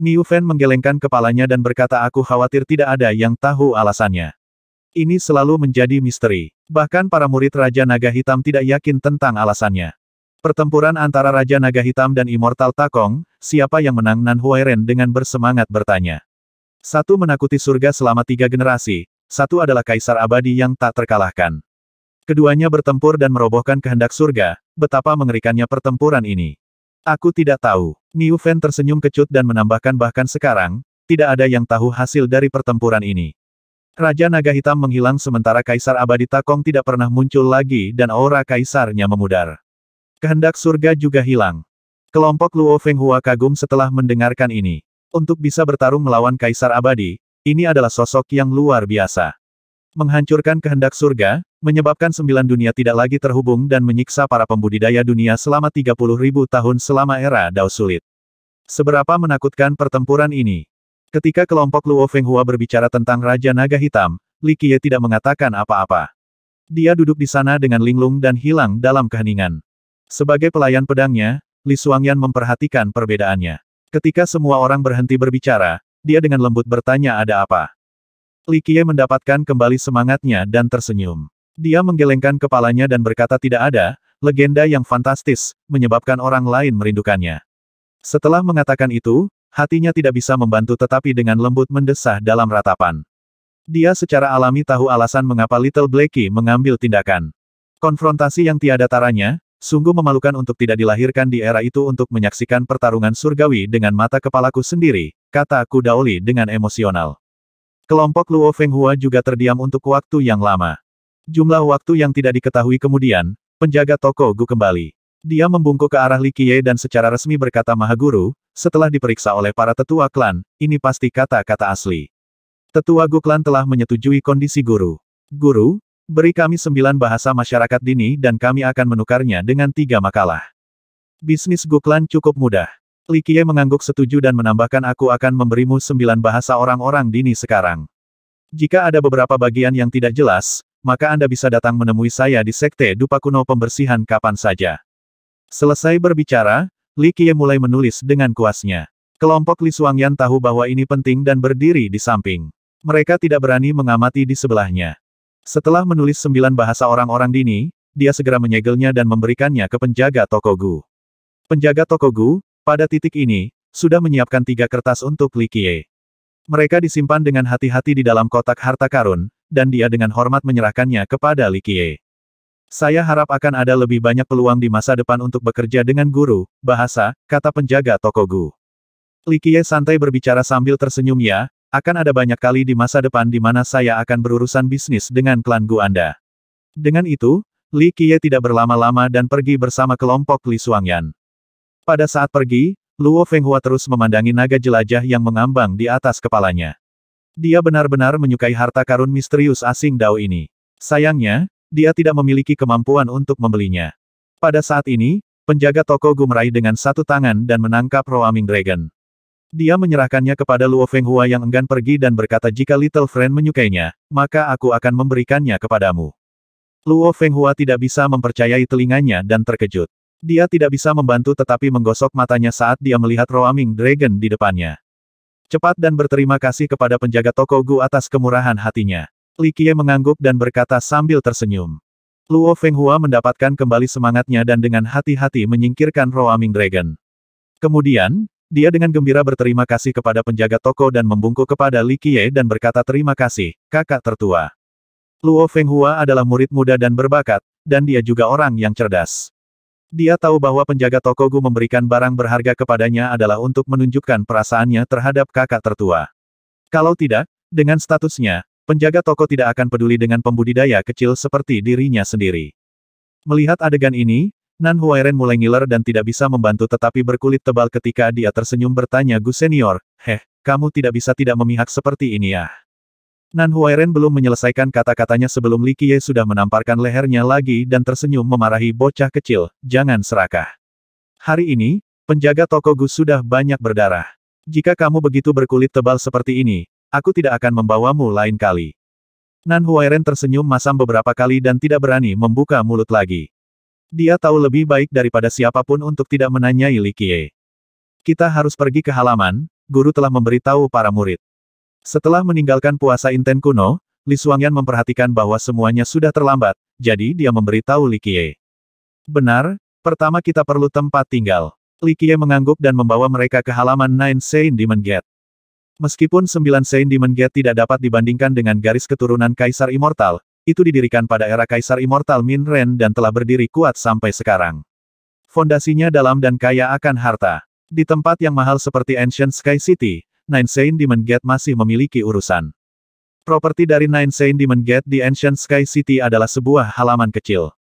Niu Fen menggelengkan kepalanya dan berkata aku khawatir tidak ada yang tahu alasannya. Ini selalu menjadi misteri. Bahkan para murid Raja Naga Hitam tidak yakin tentang alasannya. Pertempuran antara Raja Naga Hitam dan Immortal Takong, siapa yang menang Nan Huairen dengan bersemangat bertanya. Satu menakuti surga selama tiga generasi, satu adalah kaisar abadi yang tak terkalahkan. Keduanya bertempur dan merobohkan kehendak surga, betapa mengerikannya pertempuran ini. Aku tidak tahu. Niu Fen tersenyum kecut dan menambahkan bahkan sekarang, tidak ada yang tahu hasil dari pertempuran ini. Raja Naga Hitam menghilang sementara Kaisar Abadi Takong tidak pernah muncul lagi dan aura Kaisarnya memudar. Kehendak surga juga hilang. Kelompok Luo Fenghua kagum setelah mendengarkan ini. Untuk bisa bertarung melawan Kaisar Abadi, ini adalah sosok yang luar biasa. Menghancurkan kehendak surga, menyebabkan sembilan dunia tidak lagi terhubung dan menyiksa para pembudidaya dunia selama 30 ribu tahun selama era Dao sulit. Seberapa menakutkan pertempuran ini? Ketika kelompok Luo Fenghua berbicara tentang Raja Naga Hitam, Li Qiye tidak mengatakan apa-apa. Dia duduk di sana dengan linglung dan hilang dalam keheningan. Sebagai pelayan pedangnya, Li Suangyan memperhatikan perbedaannya. Ketika semua orang berhenti berbicara, dia dengan lembut bertanya ada apa. Li Qiye mendapatkan kembali semangatnya dan tersenyum. Dia menggelengkan kepalanya dan berkata tidak ada, legenda yang fantastis, menyebabkan orang lain merindukannya. Setelah mengatakan itu, hatinya tidak bisa membantu tetapi dengan lembut mendesah dalam ratapan. Dia secara alami tahu alasan mengapa Little Blackie mengambil tindakan. Konfrontasi yang tiada taranya, Sungguh memalukan untuk tidak dilahirkan di era itu untuk menyaksikan pertarungan surgawi dengan mata kepalaku sendiri, kata Kudaoli dengan emosional. Kelompok Luo Fenghua juga terdiam untuk waktu yang lama. Jumlah waktu yang tidak diketahui kemudian, penjaga toko Gu kembali. Dia membungkuk ke arah Li Qiye dan secara resmi berkata Mahaguru, setelah diperiksa oleh para tetua klan, ini pasti kata-kata asli. Tetua Gu klan telah menyetujui kondisi guru. Guru, Beri kami sembilan bahasa masyarakat dini dan kami akan menukarnya dengan tiga makalah. Bisnis Guklan cukup mudah. Li Likie mengangguk setuju dan menambahkan aku akan memberimu sembilan bahasa orang-orang dini sekarang. Jika ada beberapa bagian yang tidak jelas, maka Anda bisa datang menemui saya di Sekte Dupa Kuno Pembersihan kapan saja. Selesai berbicara, Li Likie mulai menulis dengan kuasnya. Kelompok Li Suangyan tahu bahwa ini penting dan berdiri di samping. Mereka tidak berani mengamati di sebelahnya. Setelah menulis sembilan bahasa orang-orang dini, dia segera menyegelnya dan memberikannya ke penjaga toko Gu. Penjaga toko Gu, pada titik ini, sudah menyiapkan tiga kertas untuk Li Qie. Mereka disimpan dengan hati-hati di dalam kotak harta karun, dan dia dengan hormat menyerahkannya kepada Li Qie. Saya harap akan ada lebih banyak peluang di masa depan untuk bekerja dengan guru, bahasa, kata penjaga toko Gu. Li Qie santai berbicara sambil tersenyum ya, akan ada banyak kali di masa depan di mana saya akan berurusan bisnis dengan klan Anda. Dengan itu, Li Qiye tidak berlama-lama dan pergi bersama kelompok Li Suangyan. Pada saat pergi, Luo Fenghua terus memandangi naga jelajah yang mengambang di atas kepalanya. Dia benar-benar menyukai harta karun misterius asing Dao ini. Sayangnya, dia tidak memiliki kemampuan untuk membelinya. Pada saat ini, penjaga toko gumrai dengan satu tangan dan menangkap Roaming Dragon. Dia menyerahkannya kepada Luo Fenghua yang enggan pergi dan berkata jika Little Friend menyukainya, maka aku akan memberikannya kepadamu. Luo Fenghua tidak bisa mempercayai telinganya dan terkejut. Dia tidak bisa membantu tetapi menggosok matanya saat dia melihat Roaming Dragon di depannya. Cepat dan berterima kasih kepada penjaga toko Gu atas kemurahan hatinya. Li Qiye mengangguk dan berkata sambil tersenyum. Luo Fenghua mendapatkan kembali semangatnya dan dengan hati-hati menyingkirkan Roaming Dragon. Kemudian, dia dengan gembira berterima kasih kepada penjaga toko dan membungkuk kepada Li Qiye dan berkata terima kasih, kakak tertua. Luo Fenghua adalah murid muda dan berbakat, dan dia juga orang yang cerdas. Dia tahu bahwa penjaga toko Gu memberikan barang berharga kepadanya adalah untuk menunjukkan perasaannya terhadap kakak tertua. Kalau tidak, dengan statusnya, penjaga toko tidak akan peduli dengan pembudidaya kecil seperti dirinya sendiri. Melihat adegan ini, Nan Huairen mulai ngiler dan tidak bisa membantu tetapi berkulit tebal ketika dia tersenyum bertanya Gu Senior, Heh, kamu tidak bisa tidak memihak seperti ini ya. Nan Huairen belum menyelesaikan kata-katanya sebelum Li Qiye sudah menamparkan lehernya lagi dan tersenyum memarahi bocah kecil, jangan serakah. Hari ini, penjaga toko Gu sudah banyak berdarah. Jika kamu begitu berkulit tebal seperti ini, aku tidak akan membawamu lain kali. Nan Huairen tersenyum masam beberapa kali dan tidak berani membuka mulut lagi. Dia tahu lebih baik daripada siapapun untuk tidak menanyai Li Qie. Kita harus pergi ke halaman, guru telah memberitahu para murid. Setelah meninggalkan puasa Inten kuno, Li Suangyan memperhatikan bahwa semuanya sudah terlambat, jadi dia memberitahu Li Qie. Benar, pertama kita perlu tempat tinggal. Li Qie mengangguk dan membawa mereka ke halaman Nine Saint Demon Gate. Meskipun sembilan Saint Demon Gate tidak dapat dibandingkan dengan garis keturunan Kaisar Immortal, itu didirikan pada era Kaisar Immortal Min Ren dan telah berdiri kuat sampai sekarang. Fondasinya dalam dan kaya akan harta. Di tempat yang mahal seperti Ancient Sky City, Nine Saint Demon Gate masih memiliki urusan. Properti dari Nine Saint Demon Gate di Ancient Sky City adalah sebuah halaman kecil.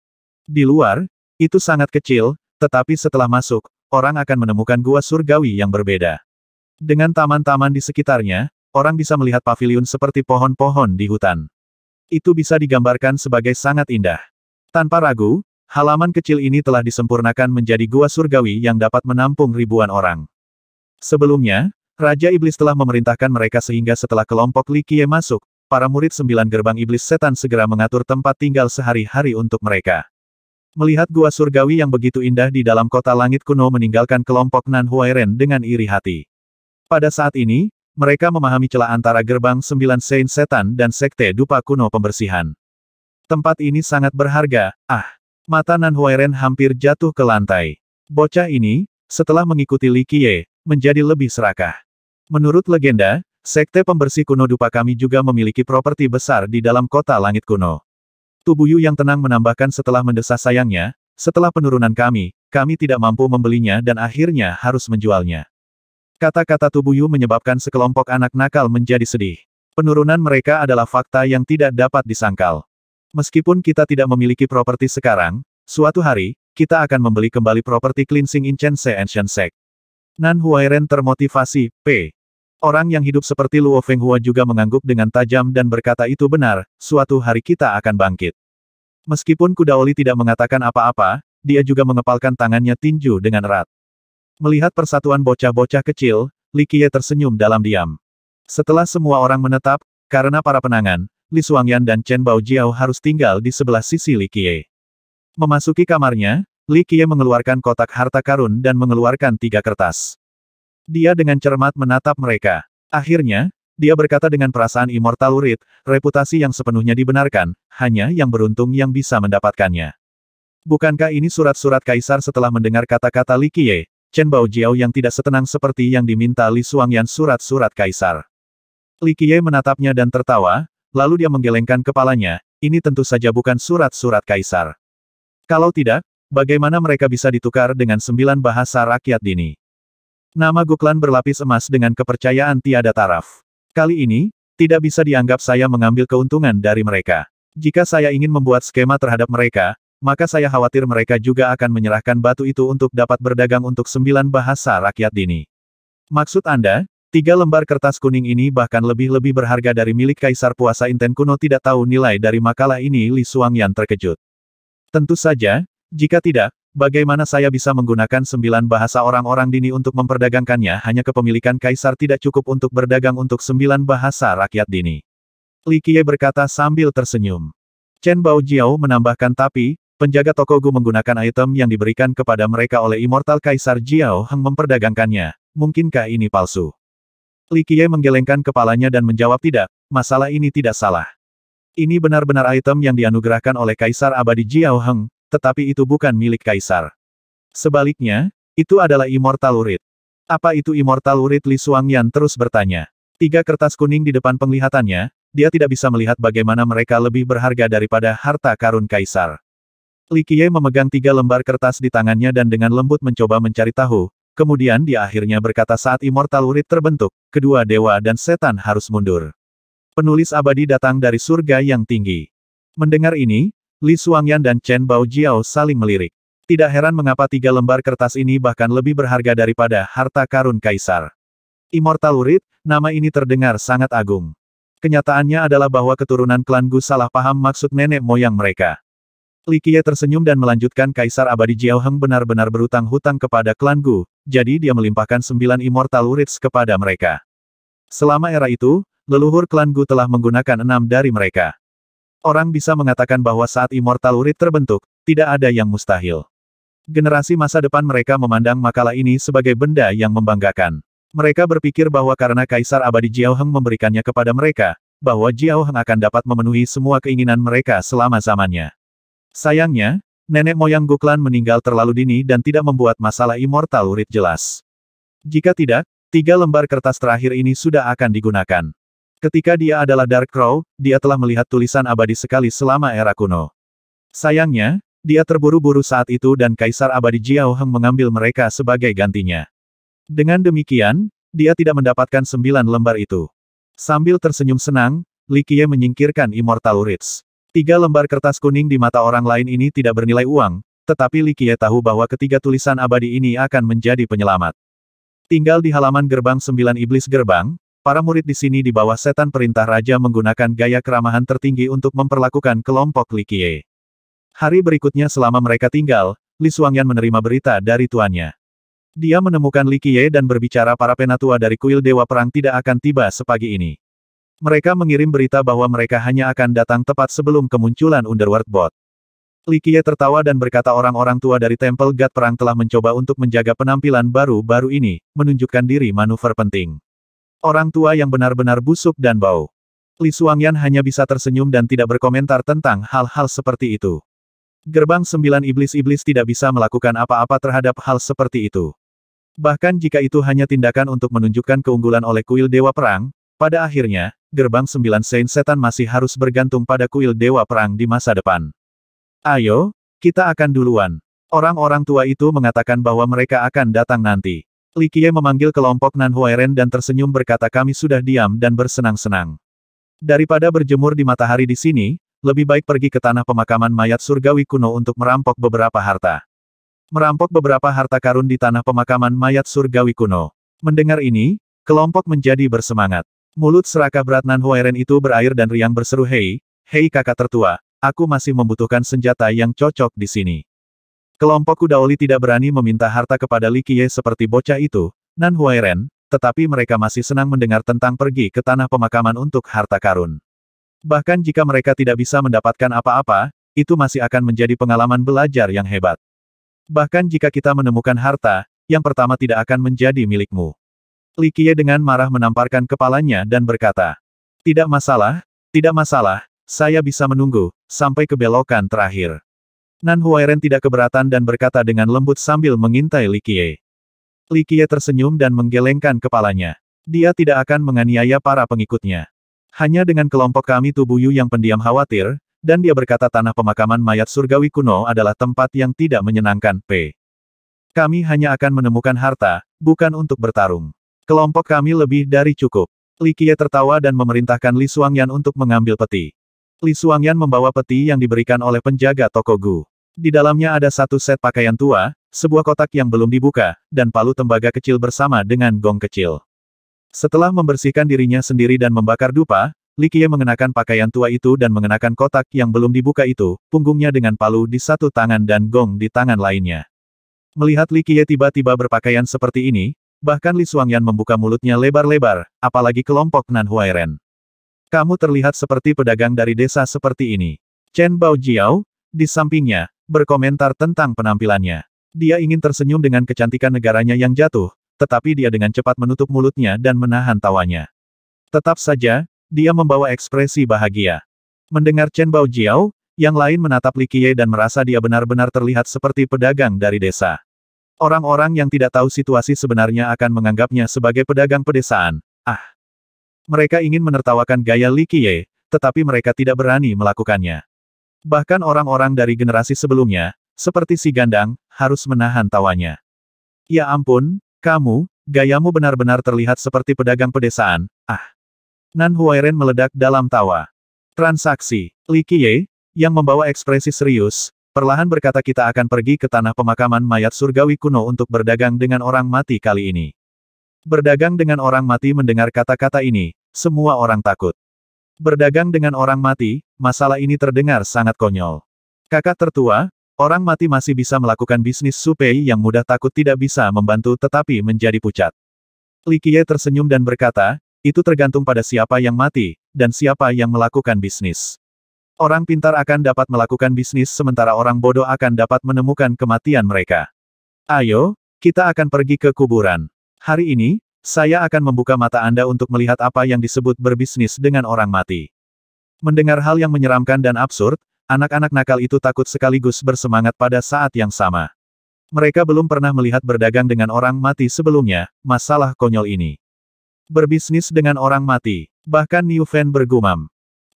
Di luar, itu sangat kecil, tetapi setelah masuk, orang akan menemukan gua surgawi yang berbeda. Dengan taman-taman di sekitarnya, orang bisa melihat pavilion seperti pohon-pohon di hutan. Itu bisa digambarkan sebagai sangat indah. Tanpa ragu, halaman kecil ini telah disempurnakan menjadi gua surgawi yang dapat menampung ribuan orang. Sebelumnya, Raja Iblis telah memerintahkan mereka sehingga setelah kelompok Li Kie masuk, para murid sembilan gerbang iblis setan segera mengatur tempat tinggal sehari-hari untuk mereka. Melihat gua surgawi yang begitu indah di dalam kota langit kuno meninggalkan kelompok Nan Huairen dengan iri hati. Pada saat ini, mereka memahami celah antara gerbang sembilan Saint Setan dan Sekte Dupa Kuno Pembersihan. Tempat ini sangat berharga, ah! Mata Nan Huairen hampir jatuh ke lantai. Bocah ini, setelah mengikuti Li Qiye, menjadi lebih serakah. Menurut legenda, Sekte Pembersih Kuno Dupa kami juga memiliki properti besar di dalam kota langit kuno. Tubuyu yang tenang menambahkan setelah mendesah sayangnya, setelah penurunan kami, kami tidak mampu membelinya dan akhirnya harus menjualnya. Kata-kata Tubuyu menyebabkan sekelompok anak nakal menjadi sedih. Penurunan mereka adalah fakta yang tidak dapat disangkal. Meskipun kita tidak memiliki properti sekarang, suatu hari, kita akan membeli kembali properti cleansing Incense Ancient Sect. Nan Huairen termotivasi, P. Orang yang hidup seperti Luo Feng Hua juga mengangguk dengan tajam dan berkata itu benar, suatu hari kita akan bangkit. Meskipun kudaoli tidak mengatakan apa-apa, dia juga mengepalkan tangannya tinju dengan erat. Melihat persatuan bocah-bocah kecil, Li Likie tersenyum dalam diam. Setelah semua orang menetap, karena para penangan, Li Suangyan dan Chen Baojiao harus tinggal di sebelah sisi Li Likie. Memasuki kamarnya, Li Likie mengeluarkan kotak harta karun dan mengeluarkan tiga kertas. Dia dengan cermat menatap mereka. Akhirnya, dia berkata dengan perasaan immortal urit, reputasi yang sepenuhnya dibenarkan, hanya yang beruntung yang bisa mendapatkannya. Bukankah ini surat-surat kaisar setelah mendengar kata-kata Li Likie, Chen Baojiao yang tidak setenang seperti yang diminta Li Suangyan surat-surat kaisar. Li Qiye menatapnya dan tertawa, lalu dia menggelengkan kepalanya, ini tentu saja bukan surat-surat kaisar. Kalau tidak, bagaimana mereka bisa ditukar dengan sembilan bahasa rakyat dini? Nama Guklan berlapis emas dengan kepercayaan tiada taraf. Kali ini, tidak bisa dianggap saya mengambil keuntungan dari mereka. Jika saya ingin membuat skema terhadap mereka, maka saya khawatir mereka juga akan menyerahkan batu itu untuk dapat berdagang untuk sembilan bahasa rakyat dini. Maksud Anda, tiga lembar kertas kuning ini bahkan lebih-lebih berharga dari milik Kaisar Puasa Inten kuno tidak tahu nilai dari makalah ini Li Suang Yan terkejut. Tentu saja, jika tidak, bagaimana saya bisa menggunakan sembilan bahasa orang-orang dini untuk memperdagangkannya hanya kepemilikan kaisar tidak cukup untuk berdagang untuk sembilan bahasa rakyat dini. Li Qiye berkata sambil tersenyum. Chen Bao Jiao menambahkan tapi, Penjaga toko Gu menggunakan item yang diberikan kepada mereka oleh Immortal Kaisar Jiao Heng memperdagangkannya. Mungkinkah ini palsu? Li Qiye menggelengkan kepalanya dan menjawab tidak, masalah ini tidak salah. Ini benar-benar item yang dianugerahkan oleh Kaisar Abadi Jiao Heng, tetapi itu bukan milik Kaisar. Sebaliknya, itu adalah Immortal Urit. Apa itu Immortal Urit Li Suangyan terus bertanya. Tiga kertas kuning di depan penglihatannya, dia tidak bisa melihat bagaimana mereka lebih berharga daripada harta karun Kaisar. Li Qiye memegang tiga lembar kertas di tangannya dan dengan lembut mencoba mencari tahu, kemudian dia akhirnya berkata saat Immortal Urit terbentuk, kedua dewa dan setan harus mundur. Penulis abadi datang dari surga yang tinggi. Mendengar ini, Li Suangyan dan Chen Bao Jiao saling melirik. Tidak heran mengapa tiga lembar kertas ini bahkan lebih berharga daripada harta karun kaisar. Immortal Urit, nama ini terdengar sangat agung. Kenyataannya adalah bahwa keturunan klan Gu salah paham maksud nenek moyang mereka. Li Qiye tersenyum dan melanjutkan Kaisar Abadi Jiao Heng benar-benar berutang hutang kepada klan Gu, jadi dia melimpahkan sembilan Immortal Rites kepada mereka. Selama era itu, leluhur klan Gu telah menggunakan enam dari mereka. Orang bisa mengatakan bahwa saat Immortal Urit terbentuk, tidak ada yang mustahil. Generasi masa depan mereka memandang makalah ini sebagai benda yang membanggakan. Mereka berpikir bahwa karena Kaisar Abadi Jiao Heng memberikannya kepada mereka, bahwa Jiao Heng akan dapat memenuhi semua keinginan mereka selama zamannya. Sayangnya, nenek moyang Guklan meninggal terlalu dini dan tidak membuat masalah immortal urit jelas. Jika tidak, tiga lembar kertas terakhir ini sudah akan digunakan. Ketika dia adalah Dark Crow, dia telah melihat tulisan abadi sekali selama era kuno. Sayangnya, dia terburu-buru saat itu dan Kaisar Abadi Jiao Heng mengambil mereka sebagai gantinya. Dengan demikian, dia tidak mendapatkan sembilan lembar itu. Sambil tersenyum senang, Li Qiye menyingkirkan Immortal Rites. Tiga lembar kertas kuning di mata orang lain ini tidak bernilai uang, tetapi Li Qiye tahu bahwa ketiga tulisan abadi ini akan menjadi penyelamat. Tinggal di halaman gerbang sembilan iblis gerbang, para murid di sini di bawah setan perintah raja menggunakan gaya keramahan tertinggi untuk memperlakukan kelompok Li Qiye. Hari berikutnya selama mereka tinggal, Li Suangyan menerima berita dari tuannya. Dia menemukan Li Qiye dan berbicara para penatua dari kuil Dewa Perang tidak akan tiba sepagi ini. Mereka mengirim berita bahwa mereka hanya akan datang tepat sebelum kemunculan Underworld Bot. Likie tertawa dan berkata orang-orang tua dari Temple God Perang telah mencoba untuk menjaga penampilan baru-baru ini, menunjukkan diri manuver penting. Orang tua yang benar-benar busuk dan bau. Li Suangyan hanya bisa tersenyum dan tidak berkomentar tentang hal-hal seperti itu. Gerbang sembilan iblis-iblis tidak bisa melakukan apa-apa terhadap hal seperti itu. Bahkan jika itu hanya tindakan untuk menunjukkan keunggulan oleh kuil Dewa Perang, pada akhirnya, gerbang sembilan Saint Setan masih harus bergantung pada kuil Dewa Perang di masa depan. Ayo, kita akan duluan. Orang-orang tua itu mengatakan bahwa mereka akan datang nanti. Likie memanggil kelompok Nan Huairen dan tersenyum berkata kami sudah diam dan bersenang-senang. Daripada berjemur di matahari di sini, lebih baik pergi ke tanah pemakaman mayat surgawi kuno untuk merampok beberapa harta. Merampok beberapa harta karun di tanah pemakaman mayat surgawi kuno. Mendengar ini, kelompok menjadi bersemangat. Mulut serakah berat Nan Huairen itu berair dan riang berseru Hei, hei kakak tertua, aku masih membutuhkan senjata yang cocok di sini. Kelompok kudaoli tidak berani meminta harta kepada Li Qiye seperti bocah itu, Nan Huairen, tetapi mereka masih senang mendengar tentang pergi ke tanah pemakaman untuk harta karun. Bahkan jika mereka tidak bisa mendapatkan apa-apa, itu masih akan menjadi pengalaman belajar yang hebat. Bahkan jika kita menemukan harta, yang pertama tidak akan menjadi milikmu. Li Qiye dengan marah menamparkan kepalanya dan berkata, Tidak masalah, tidak masalah, saya bisa menunggu, sampai kebelokan terakhir. Nan Huairen tidak keberatan dan berkata dengan lembut sambil mengintai Li Qiye. Li Qiye tersenyum dan menggelengkan kepalanya. Dia tidak akan menganiaya para pengikutnya. Hanya dengan kelompok kami tubuh Yu yang pendiam khawatir, dan dia berkata tanah pemakaman mayat surgawi kuno adalah tempat yang tidak menyenangkan, P. Kami hanya akan menemukan harta, bukan untuk bertarung. Kelompok kami lebih dari cukup. Li Qiye tertawa dan memerintahkan Li Suangyan untuk mengambil peti. Li Suangyan membawa peti yang diberikan oleh penjaga toko Gu. Di dalamnya ada satu set pakaian tua, sebuah kotak yang belum dibuka, dan palu tembaga kecil bersama dengan gong kecil. Setelah membersihkan dirinya sendiri dan membakar dupa, Li Qiye mengenakan pakaian tua itu dan mengenakan kotak yang belum dibuka itu, punggungnya dengan palu di satu tangan dan gong di tangan lainnya. Melihat Li Qiye tiba-tiba berpakaian seperti ini, Bahkan Li Suangyan membuka mulutnya lebar-lebar, apalagi kelompok Nan Huairen. Kamu terlihat seperti pedagang dari desa seperti ini. Chen Bao Jiao, di sampingnya, berkomentar tentang penampilannya. Dia ingin tersenyum dengan kecantikan negaranya yang jatuh, tetapi dia dengan cepat menutup mulutnya dan menahan tawanya. Tetap saja, dia membawa ekspresi bahagia. Mendengar Chen Bao Jiao, yang lain menatap Li Qiye dan merasa dia benar-benar terlihat seperti pedagang dari desa. Orang-orang yang tidak tahu situasi sebenarnya akan menganggapnya sebagai pedagang pedesaan. Ah! Mereka ingin menertawakan gaya Li Qiye, tetapi mereka tidak berani melakukannya. Bahkan orang-orang dari generasi sebelumnya, seperti si Gandang, harus menahan tawanya. Ya ampun, kamu, gayamu benar-benar terlihat seperti pedagang pedesaan, ah! Nan Huairen meledak dalam tawa. Transaksi, Li Qiye, yang membawa ekspresi serius, Perlahan berkata kita akan pergi ke tanah pemakaman mayat surgawi kuno untuk berdagang dengan orang mati kali ini. Berdagang dengan orang mati mendengar kata-kata ini, semua orang takut. Berdagang dengan orang mati, masalah ini terdengar sangat konyol. Kakak tertua, orang mati masih bisa melakukan bisnis supei yang mudah takut tidak bisa membantu tetapi menjadi pucat. Likie tersenyum dan berkata, itu tergantung pada siapa yang mati, dan siapa yang melakukan bisnis. Orang pintar akan dapat melakukan bisnis sementara orang bodoh akan dapat menemukan kematian mereka. Ayo, kita akan pergi ke kuburan. Hari ini, saya akan membuka mata Anda untuk melihat apa yang disebut berbisnis dengan orang mati. Mendengar hal yang menyeramkan dan absurd, anak-anak nakal itu takut sekaligus bersemangat pada saat yang sama. Mereka belum pernah melihat berdagang dengan orang mati sebelumnya, masalah konyol ini. Berbisnis dengan orang mati, bahkan New Fan bergumam.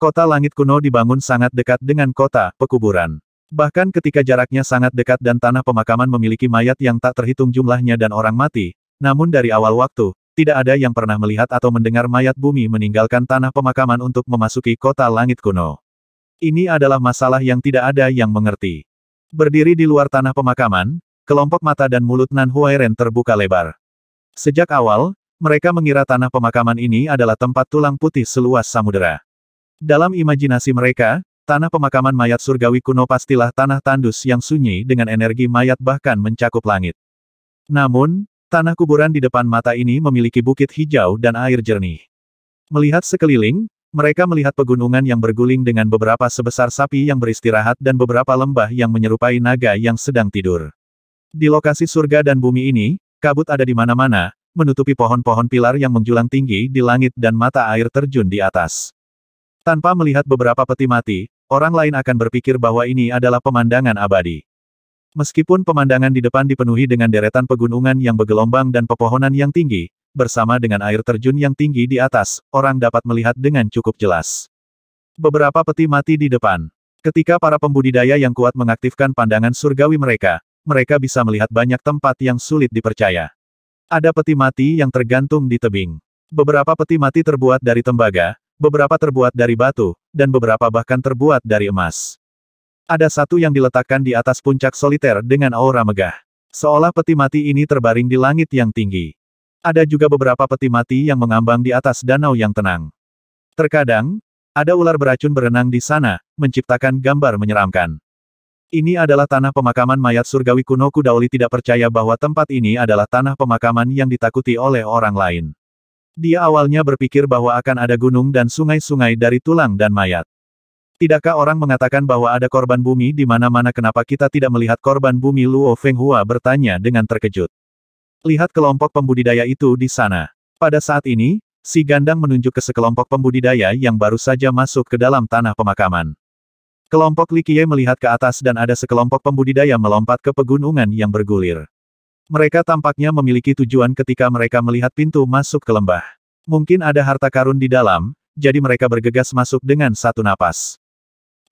Kota langit kuno dibangun sangat dekat dengan kota pekuburan. Bahkan ketika jaraknya sangat dekat dan tanah pemakaman memiliki mayat yang tak terhitung jumlahnya dan orang mati, namun dari awal waktu, tidak ada yang pernah melihat atau mendengar mayat bumi meninggalkan tanah pemakaman untuk memasuki kota langit kuno. Ini adalah masalah yang tidak ada yang mengerti. Berdiri di luar tanah pemakaman, kelompok mata dan mulut Nan Huairen terbuka lebar. Sejak awal, mereka mengira tanah pemakaman ini adalah tempat tulang putih seluas samudera. Dalam imajinasi mereka, tanah pemakaman mayat surgawi kuno pastilah tanah tandus yang sunyi dengan energi mayat bahkan mencakup langit. Namun, tanah kuburan di depan mata ini memiliki bukit hijau dan air jernih. Melihat sekeliling, mereka melihat pegunungan yang berguling dengan beberapa sebesar sapi yang beristirahat dan beberapa lembah yang menyerupai naga yang sedang tidur. Di lokasi surga dan bumi ini, kabut ada di mana-mana, menutupi pohon-pohon pilar yang menjulang tinggi di langit dan mata air terjun di atas. Tanpa melihat beberapa peti mati, orang lain akan berpikir bahwa ini adalah pemandangan abadi. Meskipun pemandangan di depan dipenuhi dengan deretan pegunungan yang bergelombang dan pepohonan yang tinggi, bersama dengan air terjun yang tinggi di atas, orang dapat melihat dengan cukup jelas. Beberapa peti mati di depan. Ketika para pembudidaya yang kuat mengaktifkan pandangan surgawi mereka, mereka bisa melihat banyak tempat yang sulit dipercaya. Ada peti mati yang tergantung di tebing. Beberapa peti mati terbuat dari tembaga, beberapa terbuat dari batu, dan beberapa bahkan terbuat dari emas. Ada satu yang diletakkan di atas puncak soliter dengan aura megah. Seolah peti mati ini terbaring di langit yang tinggi. Ada juga beberapa peti mati yang mengambang di atas danau yang tenang. Terkadang, ada ular beracun berenang di sana, menciptakan gambar menyeramkan. Ini adalah tanah pemakaman mayat surgawi kuno Kudauli tidak percaya bahwa tempat ini adalah tanah pemakaman yang ditakuti oleh orang lain. Dia awalnya berpikir bahwa akan ada gunung dan sungai-sungai dari tulang dan mayat. Tidakkah orang mengatakan bahwa ada korban bumi di mana-mana kenapa kita tidak melihat korban bumi Luo Fenghua bertanya dengan terkejut. Lihat kelompok pembudidaya itu di sana. Pada saat ini, si gandang menunjuk ke sekelompok pembudidaya yang baru saja masuk ke dalam tanah pemakaman. Kelompok Likie melihat ke atas dan ada sekelompok pembudidaya melompat ke pegunungan yang bergulir. Mereka tampaknya memiliki tujuan ketika mereka melihat pintu masuk ke lembah. Mungkin ada harta karun di dalam, jadi mereka bergegas masuk dengan satu napas.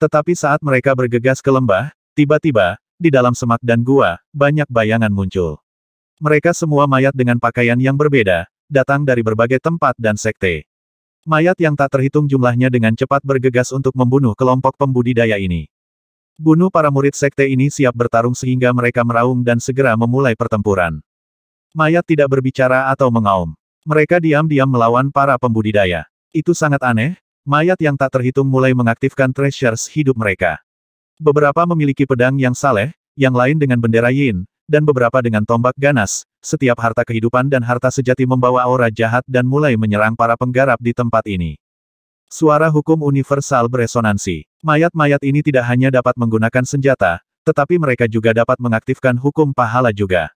Tetapi saat mereka bergegas ke lembah, tiba-tiba, di dalam semak dan gua, banyak bayangan muncul. Mereka semua mayat dengan pakaian yang berbeda, datang dari berbagai tempat dan sekte. Mayat yang tak terhitung jumlahnya dengan cepat bergegas untuk membunuh kelompok pembudidaya ini. Bunuh para murid sekte ini siap bertarung sehingga mereka meraung dan segera memulai pertempuran. Mayat tidak berbicara atau mengaum. Mereka diam-diam melawan para pembudidaya. Itu sangat aneh, mayat yang tak terhitung mulai mengaktifkan treasures hidup mereka. Beberapa memiliki pedang yang saleh, yang lain dengan bendera yin, dan beberapa dengan tombak ganas, setiap harta kehidupan dan harta sejati membawa aura jahat dan mulai menyerang para penggarap di tempat ini. Suara hukum universal beresonansi. Mayat-mayat ini tidak hanya dapat menggunakan senjata, tetapi mereka juga dapat mengaktifkan hukum pahala juga.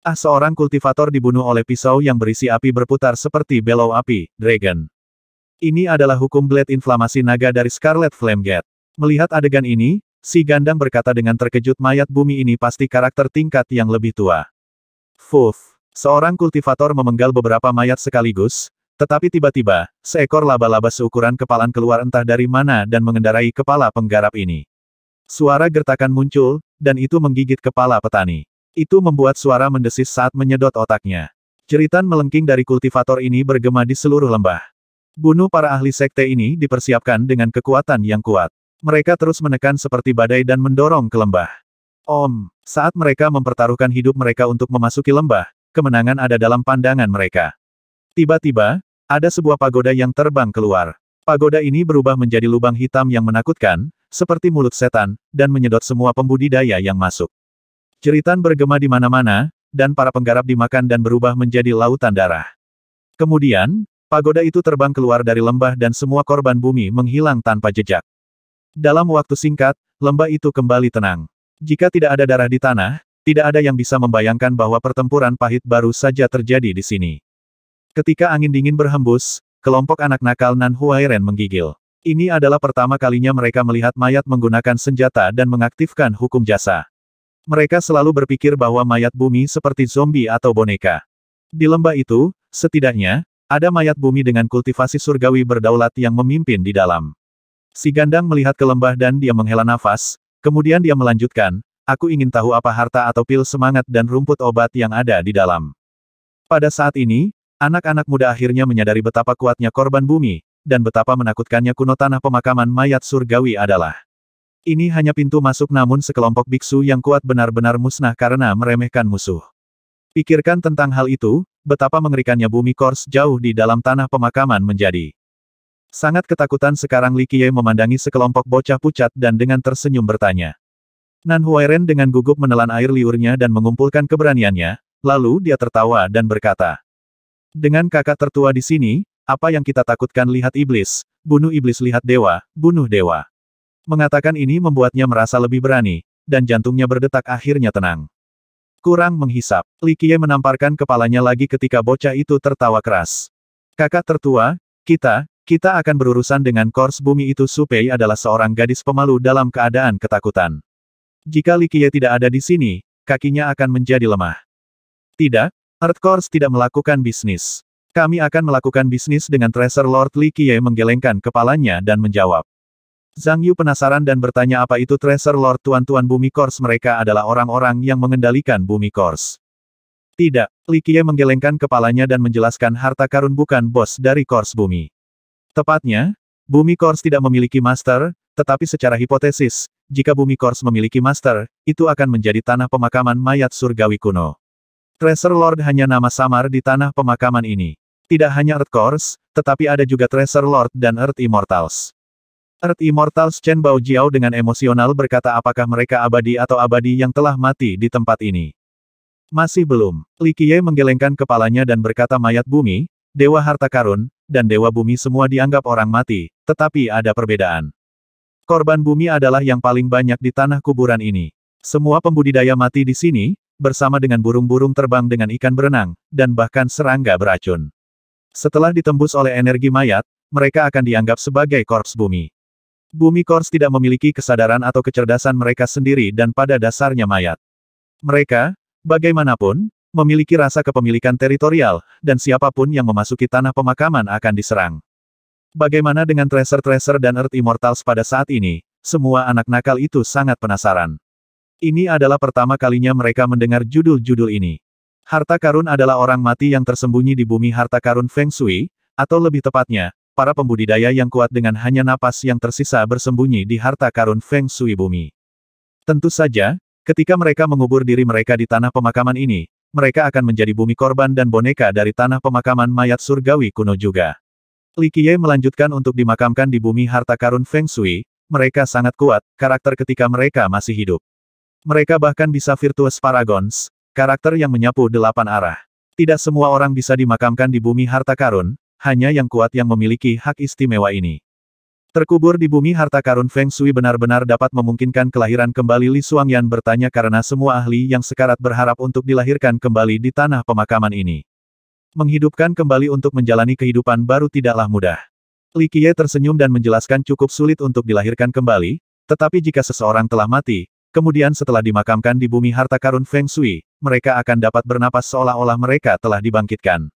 Ah seorang kultivator dibunuh oleh pisau yang berisi api berputar seperti belau api, Dragon. Ini adalah hukum blade inflamasi naga dari Scarlet Flame Gate. Melihat adegan ini, si gandang berkata dengan terkejut mayat bumi ini pasti karakter tingkat yang lebih tua. Fuf. Seorang kultivator memenggal beberapa mayat sekaligus, tetapi tiba-tiba, seekor laba-laba seukuran kepalan keluar entah dari mana dan mengendarai kepala penggarap ini. Suara gertakan muncul, dan itu menggigit kepala petani. Itu membuat suara mendesis saat menyedot otaknya. Ceritan melengking dari kultivator ini bergema di seluruh lembah. Bunuh para ahli sekte ini dipersiapkan dengan kekuatan yang kuat. Mereka terus menekan seperti badai dan mendorong ke lembah. Om, saat mereka mempertaruhkan hidup mereka untuk memasuki lembah, kemenangan ada dalam pandangan mereka. Tiba-tiba, ada sebuah pagoda yang terbang keluar. Pagoda ini berubah menjadi lubang hitam yang menakutkan, seperti mulut setan, dan menyedot semua pembudidaya yang masuk. Ceritan bergema di mana-mana, dan para penggarap dimakan dan berubah menjadi lautan darah. Kemudian, pagoda itu terbang keluar dari lembah dan semua korban bumi menghilang tanpa jejak. Dalam waktu singkat, lembah itu kembali tenang. Jika tidak ada darah di tanah, tidak ada yang bisa membayangkan bahwa pertempuran pahit baru saja terjadi di sini. Ketika angin dingin berhembus, kelompok anak nakal Nan Huairen menggigil. Ini adalah pertama kalinya mereka melihat mayat menggunakan senjata dan mengaktifkan hukum jasa. Mereka selalu berpikir bahwa mayat bumi seperti zombie atau boneka. Di lembah itu, setidaknya, ada mayat bumi dengan kultivasi surgawi berdaulat yang memimpin di dalam. Si Gandang melihat ke lembah dan dia menghela nafas, kemudian dia melanjutkan, aku ingin tahu apa harta atau pil semangat dan rumput obat yang ada di dalam. Pada saat ini, Anak-anak muda akhirnya menyadari betapa kuatnya korban bumi, dan betapa menakutkannya kuno tanah pemakaman mayat surgawi adalah. Ini hanya pintu masuk namun sekelompok biksu yang kuat benar-benar musnah karena meremehkan musuh. Pikirkan tentang hal itu, betapa mengerikannya bumi kors jauh di dalam tanah pemakaman menjadi. Sangat ketakutan sekarang Li Qiye memandangi sekelompok bocah pucat dan dengan tersenyum bertanya. Nan Huairen dengan gugup menelan air liurnya dan mengumpulkan keberaniannya, lalu dia tertawa dan berkata, dengan kakak tertua di sini, apa yang kita takutkan lihat iblis, bunuh iblis lihat dewa, bunuh dewa. Mengatakan ini membuatnya merasa lebih berani, dan jantungnya berdetak akhirnya tenang. Kurang menghisap, Likie menamparkan kepalanya lagi ketika bocah itu tertawa keras. Kakak tertua, kita, kita akan berurusan dengan kors bumi itu Supei adalah seorang gadis pemalu dalam keadaan ketakutan. Jika Likie tidak ada di sini, kakinya akan menjadi lemah. Tidak, Hardcores tidak melakukan bisnis. Kami akan melakukan bisnis dengan Treasure Lord Li Qiye menggelengkan kepalanya dan menjawab. Zhang Yu penasaran dan bertanya apa itu Treasure Lord Tuan-Tuan Bumi Kors mereka adalah orang-orang yang mengendalikan Bumi Kors. Tidak, Li Qiye menggelengkan kepalanya dan menjelaskan harta karun bukan bos dari Kors Bumi. Tepatnya, Bumi Kors tidak memiliki master, tetapi secara hipotesis, jika Bumi Kors memiliki master, itu akan menjadi tanah pemakaman mayat surgawi kuno. Tracer Lord hanya nama samar di tanah pemakaman ini. Tidak hanya Earth Cores, tetapi ada juga Tracer Lord dan Earth Immortals. Earth Immortals Chen Bao Jiao dengan emosional berkata apakah mereka abadi atau abadi yang telah mati di tempat ini. Masih belum. Li Qiye menggelengkan kepalanya dan berkata mayat bumi, dewa harta karun, dan dewa bumi semua dianggap orang mati, tetapi ada perbedaan. Korban bumi adalah yang paling banyak di tanah kuburan ini. Semua pembudidaya mati di sini, bersama dengan burung-burung terbang dengan ikan berenang, dan bahkan serangga beracun. Setelah ditembus oleh energi mayat, mereka akan dianggap sebagai korps bumi. Bumi korps tidak memiliki kesadaran atau kecerdasan mereka sendiri dan pada dasarnya mayat. Mereka, bagaimanapun, memiliki rasa kepemilikan teritorial, dan siapapun yang memasuki tanah pemakaman akan diserang. Bagaimana dengan Tracer Tracer dan Earth Immortals pada saat ini? Semua anak nakal itu sangat penasaran. Ini adalah pertama kalinya mereka mendengar judul-judul ini. Harta karun adalah orang mati yang tersembunyi di bumi harta karun Feng Shui, atau lebih tepatnya, para pembudidaya yang kuat dengan hanya napas yang tersisa bersembunyi di harta karun Feng Shui bumi. Tentu saja, ketika mereka mengubur diri mereka di tanah pemakaman ini, mereka akan menjadi bumi korban dan boneka dari tanah pemakaman mayat surgawi kuno juga. Li Qiye melanjutkan untuk dimakamkan di bumi harta karun Feng Shui, mereka sangat kuat, karakter ketika mereka masih hidup. Mereka bahkan bisa Virtuous Paragons, karakter yang menyapu delapan arah. Tidak semua orang bisa dimakamkan di bumi harta karun, hanya yang kuat yang memiliki hak istimewa ini. Terkubur di bumi harta karun Feng Shui benar-benar dapat memungkinkan kelahiran kembali Li Suang Yan bertanya karena semua ahli yang sekarat berharap untuk dilahirkan kembali di tanah pemakaman ini. Menghidupkan kembali untuk menjalani kehidupan baru tidaklah mudah. Li Qiye tersenyum dan menjelaskan cukup sulit untuk dilahirkan kembali, tetapi jika seseorang telah mati, Kemudian setelah dimakamkan di bumi harta karun Feng Shui, mereka akan dapat bernapas seolah-olah mereka telah dibangkitkan.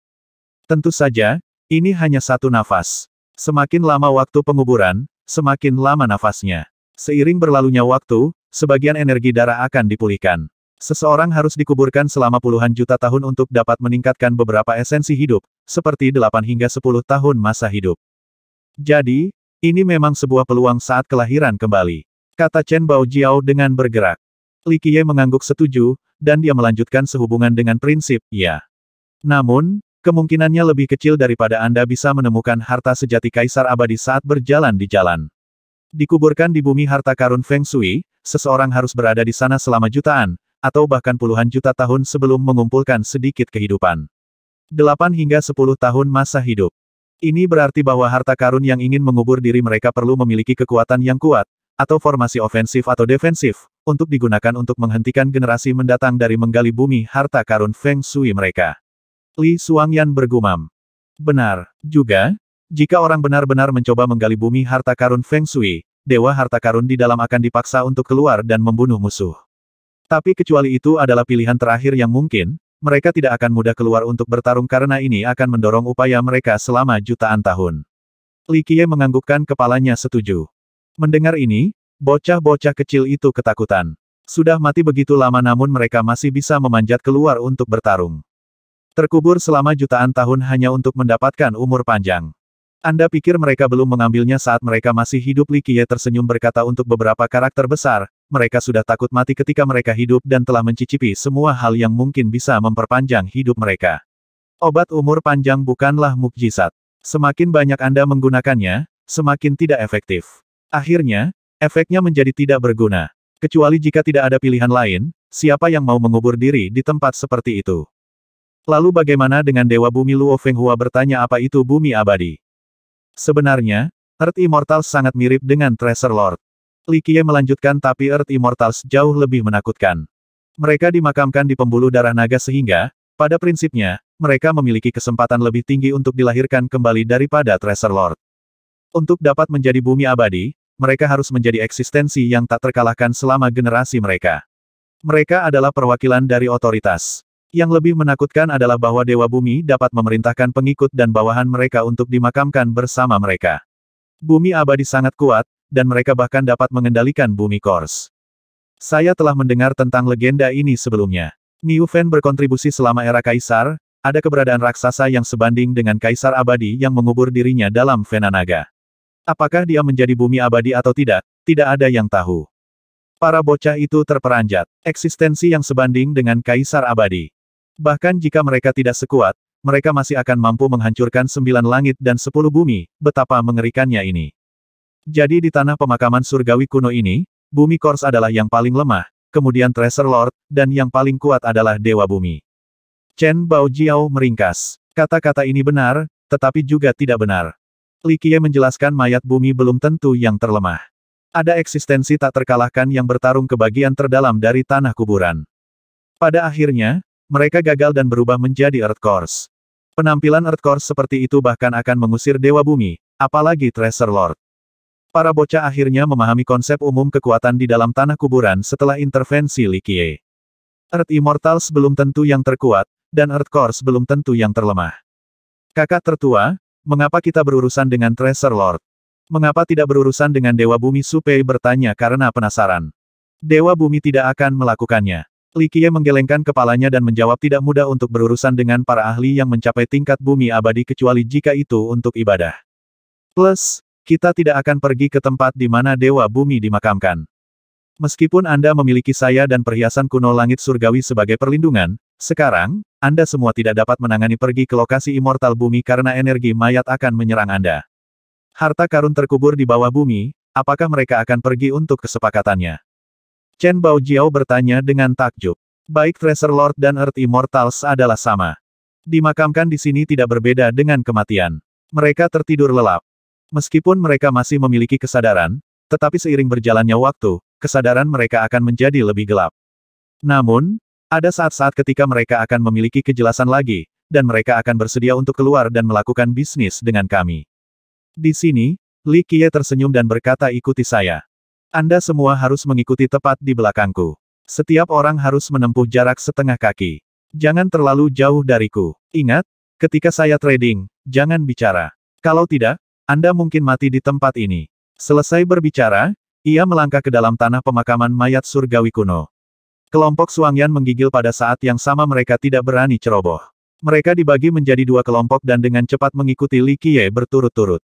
Tentu saja, ini hanya satu nafas. Semakin lama waktu penguburan, semakin lama nafasnya. Seiring berlalunya waktu, sebagian energi darah akan dipulihkan. Seseorang harus dikuburkan selama puluhan juta tahun untuk dapat meningkatkan beberapa esensi hidup, seperti 8 hingga 10 tahun masa hidup. Jadi, ini memang sebuah peluang saat kelahiran kembali. Kata Chen Bao Jiao dengan bergerak. Li Qiye mengangguk setuju, dan dia melanjutkan sehubungan dengan prinsip, ya. Namun, kemungkinannya lebih kecil daripada Anda bisa menemukan harta sejati Kaisar Abadi saat berjalan di jalan. Dikuburkan di bumi harta karun Feng Shui, seseorang harus berada di sana selama jutaan, atau bahkan puluhan juta tahun sebelum mengumpulkan sedikit kehidupan. 8 hingga 10 tahun masa hidup. Ini berarti bahwa harta karun yang ingin mengubur diri mereka perlu memiliki kekuatan yang kuat, atau formasi ofensif atau defensif, untuk digunakan untuk menghentikan generasi mendatang dari menggali bumi harta karun Feng Shui mereka. Li Suangyan bergumam. Benar, juga, jika orang benar-benar mencoba menggali bumi harta karun Feng Shui, Dewa Harta Karun di dalam akan dipaksa untuk keluar dan membunuh musuh. Tapi kecuali itu adalah pilihan terakhir yang mungkin, mereka tidak akan mudah keluar untuk bertarung karena ini akan mendorong upaya mereka selama jutaan tahun. Li Qiye menganggukkan kepalanya setuju. Mendengar ini, bocah-bocah kecil itu ketakutan. Sudah mati begitu lama namun mereka masih bisa memanjat keluar untuk bertarung. Terkubur selama jutaan tahun hanya untuk mendapatkan umur panjang. Anda pikir mereka belum mengambilnya saat mereka masih hidup Li Qiye tersenyum berkata untuk beberapa karakter besar, mereka sudah takut mati ketika mereka hidup dan telah mencicipi semua hal yang mungkin bisa memperpanjang hidup mereka. Obat umur panjang bukanlah mukjizat. Semakin banyak Anda menggunakannya, semakin tidak efektif. Akhirnya, efeknya menjadi tidak berguna. Kecuali jika tidak ada pilihan lain, siapa yang mau mengubur diri di tempat seperti itu? Lalu bagaimana dengan Dewa Bumi Luo Fenghua bertanya apa itu Bumi Abadi? Sebenarnya, Earth Immortals sangat mirip dengan Treasure Lord. Li Qiye melanjutkan tapi Earth Immortals jauh lebih menakutkan. Mereka dimakamkan di pembuluh darah naga sehingga, pada prinsipnya, mereka memiliki kesempatan lebih tinggi untuk dilahirkan kembali daripada Treasure Lord. Untuk dapat menjadi bumi abadi, mereka harus menjadi eksistensi yang tak terkalahkan selama generasi mereka. Mereka adalah perwakilan dari otoritas. Yang lebih menakutkan adalah bahwa Dewa Bumi dapat memerintahkan pengikut dan bawahan mereka untuk dimakamkan bersama mereka. Bumi abadi sangat kuat, dan mereka bahkan dapat mengendalikan bumi Kors. Saya telah mendengar tentang legenda ini sebelumnya. Niu Fen berkontribusi selama era Kaisar, ada keberadaan raksasa yang sebanding dengan Kaisar Abadi yang mengubur dirinya dalam venanaga. Apakah dia menjadi bumi abadi atau tidak, tidak ada yang tahu. Para bocah itu terperanjat, eksistensi yang sebanding dengan kaisar abadi. Bahkan jika mereka tidak sekuat, mereka masih akan mampu menghancurkan sembilan langit dan sepuluh bumi, betapa mengerikannya ini. Jadi di tanah pemakaman surgawi kuno ini, bumi Kors adalah yang paling lemah, kemudian Treasure Lord, dan yang paling kuat adalah Dewa Bumi. Chen Bao Jiao meringkas. Kata-kata ini benar, tetapi juga tidak benar. Likie menjelaskan mayat bumi belum tentu yang terlemah. Ada eksistensi tak terkalahkan yang bertarung ke bagian terdalam dari tanah kuburan. Pada akhirnya, mereka gagal dan berubah menjadi Earth Course. Penampilan Earth Course seperti itu bahkan akan mengusir Dewa Bumi, apalagi Treasure Lord. Para bocah akhirnya memahami konsep umum kekuatan di dalam tanah kuburan setelah intervensi Likie. Earth Immortals belum tentu yang terkuat, dan Earth Course belum tentu yang terlemah. Kakak tertua, Mengapa kita berurusan dengan Treasure Lord? Mengapa tidak berurusan dengan Dewa Bumi Supei bertanya karena penasaran. Dewa Bumi tidak akan melakukannya. Li Qiye menggelengkan kepalanya dan menjawab tidak mudah untuk berurusan dengan para ahli yang mencapai tingkat bumi abadi kecuali jika itu untuk ibadah. Plus, kita tidak akan pergi ke tempat di mana Dewa Bumi dimakamkan. Meskipun Anda memiliki saya dan perhiasan kuno langit surgawi sebagai perlindungan, sekarang, Anda semua tidak dapat menangani pergi ke lokasi immortal bumi karena energi mayat akan menyerang Anda. Harta karun terkubur di bawah bumi, apakah mereka akan pergi untuk kesepakatannya? Chen Bao Jiao bertanya dengan takjub. Baik Treasure Lord dan Earth Immortals adalah sama. Dimakamkan di sini tidak berbeda dengan kematian. Mereka tertidur lelap. Meskipun mereka masih memiliki kesadaran, tetapi seiring berjalannya waktu, kesadaran mereka akan menjadi lebih gelap. Namun, ada saat-saat ketika mereka akan memiliki kejelasan lagi, dan mereka akan bersedia untuk keluar dan melakukan bisnis dengan kami. Di sini, Li Qiye tersenyum dan berkata ikuti saya. Anda semua harus mengikuti tepat di belakangku. Setiap orang harus menempuh jarak setengah kaki. Jangan terlalu jauh dariku. Ingat, ketika saya trading, jangan bicara. Kalau tidak, Anda mungkin mati di tempat ini. Selesai berbicara, ia melangkah ke dalam tanah pemakaman mayat surgawi kuno. Kelompok Suangyan menggigil pada saat yang sama mereka tidak berani ceroboh. Mereka dibagi menjadi dua kelompok dan dengan cepat mengikuti Li Qiye berturut-turut.